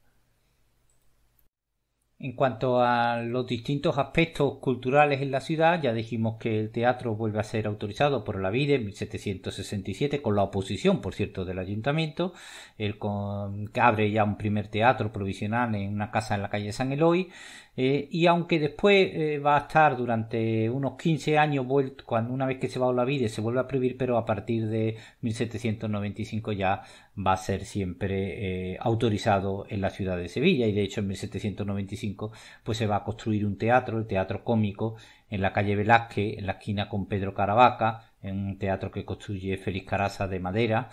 En cuanto a los distintos aspectos culturales en la ciudad, ya dijimos que el teatro vuelve a ser autorizado por la vida en 1767, con la oposición, por cierto, del ayuntamiento. El con... abre ya un primer teatro provisional en una casa en la calle San Eloy. Eh, y aunque después eh, va a estar durante unos 15 años, cuando una vez que se va a la vida se vuelve a prohibir, pero a partir de 1795 ya va a ser siempre eh, autorizado en la ciudad de Sevilla. Y de hecho en 1795 pues se va a construir un teatro, el Teatro Cómico, en la calle Velázquez, en la esquina con Pedro Caravaca, en un teatro que construye Félix Caraza de madera,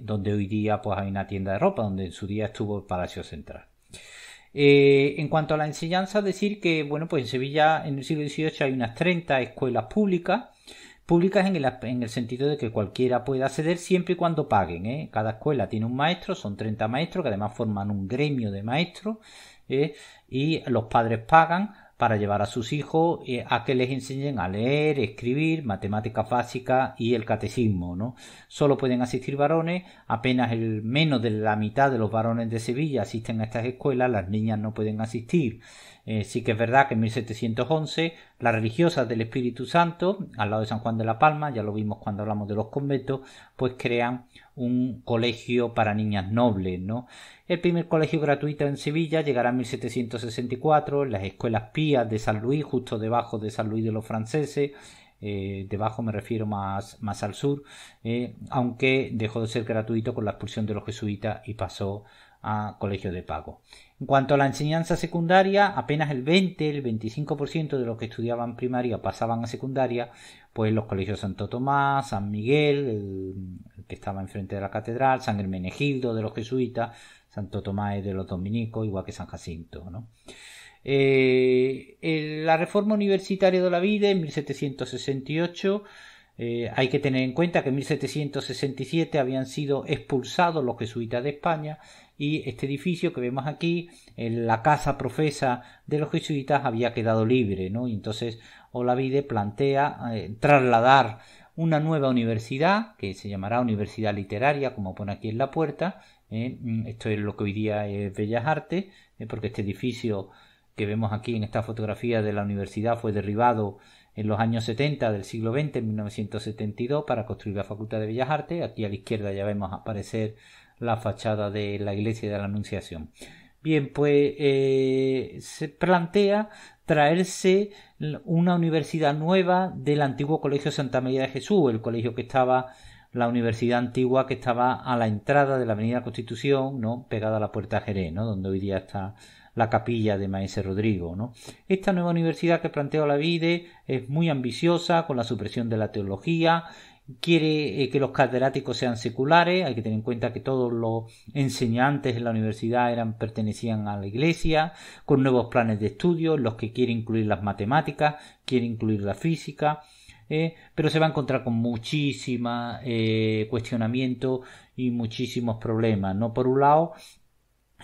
donde hoy día pues hay una tienda de ropa, donde en su día estuvo el Palacio Central. Eh, en cuanto a la enseñanza, decir que, bueno, pues en Sevilla en el siglo XVIII hay unas 30 escuelas públicas, públicas en el, sentido de que cualquiera puede acceder siempre y cuando paguen. ¿eh? Cada escuela tiene un maestro, son 30 maestros que además forman un gremio de maestros ¿eh? y los padres pagan para llevar a sus hijos eh, a que les enseñen a leer, escribir, matemática básica y el catecismo, ¿no? Solo pueden asistir varones, apenas el menos de la mitad de los varones de Sevilla asisten a estas escuelas, las niñas no pueden asistir. Eh, sí que es verdad que en 1711 las religiosas del Espíritu Santo, al lado de San Juan de la Palma, ya lo vimos cuando hablamos de los conventos, pues crean un colegio para niñas nobles, ¿no? El primer colegio gratuito en Sevilla llegará en 1764, las escuelas pías de San Luis, justo debajo de San Luis de los franceses, eh, debajo me refiero más, más al sur, eh, aunque dejó de ser gratuito con la expulsión de los jesuitas y pasó a colegio de pago. En cuanto a la enseñanza secundaria, apenas el 20, el 25% de los que estudiaban primaria pasaban a secundaria, pues los colegios Santo Tomás, San Miguel, que estaba enfrente de la catedral, San Hermenegildo de los jesuitas, Santo Tomás de los dominicos, igual que San Jacinto, ¿no? Eh, la reforma universitaria de la vida en 1768 eh, hay que tener en cuenta que en 1767 habían sido expulsados los jesuitas de España y este edificio que vemos aquí, en la casa profesa de los jesuitas, había quedado libre, ¿no? Y entonces Olavide plantea eh, trasladar una nueva universidad que se llamará Universidad Literaria, como pone aquí en la puerta. Eh, mm, esto es lo que hoy día es Bellas Artes, eh, porque este edificio que vemos aquí en esta fotografía de la universidad fue derribado en los años 70 del siglo XX, en 1972, para construir la Facultad de Bellas Artes. Aquí a la izquierda ya vemos aparecer la fachada de la iglesia de la Anunciación. Bien, pues eh, se plantea traerse una universidad nueva del antiguo Colegio Santa María de Jesús, el colegio que estaba, la universidad antigua que estaba a la entrada de la Avenida Constitución, ¿no? pegada a la Puerta Jerez, ¿no? donde hoy día está la capilla de Maese Rodrigo. Esta nueva universidad que planteó la VIDE es muy ambiciosa, con la supresión de la teología quiere eh, que los catedráticos sean seculares, hay que tener en cuenta que todos los enseñantes en la universidad eran, pertenecían a la iglesia, con nuevos planes de estudio, los que quiere incluir las matemáticas, quiere incluir la física, eh, pero se va a encontrar con muchísimos eh, cuestionamientos y muchísimos problemas, ¿no? Por un lado,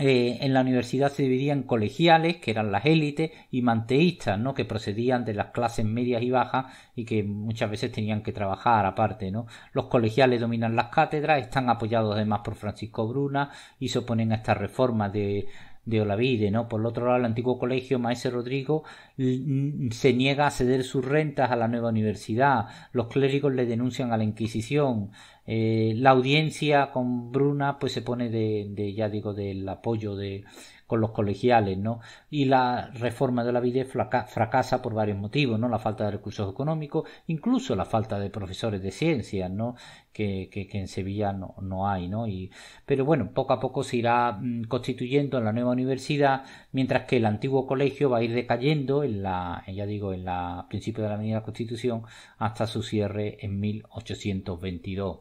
eh, en la universidad se dividían colegiales, que eran las élites, y manteístas, ¿no? que procedían de las clases medias y bajas y que muchas veces tenían que trabajar aparte. ¿no? Los colegiales dominan las cátedras, están apoyados además por Francisco Bruna y se oponen a esta reforma de, de Olavide, ¿no? Por otro lado, el antiguo colegio Maese Rodrigo se niega a ceder sus rentas a la nueva universidad, los clérigos le denuncian a la Inquisición, eh, la audiencia con Bruna pues se pone de ya digo, del apoyo de con los colegiales, ¿no? Y la reforma de la vida fracasa por varios motivos, ¿no? La falta de recursos económicos, incluso la falta de profesores de ciencias, ¿no? Que, en Sevilla no, no, hay, ¿no? Y, pero bueno, poco a poco se irá mm, constituyendo en la nueva universidad, mientras que el antiguo colegio va a ir decayendo en la, eh, ya digo, en la principio de la medida de la Constitución hasta su cierre en 1822.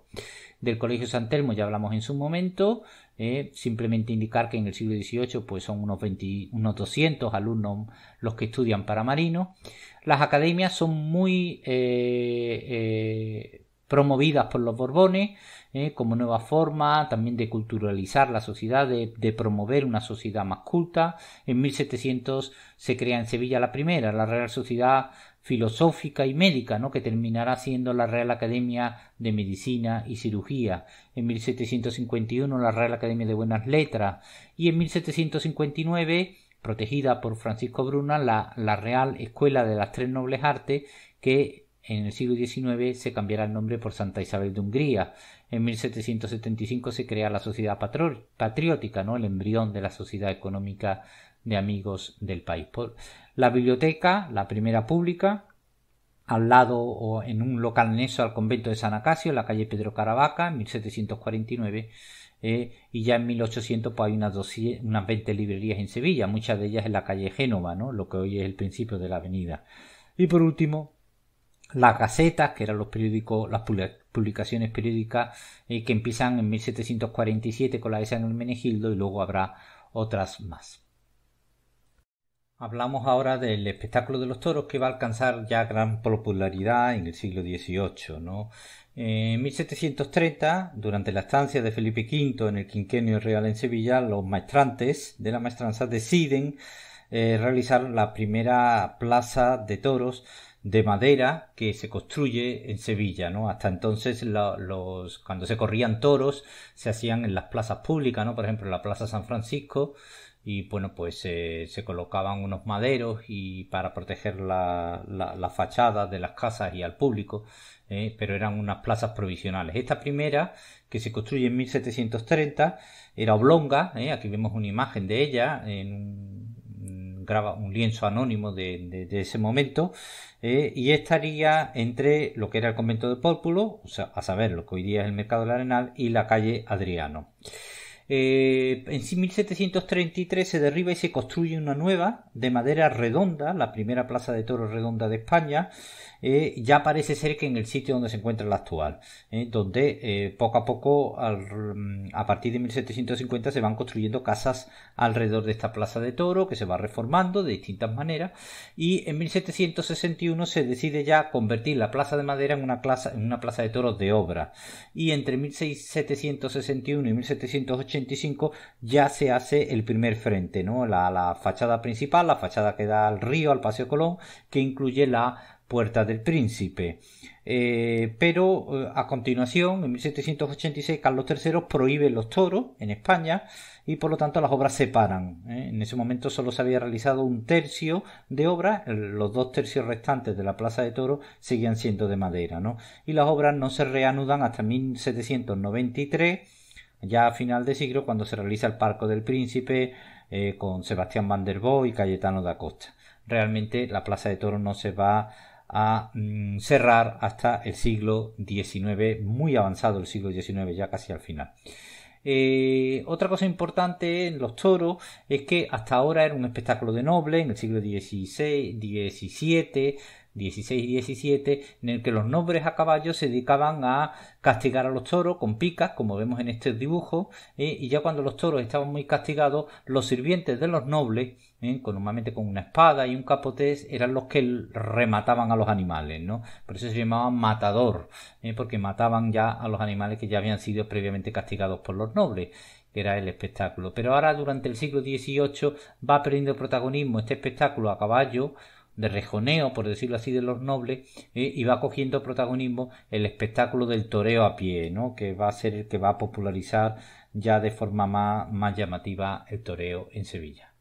Del Colegio San Telmo ya hablamos en su momento, eh, simplemente indicar que en el siglo XVIII pues, son unos, 200 alumnos los que estudian para marinos. Las academias son muy eh, eh, promovidas por los Borbones como nueva forma también de culturalizar la sociedad, de, de, promover una sociedad más culta. En 1700 se crea en Sevilla la primera, la Real Sociedad filosófica y médica, ¿no? que terminará siendo la Real Academia de Medicina y Cirugía, en 1751 la Real Academia de Buenas Letras y en 1759, protegida por Francisco Bruna, la, Real Escuela de las Tres Nobles Artes, que en el siglo XIX se cambiará el nombre por Santa Isabel de Hungría. En 1775 se crea la Sociedad Patriótica, ¿no? el embrión de la Sociedad Económica de Amigos del País. La biblioteca, la primera pública, al lado o en un local en eso, al convento de San Acacio, en la calle Pedro Caravaca, en 1749, eh, y ya en 1800 pues, hay unas, 20 librerías en Sevilla, muchas de ellas en la calle Génova, ¿no? lo que hoy es el principio de la avenida. Y por último, las gacetas, que eran los periódicos, las publicaciones periódicas eh, que empiezan en 1747 con la de San Hermenegildo y luego habrá otras más. Hablamos ahora del espectáculo de los toros que va a alcanzar ya gran popularidad en el siglo XVIII. ¿no? En 1730, durante la estancia de Felipe V en el quinquenio real en Sevilla, los maestrantes de la maestranza deciden eh, realizar la primera plaza de toros de madera que se construye en Sevilla, ¿no? Hasta entonces los, cuando se corrían toros se hacían en las plazas públicas, ¿no? Por ejemplo, en la Plaza San Francisco y bueno pues eh, se colocaban unos maderos y para proteger la, fachadas fachada de las casas y al público eh, pero eran unas plazas provisionales esta primera que se construye en 1730 era oblonga eh, aquí vemos una imagen de ella en un, graba un lienzo anónimo de, ese momento y estaría entre lo que era el convento de Pópulo o sea, a saber lo que hoy día es el mercado del Arenal y la calle Adriano eh, en 1733 se derriba y se construye una nueva de madera redonda, la primera plaza de toros redonda de España, eh, ya parece ser que en el sitio donde se encuentra la actual, eh, donde poco a poco, mm, a partir de 1750, se van construyendo casas alrededor de esta plaza de toro, que se va reformando de distintas maneras, y en 1761 se decide ya convertir la plaza de madera en una plaza, en una plaza de toros de obra, y entre 1761 y 1780 ya se hace el primer frente, ¿no? La, fachada principal, la fachada que da al río, al Paseo Colón, que incluye la Puerta del Príncipe. Eh, pero eh, a continuación, en 1786, Carlos III prohíbe los toros en España y por lo tanto las obras se paran. ¿eh? En ese momento solo se había realizado un tercio de obras, los dos tercios restantes de la Plaza de Toros seguían siendo de madera, ¿no? Y las obras no se reanudan hasta 1793 ya a final de siglo cuando se realiza el Parco del Príncipe eh, con Sebastián van der Boe y Cayetano da Costa. Realmente la Plaza de Toros no se va a mm, cerrar hasta el siglo XIX, muy avanzado el siglo XIX, ya casi al final. Eh, otra cosa importante en los toros es que hasta ahora era un espectáculo de noble, en el siglo XVI, XVII 16 y 17, en el que los nobles a caballo se dedicaban a castigar a los toros con picas, como vemos en este dibujo, ¿eh? y ya cuando los toros estaban muy castigados, los sirvientes de los nobles, ¿eh? con, normalmente con una espada y un capotés, eran los que remataban a los animales, ¿no? Por eso se llamaban matador, ¿eh? porque mataban ya a los animales que ya habían sido previamente castigados por los nobles que era el espectáculo. Pero ahora durante el siglo XVIII va perdiendo protagonismo este espectáculo a caballo de rejoneo, por decirlo así, de los nobles, eh, y va cogiendo protagonismo el espectáculo del toreo a pie, ¿no? que va a ser el que va a popularizar ya de forma más, más llamativa el toreo en Sevilla.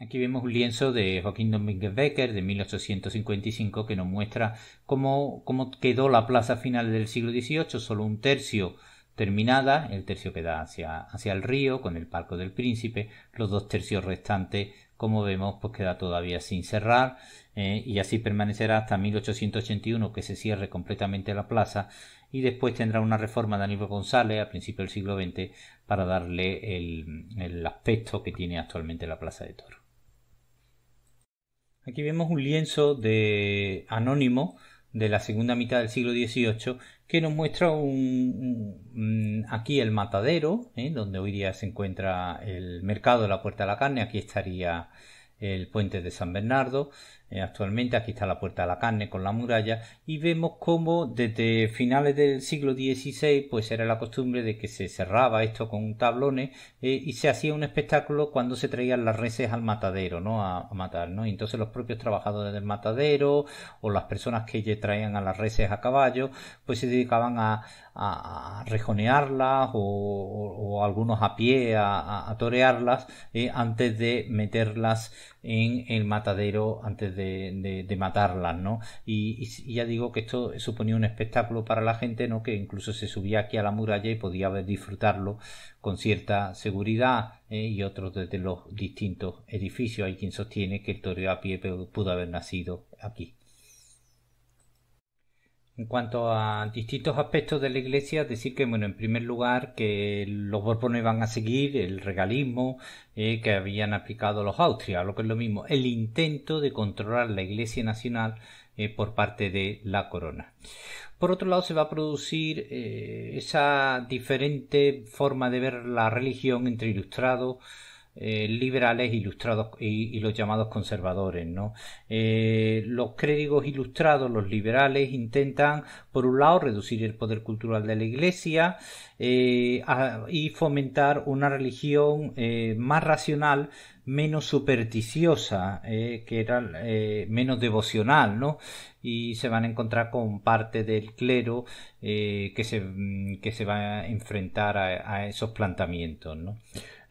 Aquí vemos un lienzo de Joaquín Domínguez Becker de 1855 que nos muestra cómo, quedó la plaza final del siglo XVIII, solo un tercio terminada, el tercio que da hacia, hacia el río con el Parco del Príncipe, los dos tercios restantes como vemos pues queda todavía sin cerrar eh, y así permanecerá hasta 1881 que se cierre completamente la plaza y después tendrá una reforma de Aníbal González a principios del siglo XX para darle el, aspecto que tiene actualmente la plaza de Toro. Aquí vemos un lienzo de anónimo de la segunda mitad del siglo XVIII que nos muestra un, mm, aquí el matadero, ¿eh? donde hoy día se encuentra el mercado, de la puerta de la carne, aquí estaría el puente de San Bernardo, eh, actualmente. Aquí está la Puerta de la Carne con la muralla y vemos cómo desde finales del siglo XVI pues era la costumbre de que se cerraba esto con un tablones eh, y se hacía un espectáculo cuando se traían las reses al matadero, ¿no? A, matar, ¿no? entonces los propios trabajadores del matadero o las personas que traían a las reses a caballo pues se dedicaban a, a rejonearlas o, algunos a pie a, torearlas eh, antes de meterlas en el matadero antes de, de, matarlas, ¿no? Y, ya digo que esto suponía un espectáculo para la gente, ¿no? Que incluso se subía aquí a la muralla y podía disfrutarlo con cierta seguridad ¿eh? y otros desde los distintos edificios. Hay quien sostiene que el toreo a pie pudo haber nacido aquí. En cuanto a distintos aspectos de la Iglesia, decir que, bueno, en primer lugar, que los Borbones van a seguir el regalismo eh, que habían aplicado los Austrias, lo que es lo mismo, el intento de controlar la Iglesia Nacional eh, por parte de la Corona. Por otro lado, se va a producir eh, esa diferente forma de ver la religión entre ilustrados, eh, liberales ilustrados y, los llamados conservadores. ¿no? Eh, los críticos ilustrados, los liberales, intentan, por un lado, reducir el poder cultural de la Iglesia eh, y fomentar una religión más racional menos supersticiosa, que era menos devocional, ¿no? Y se van a encontrar con parte del clero que, se, que se va a enfrentar a, a esos planteamientos, ¿no?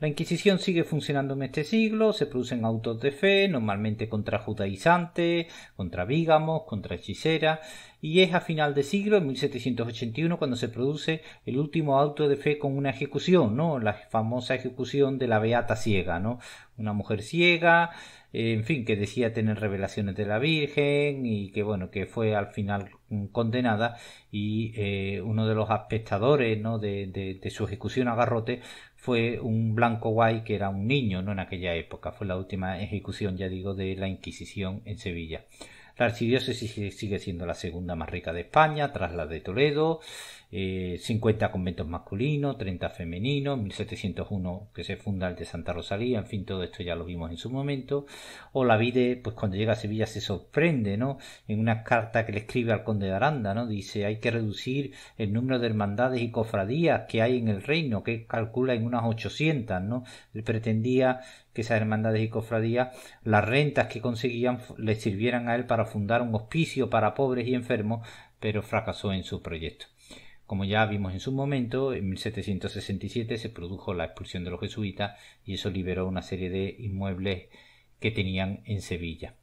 La Inquisición sigue funcionando en este siglo, se producen autos de fe, normalmente contra judaizantes, contra vígamos, contra hechiceras, y es a final de siglo, en 1781, cuando se produce el último auto de fe con una ejecución, ¿no? La famosa ejecución de la Beata Ciega, ¿no? Una mujer ciega, eh, en fin, que decía tener revelaciones de la Virgen y que, bueno, que fue al final condenada y eh, uno de los espectadores, ¿no? De, de su ejecución a garrote fue un blanco guay que era un niño, ¿no? En aquella época. Fue la última ejecución, ya digo, de la Inquisición en Sevilla. La archidiócesis sigue siendo la segunda más rica de España, tras la de Toledo, eh, 50 conventos masculinos, 30 femeninos, 1701 que se funda el de Santa Rosalía, en fin, todo esto ya lo vimos en su momento. o la vide pues cuando llega a Sevilla se sorprende, ¿no? En una carta que le escribe al conde de Aranda, ¿no? Dice, hay que reducir el número de hermandades y cofradías que hay en el reino, que calcula en unas 800, ¿no? Él pretendía que esas hermandades y cofradías, las rentas que conseguían le sirvieran a él para fundar un hospicio para pobres y enfermos, pero fracasó en su proyecto. Como ya vimos en su momento, en 1767 se produjo la expulsión de los jesuitas y eso liberó una serie de inmuebles que tenían en Sevilla.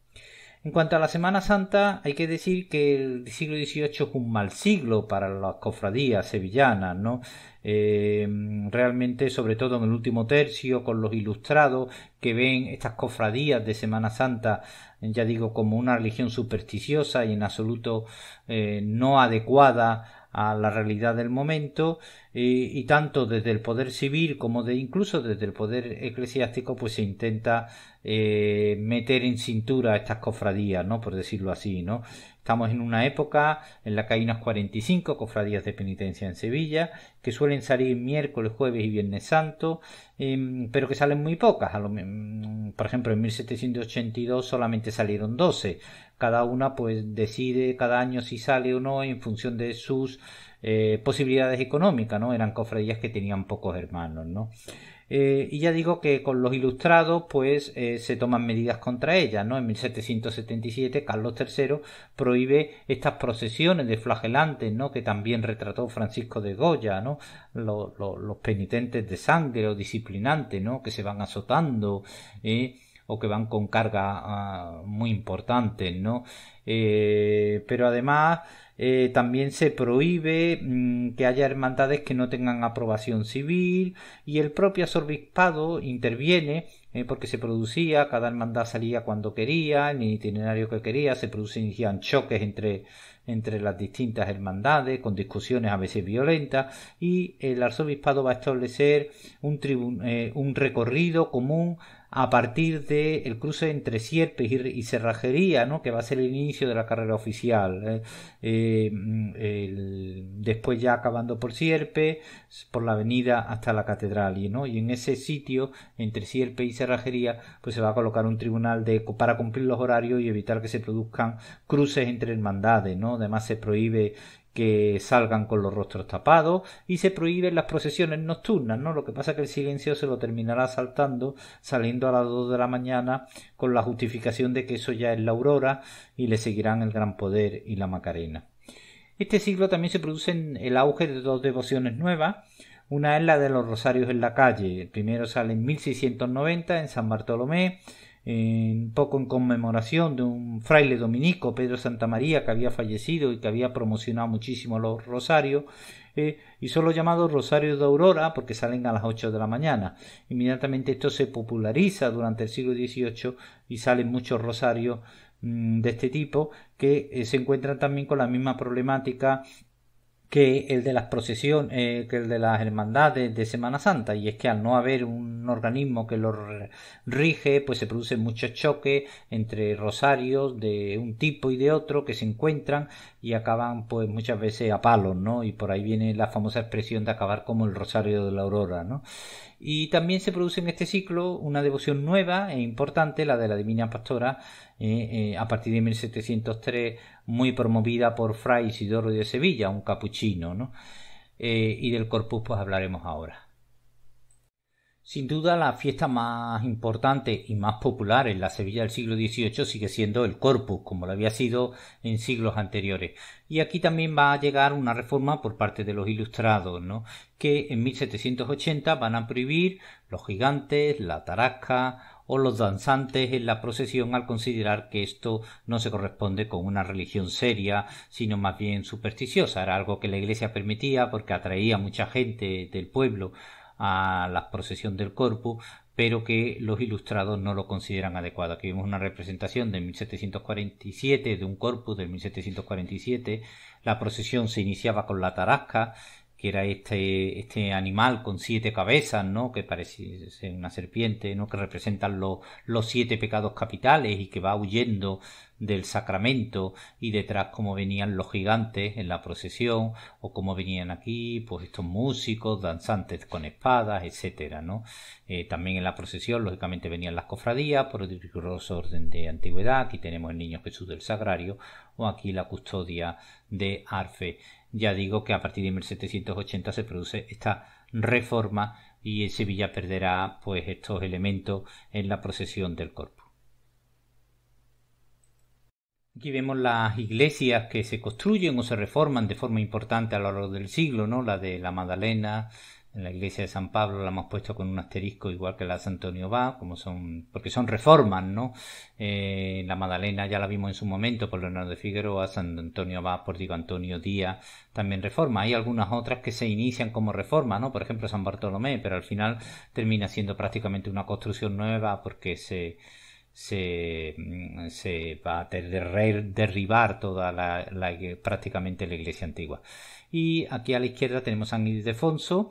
En cuanto a la Semana Santa, hay que decir que el siglo XVIII es un mal siglo para las cofradías sevillanas, ¿no? Eh, realmente, sobre todo en el último tercio, con los ilustrados que ven estas cofradías de Semana Santa, ya digo, como una religión supersticiosa y en absoluto eh, no adecuada a la realidad del momento y, tanto desde el poder civil como de incluso desde el poder eclesiástico pues se intenta eh, meter en cintura estas cofradías no por decirlo así no estamos en una época en la que hay unas 45 cofradías de penitencia en Sevilla que suelen salir miércoles jueves y viernes santo em, pero que salen muy pocas a lo, mm, por ejemplo en 1782 solamente salieron 12 cada una pues decide cada año si sale o no en función de sus eh, posibilidades económicas, ¿no? Eran cofradías que tenían pocos hermanos, ¿no? Eh, y ya digo que con los ilustrados pues eh, se toman medidas contra ellas, ¿no? En 1777 Carlos III prohíbe estas procesiones de flagelantes, ¿no? Que también retrató Francisco de Goya, ¿no? Los, los penitentes de sangre o disciplinantes, ¿no? Que se van azotando, ¿eh? o que van con carga ah, muy importante, ¿no? Eh, pero además eh, también se prohíbe mm, que haya hermandades que no tengan aprobación civil y el propio arzobispado interviene eh, porque se producía, cada hermandad salía cuando quería, en el itinerario que quería, se producían choques entre, entre las distintas hermandades con discusiones a veces violentas y el arzobispado va a establecer un, un recorrido común a partir del el cruce entre sierpe y, Cerrajería, ¿no? que va a ser el inicio de la carrera oficial. ¿eh? Eh, después ya acabando por sierpe por la avenida hasta la catedral. Y, ¿no? y en ese sitio, entre sierpe y Cerrajería, pues se va a colocar un tribunal de, para cumplir los horarios y evitar que se produzcan cruces entre hermandades. ¿no? Además se prohíbe que salgan con los rostros tapados y se prohíben las procesiones nocturnas, ¿no? Lo que pasa es que el silencio se lo terminará saltando saliendo a las 2 de la mañana con la justificación de que eso ya es la aurora y le seguirán el gran poder y la Macarena. Este siglo también se produce en el auge de dos devociones nuevas, una es la de los rosarios en la calle. El primero sale en 1690 en San Bartolomé poco en conmemoración de un fraile dominico, Pedro Santa María, que había fallecido y que había promocionado muchísimo los rosarios, eh, y son los llamados rosarios de aurora porque salen a las 8 de la mañana. Inmediatamente esto se populariza durante el siglo XVIII y salen muchos rosarios mm, de este tipo que eh, se encuentran también con la misma problemática que el de las procesiones, eh, que el de las hermandades de Semana Santa, y es que al no haber un organismo que lo rige, pues se produce mucho choques entre rosarios de un tipo y de otro que se encuentran y acaban pues muchas veces a palos, ¿no? Y por ahí viene la famosa expresión de acabar como el rosario de la aurora, ¿no? Y también se produce en este ciclo una devoción nueva e importante, la de la Divina Pastora, eh, eh, a partir de 1703, muy promovida por Fray Isidoro de Sevilla, un capuchino, eh, y del corpus pues hablaremos ahora. Sin duda, la fiesta más importante y más popular en la Sevilla del siglo XVIII sigue siendo el Corpus, como lo había sido en siglos anteriores. Y aquí también va a llegar una reforma por parte de los ilustrados, ¿no? que en 1780 van a prohibir los gigantes, la tarasca o los danzantes en la procesión al considerar que esto no se corresponde con una religión seria, sino más bien supersticiosa. Era algo que la Iglesia permitía porque atraía mucha gente del pueblo a la procesión del corpus, pero que los ilustrados no lo consideran adecuado. Aquí vemos una representación de 1747, de un corpus de 1747. La procesión se iniciaba con la tarasca, que era este, este animal con siete cabezas, ¿no? Que parece ser una serpiente, ¿no? Que representan los siete pecados capitales y que va huyendo del sacramento y detrás como venían los gigantes en la procesión o como venían aquí pues estos músicos danzantes con espadas etcétera no eh, también en la procesión lógicamente venían las cofradías por el riguroso orden de antigüedad aquí tenemos el niño Jesús del Sagrario o aquí la custodia de Arfe ya digo que a partir de 1780 se produce esta reforma y Sevilla perderá pues estos elementos en la procesión del cuerpo Aquí vemos las iglesias que se construyen o se reforman de forma importante a lo largo del siglo, ¿no? La de la Madalena, en la iglesia de San Pablo la hemos puesto con un asterisco igual que la de San Antonio va, como son, porque son reformas, ¿no? Eh, la Madalena ya la vimos en su momento por Leonardo de Figueroa, San Antonio va por Diego Antonio Díaz, también reforma. Hay algunas otras que se inician como reforma, ¿no? Por ejemplo, San Bartolomé, pero al final termina siendo prácticamente una construcción nueva porque se, Mm, se, va a derribar toda la, prácticamente la iglesia antigua. Y aquí a la izquierda tenemos San Ildefonso.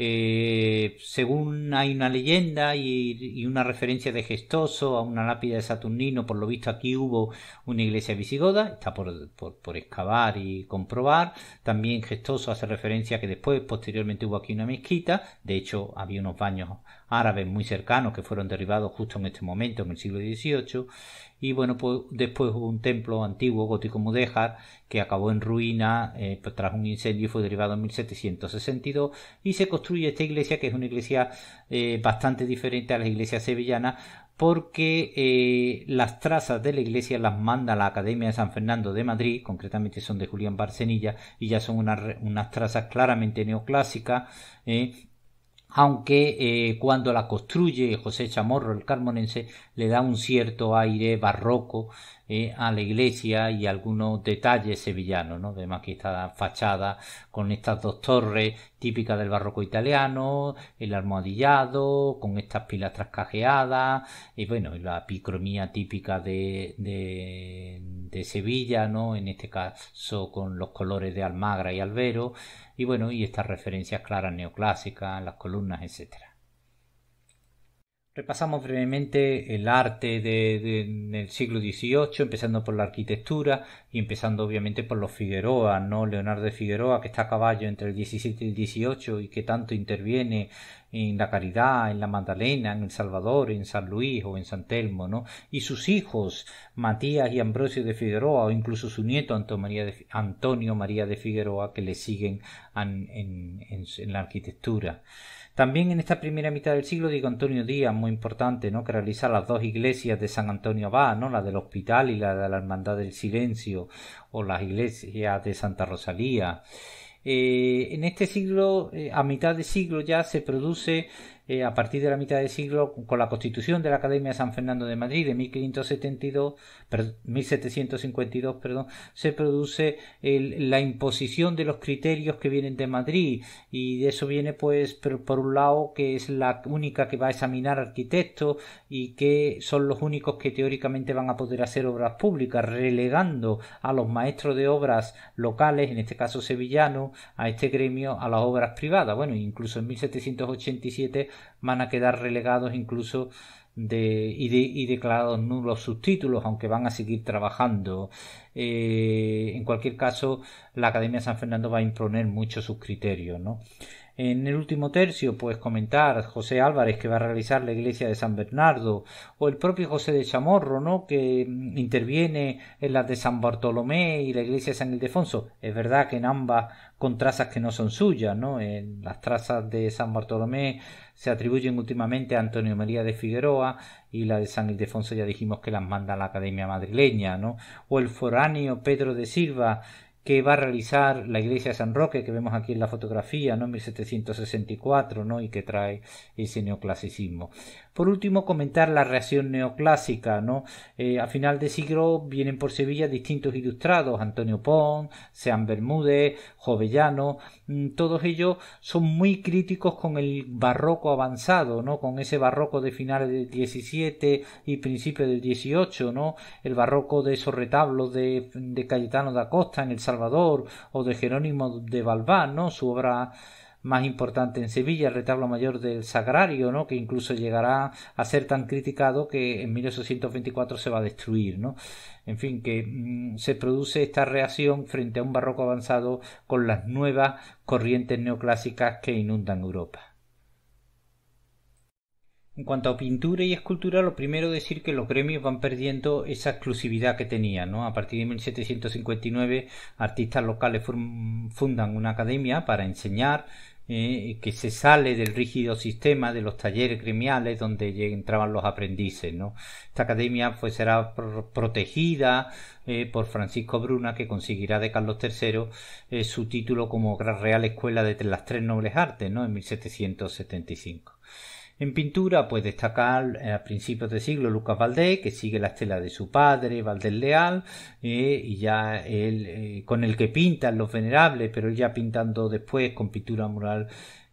Eh, según hay una leyenda y, una referencia de Gestoso a una lápida de Saturnino, por lo visto aquí hubo una iglesia visigoda, está por, por, excavar y comprobar. También Gestoso hace referencia que después, posteriormente, hubo aquí una mezquita, de hecho, había unos baños árabes muy cercanos que fueron derribados justo en este momento, en el siglo XVIII. Y bueno, pues después hubo un templo antiguo gótico mudéjar que acabó en ruina eh, pues tras un incendio y fue derribado en 1762. Y se construye esta iglesia, que es una iglesia eh, bastante diferente a las iglesias sevillanas, porque eh, las trazas de la iglesia las manda la Academia de San Fernando de Madrid, concretamente son de Julián Barcenilla, y ya son unas, trazas claramente neoclásicas, aunque eh, cuando la construye José Chamorro el Carmonense le da un cierto aire barroco eh, a la iglesia y algunos detalles sevillanos, ¿no? Además que esta fachada con estas dos torres típicas del barroco italiano, el almohadillado, con estas pilastras cajeadas, y bueno, la picromía típica de de Sevilla, ¿no? En este caso con los colores de Almagra y Albero, y bueno, y estas referencias claras neoclásicas, las columnas, etcétera. Repasamos brevemente el arte de, del siglo XVIII, empezando por la arquitectura y empezando obviamente por los Figueroa, ¿no? Leonardo de Figueroa, que está a caballo entre el XVII y el XVIII y que tanto interviene en la Caridad, en la Magdalena, en El Salvador, en San Luis o en San Telmo, ¿no? Y sus hijos, Matías y Ambrosio de Figueroa, o incluso su nieto Antonio María de, Figueroa, que le siguen en la arquitectura. También en esta primera mitad del siglo, digo Antonio Díaz, muy importante, ¿no? que realiza las dos iglesias de San Antonio Abad, ¿no? la del Hospital y la de la Hermandad del Silencio, o las iglesias de Santa Rosalía. Eh, en este siglo, eh, a mitad de siglo ya se produce eh, a partir de la mitad del siglo con la constitución de la Academia de San Fernando de Madrid de 1752 se produce la imposición de los criterios que vienen de Madrid y de eso viene pues por, por un lado que es la única que va a examinar arquitectos y que son los únicos que teóricamente van a poder hacer obras públicas relegando a los maestros de obras locales, en este caso sevillanos, a este gremio a las obras privadas. Bueno, incluso en 1787 van a quedar relegados incluso de, y, de, y, declarados nulos sus títulos, aunque van a seguir trabajando. Eh, en cualquier caso, la Academia San Fernando va a imponer mucho sus criterios, ¿no? En el último tercio, puedes comentar José Álvarez que va a realizar la iglesia de San Bernardo, o el propio José de Chamorro, ¿no? Que mm, interviene en las de San Bartolomé y la iglesia de San Ildefonso. Es verdad que en ambas con trazas que no son suyas, ¿no? En las trazas de San Bartolomé se atribuyen últimamente a Antonio María de Figueroa y la de San Ildefonso ya dijimos que las manda la Academia Madrileña, ¿no? O el foráneo Pedro de Silva, que va a realizar la iglesia de San Roque, que vemos aquí en la fotografía, ¿no? en 1764, y que trae ese neoclasicismo. Por último, comentar la reacción neoclásica. ¿no? Eh, a final de siglo vienen por Sevilla distintos ilustrados, Antonio Pons, Sean Bermúdez, Jovellano, mm, todos ellos son muy críticos con el barroco avanzado, ¿no? con ese barroco de finales del 17 y principio del 18, ¿no? el barroco de esos retablos de, de Cayetano da Costa en El Salvador o de Jerónimo de Balbán, ¿no? su obra más importante en Sevilla, el retablo mayor del Sagrario, ¿no? que incluso llegará a ser tan criticado que en 1824 se va a destruir. ¿no? En fin, que mm, se produce esta reacción frente a un barroco avanzado con las nuevas corrientes neoclásicas que inundan Europa. En cuanto a pintura y escultura, lo primero decir que los gremios van perdiendo esa exclusividad que tenían. ¿no? A partir de 1759, artistas locales fundan una academia para enseñar, eh, que se sale del rígido sistema de los talleres gremiales donde entraban los aprendices. ¿no? Esta academia pues, será protegida eh, por Francisco Bruna, que conseguirá de Carlos III eh, su título como Gran Real Escuela de las Tres Nobles Artes ¿no? en 1775. En pintura, puede destacar eh, a principios de siglo Lucas Valdés, que sigue la estela de su padre, Valdés Leal, eh, y ya él, eh, con el que pintan los venerables, pero ya pintando después con pintura mural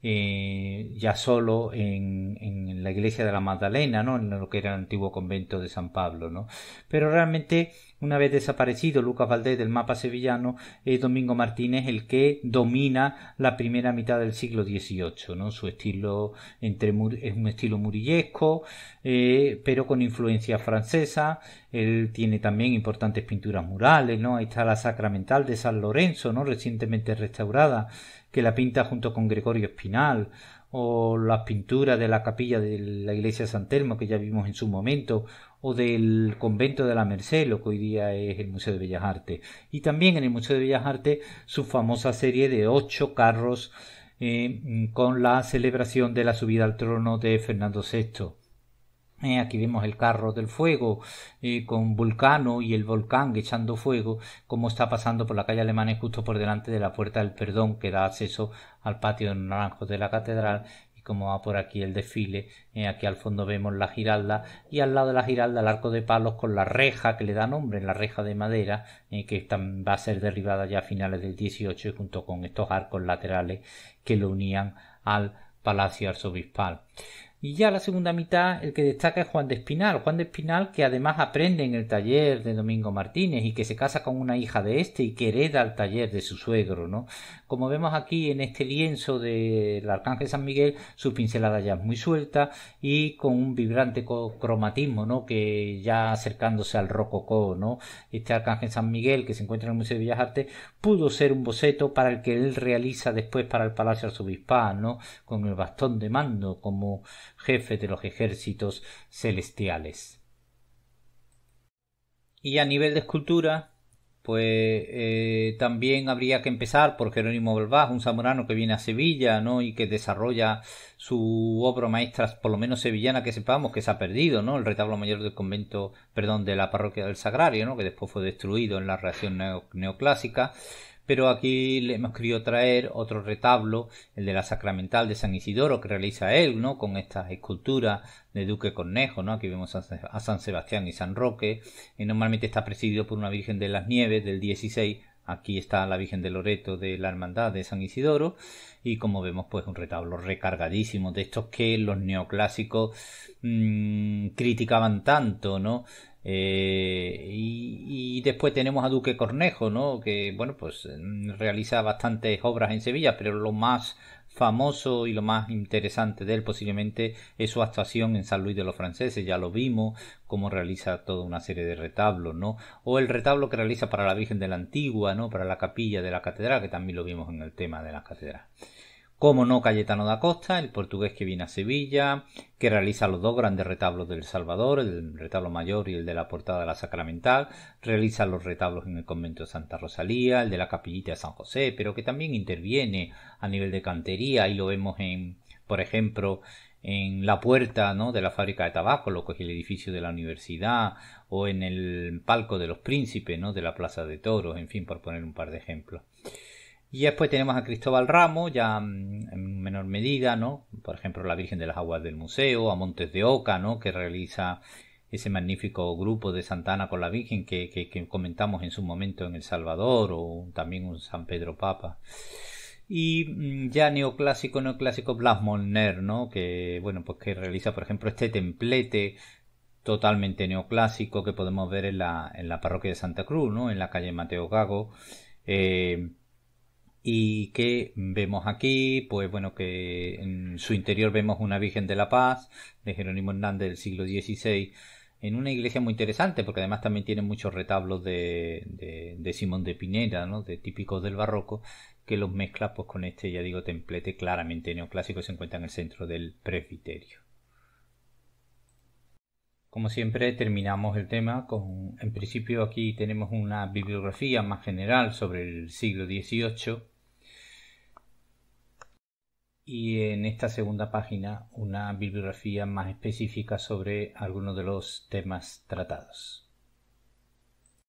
ya solo en, en, la iglesia de la Magdalena, ¿no? en lo que era el antiguo convento de San Pablo. ¿no? Pero realmente una vez desaparecido Lucas Valdés del mapa sevillano, es Domingo Martínez el que domina la primera mitad del siglo XVIII. ¿no? Su estilo entre, es un estilo murillesco, eh, pero con influencia francesa. Él tiene también importantes pinturas murales. ¿no? Ahí está la Sacramental de San Lorenzo, ¿no? recientemente restaurada, que la pinta junto con Gregorio Espinal o las pinturas de la capilla de la iglesia de San Telmo que ya vimos en su momento o del convento de la Merced, lo que hoy día es el Museo de Bellas Artes. Y también en el Museo de Bellas Artes su famosa serie de ocho carros eh, con la celebración de la subida al trono de Fernando VI. Eh, aquí vemos el carro del fuego eh, con Vulcano y el volcán echando fuego, como está pasando por la calle Alemana justo por delante de la puerta del perdón que da acceso al patio naranjo de la catedral como va por aquí el desfile. Eh, aquí al fondo vemos la giralda y al lado de la giralda el arco de palos con la reja que le da nombre, la reja de madera, eh, que va a ser derribada ya a finales del 18 junto con estos arcos laterales que lo unían al Palacio Arzobispal. Y ya la segunda mitad, el que destaca es Juan de Espinal. Juan de Espinal que además aprende en el taller de Domingo Martínez y que se casa con una hija de este y que hereda el taller de su suegro, ¿no? Como vemos aquí en este lienzo del Arcángel San Miguel, su pincelada ya es muy suelta y con un vibrante cromatismo, ¿no? Que ya acercándose al rococó, ¿no? Este Arcángel San Miguel que se encuentra en el Museo de Bellas Artes pudo ser un boceto para el que él realiza después para el Palacio Arzobispal, ¿no? Con el bastón de mando como jefe de los ejércitos celestiales. Y a nivel de escultura, pues eh, también habría que empezar por Jerónimo Balbás, un zamorano que viene a Sevilla, ¿no? Y que desarrolla su obra maestra, por lo menos sevillana, que sepamos que se ha perdido, ¿no? El retablo mayor del convento, perdón, de la parroquia del Sagrario, ¿no? Que después fue destruido en la reacción neoclásica pero aquí le hemos querido traer otro retablo, el de la Sacramental de San Isidoro que realiza él, ¿no? Con estas esculturas de Duque Cornejo, ¿no? Aquí vemos a San Sebastián y San Roque, y eh, normalmente está presidido por una Virgen de las Nieves del 16 Aquí está la Virgen de Loreto de la Hermandad de San Isidoro y como vemos pues un retablo recargadísimo de estos que los neoclásicos mm, criticaban tanto, ¿no? Eh, y, después tenemos a Duque Cornejo, ¿no? Que, bueno, pues mm, realiza bastantes obras en Sevilla, pero lo más famoso y lo más interesante de él posiblemente es su actuación en San Luis de los Franceses, ya lo vimos, cómo realiza toda una serie de retablos, ¿no? O el retablo que realiza para la Virgen de la Antigua, ¿no? Para la capilla de la catedral, que también lo vimos en el tema de la catedral como no Cayetano da Costa, el portugués que viene a Sevilla, que realiza los dos grandes retablos del Salvador, el retablo mayor y el de la portada de la Sacramental, realiza los retablos en el convento de Santa Rosalía, el de la capillita de San José, pero que también interviene a nivel de cantería y lo vemos en, por ejemplo, en la puerta ¿no? de la fábrica de tabaco, lo que es el edificio de la universidad, o en el palco de los príncipes, ¿no? de la Plaza de Toros, en fin, por poner un par de ejemplos. Y después tenemos a Cristóbal Ramos, ya mm, en menor medida, ¿no? Por ejemplo, la Virgen de las Aguas del Museo, a Montes de Oca, ¿no? Que realiza ese magnífico grupo de Santa Ana con la Virgen que, comentamos en su momento en El Salvador, o también un San Pedro Papa. Y mm, ya neoclásico, neoclásico Blas Molner, ¿no? Que, bueno, pues que realiza, por ejemplo, este templete totalmente neoclásico que podemos ver en la, en la parroquia de Santa Cruz, ¿no? En la calle Mateo Gago. Eh, y que vemos aquí, pues bueno, que en su interior vemos una Virgen de la Paz de Jerónimo Hernández del siglo XVI en una iglesia muy interesante, porque además también tiene muchos retablos de, de, Simón de Pineda, ¿no? de típicos del barroco, que los mezcla pues con este, ya digo, templete claramente neoclásico que se encuentra en el centro del presbiterio. Como siempre terminamos el tema con, en principio aquí tenemos una bibliografía más general sobre el siglo XVIII, y en esta segunda página una bibliografía más específica sobre algunos de los temas tratados.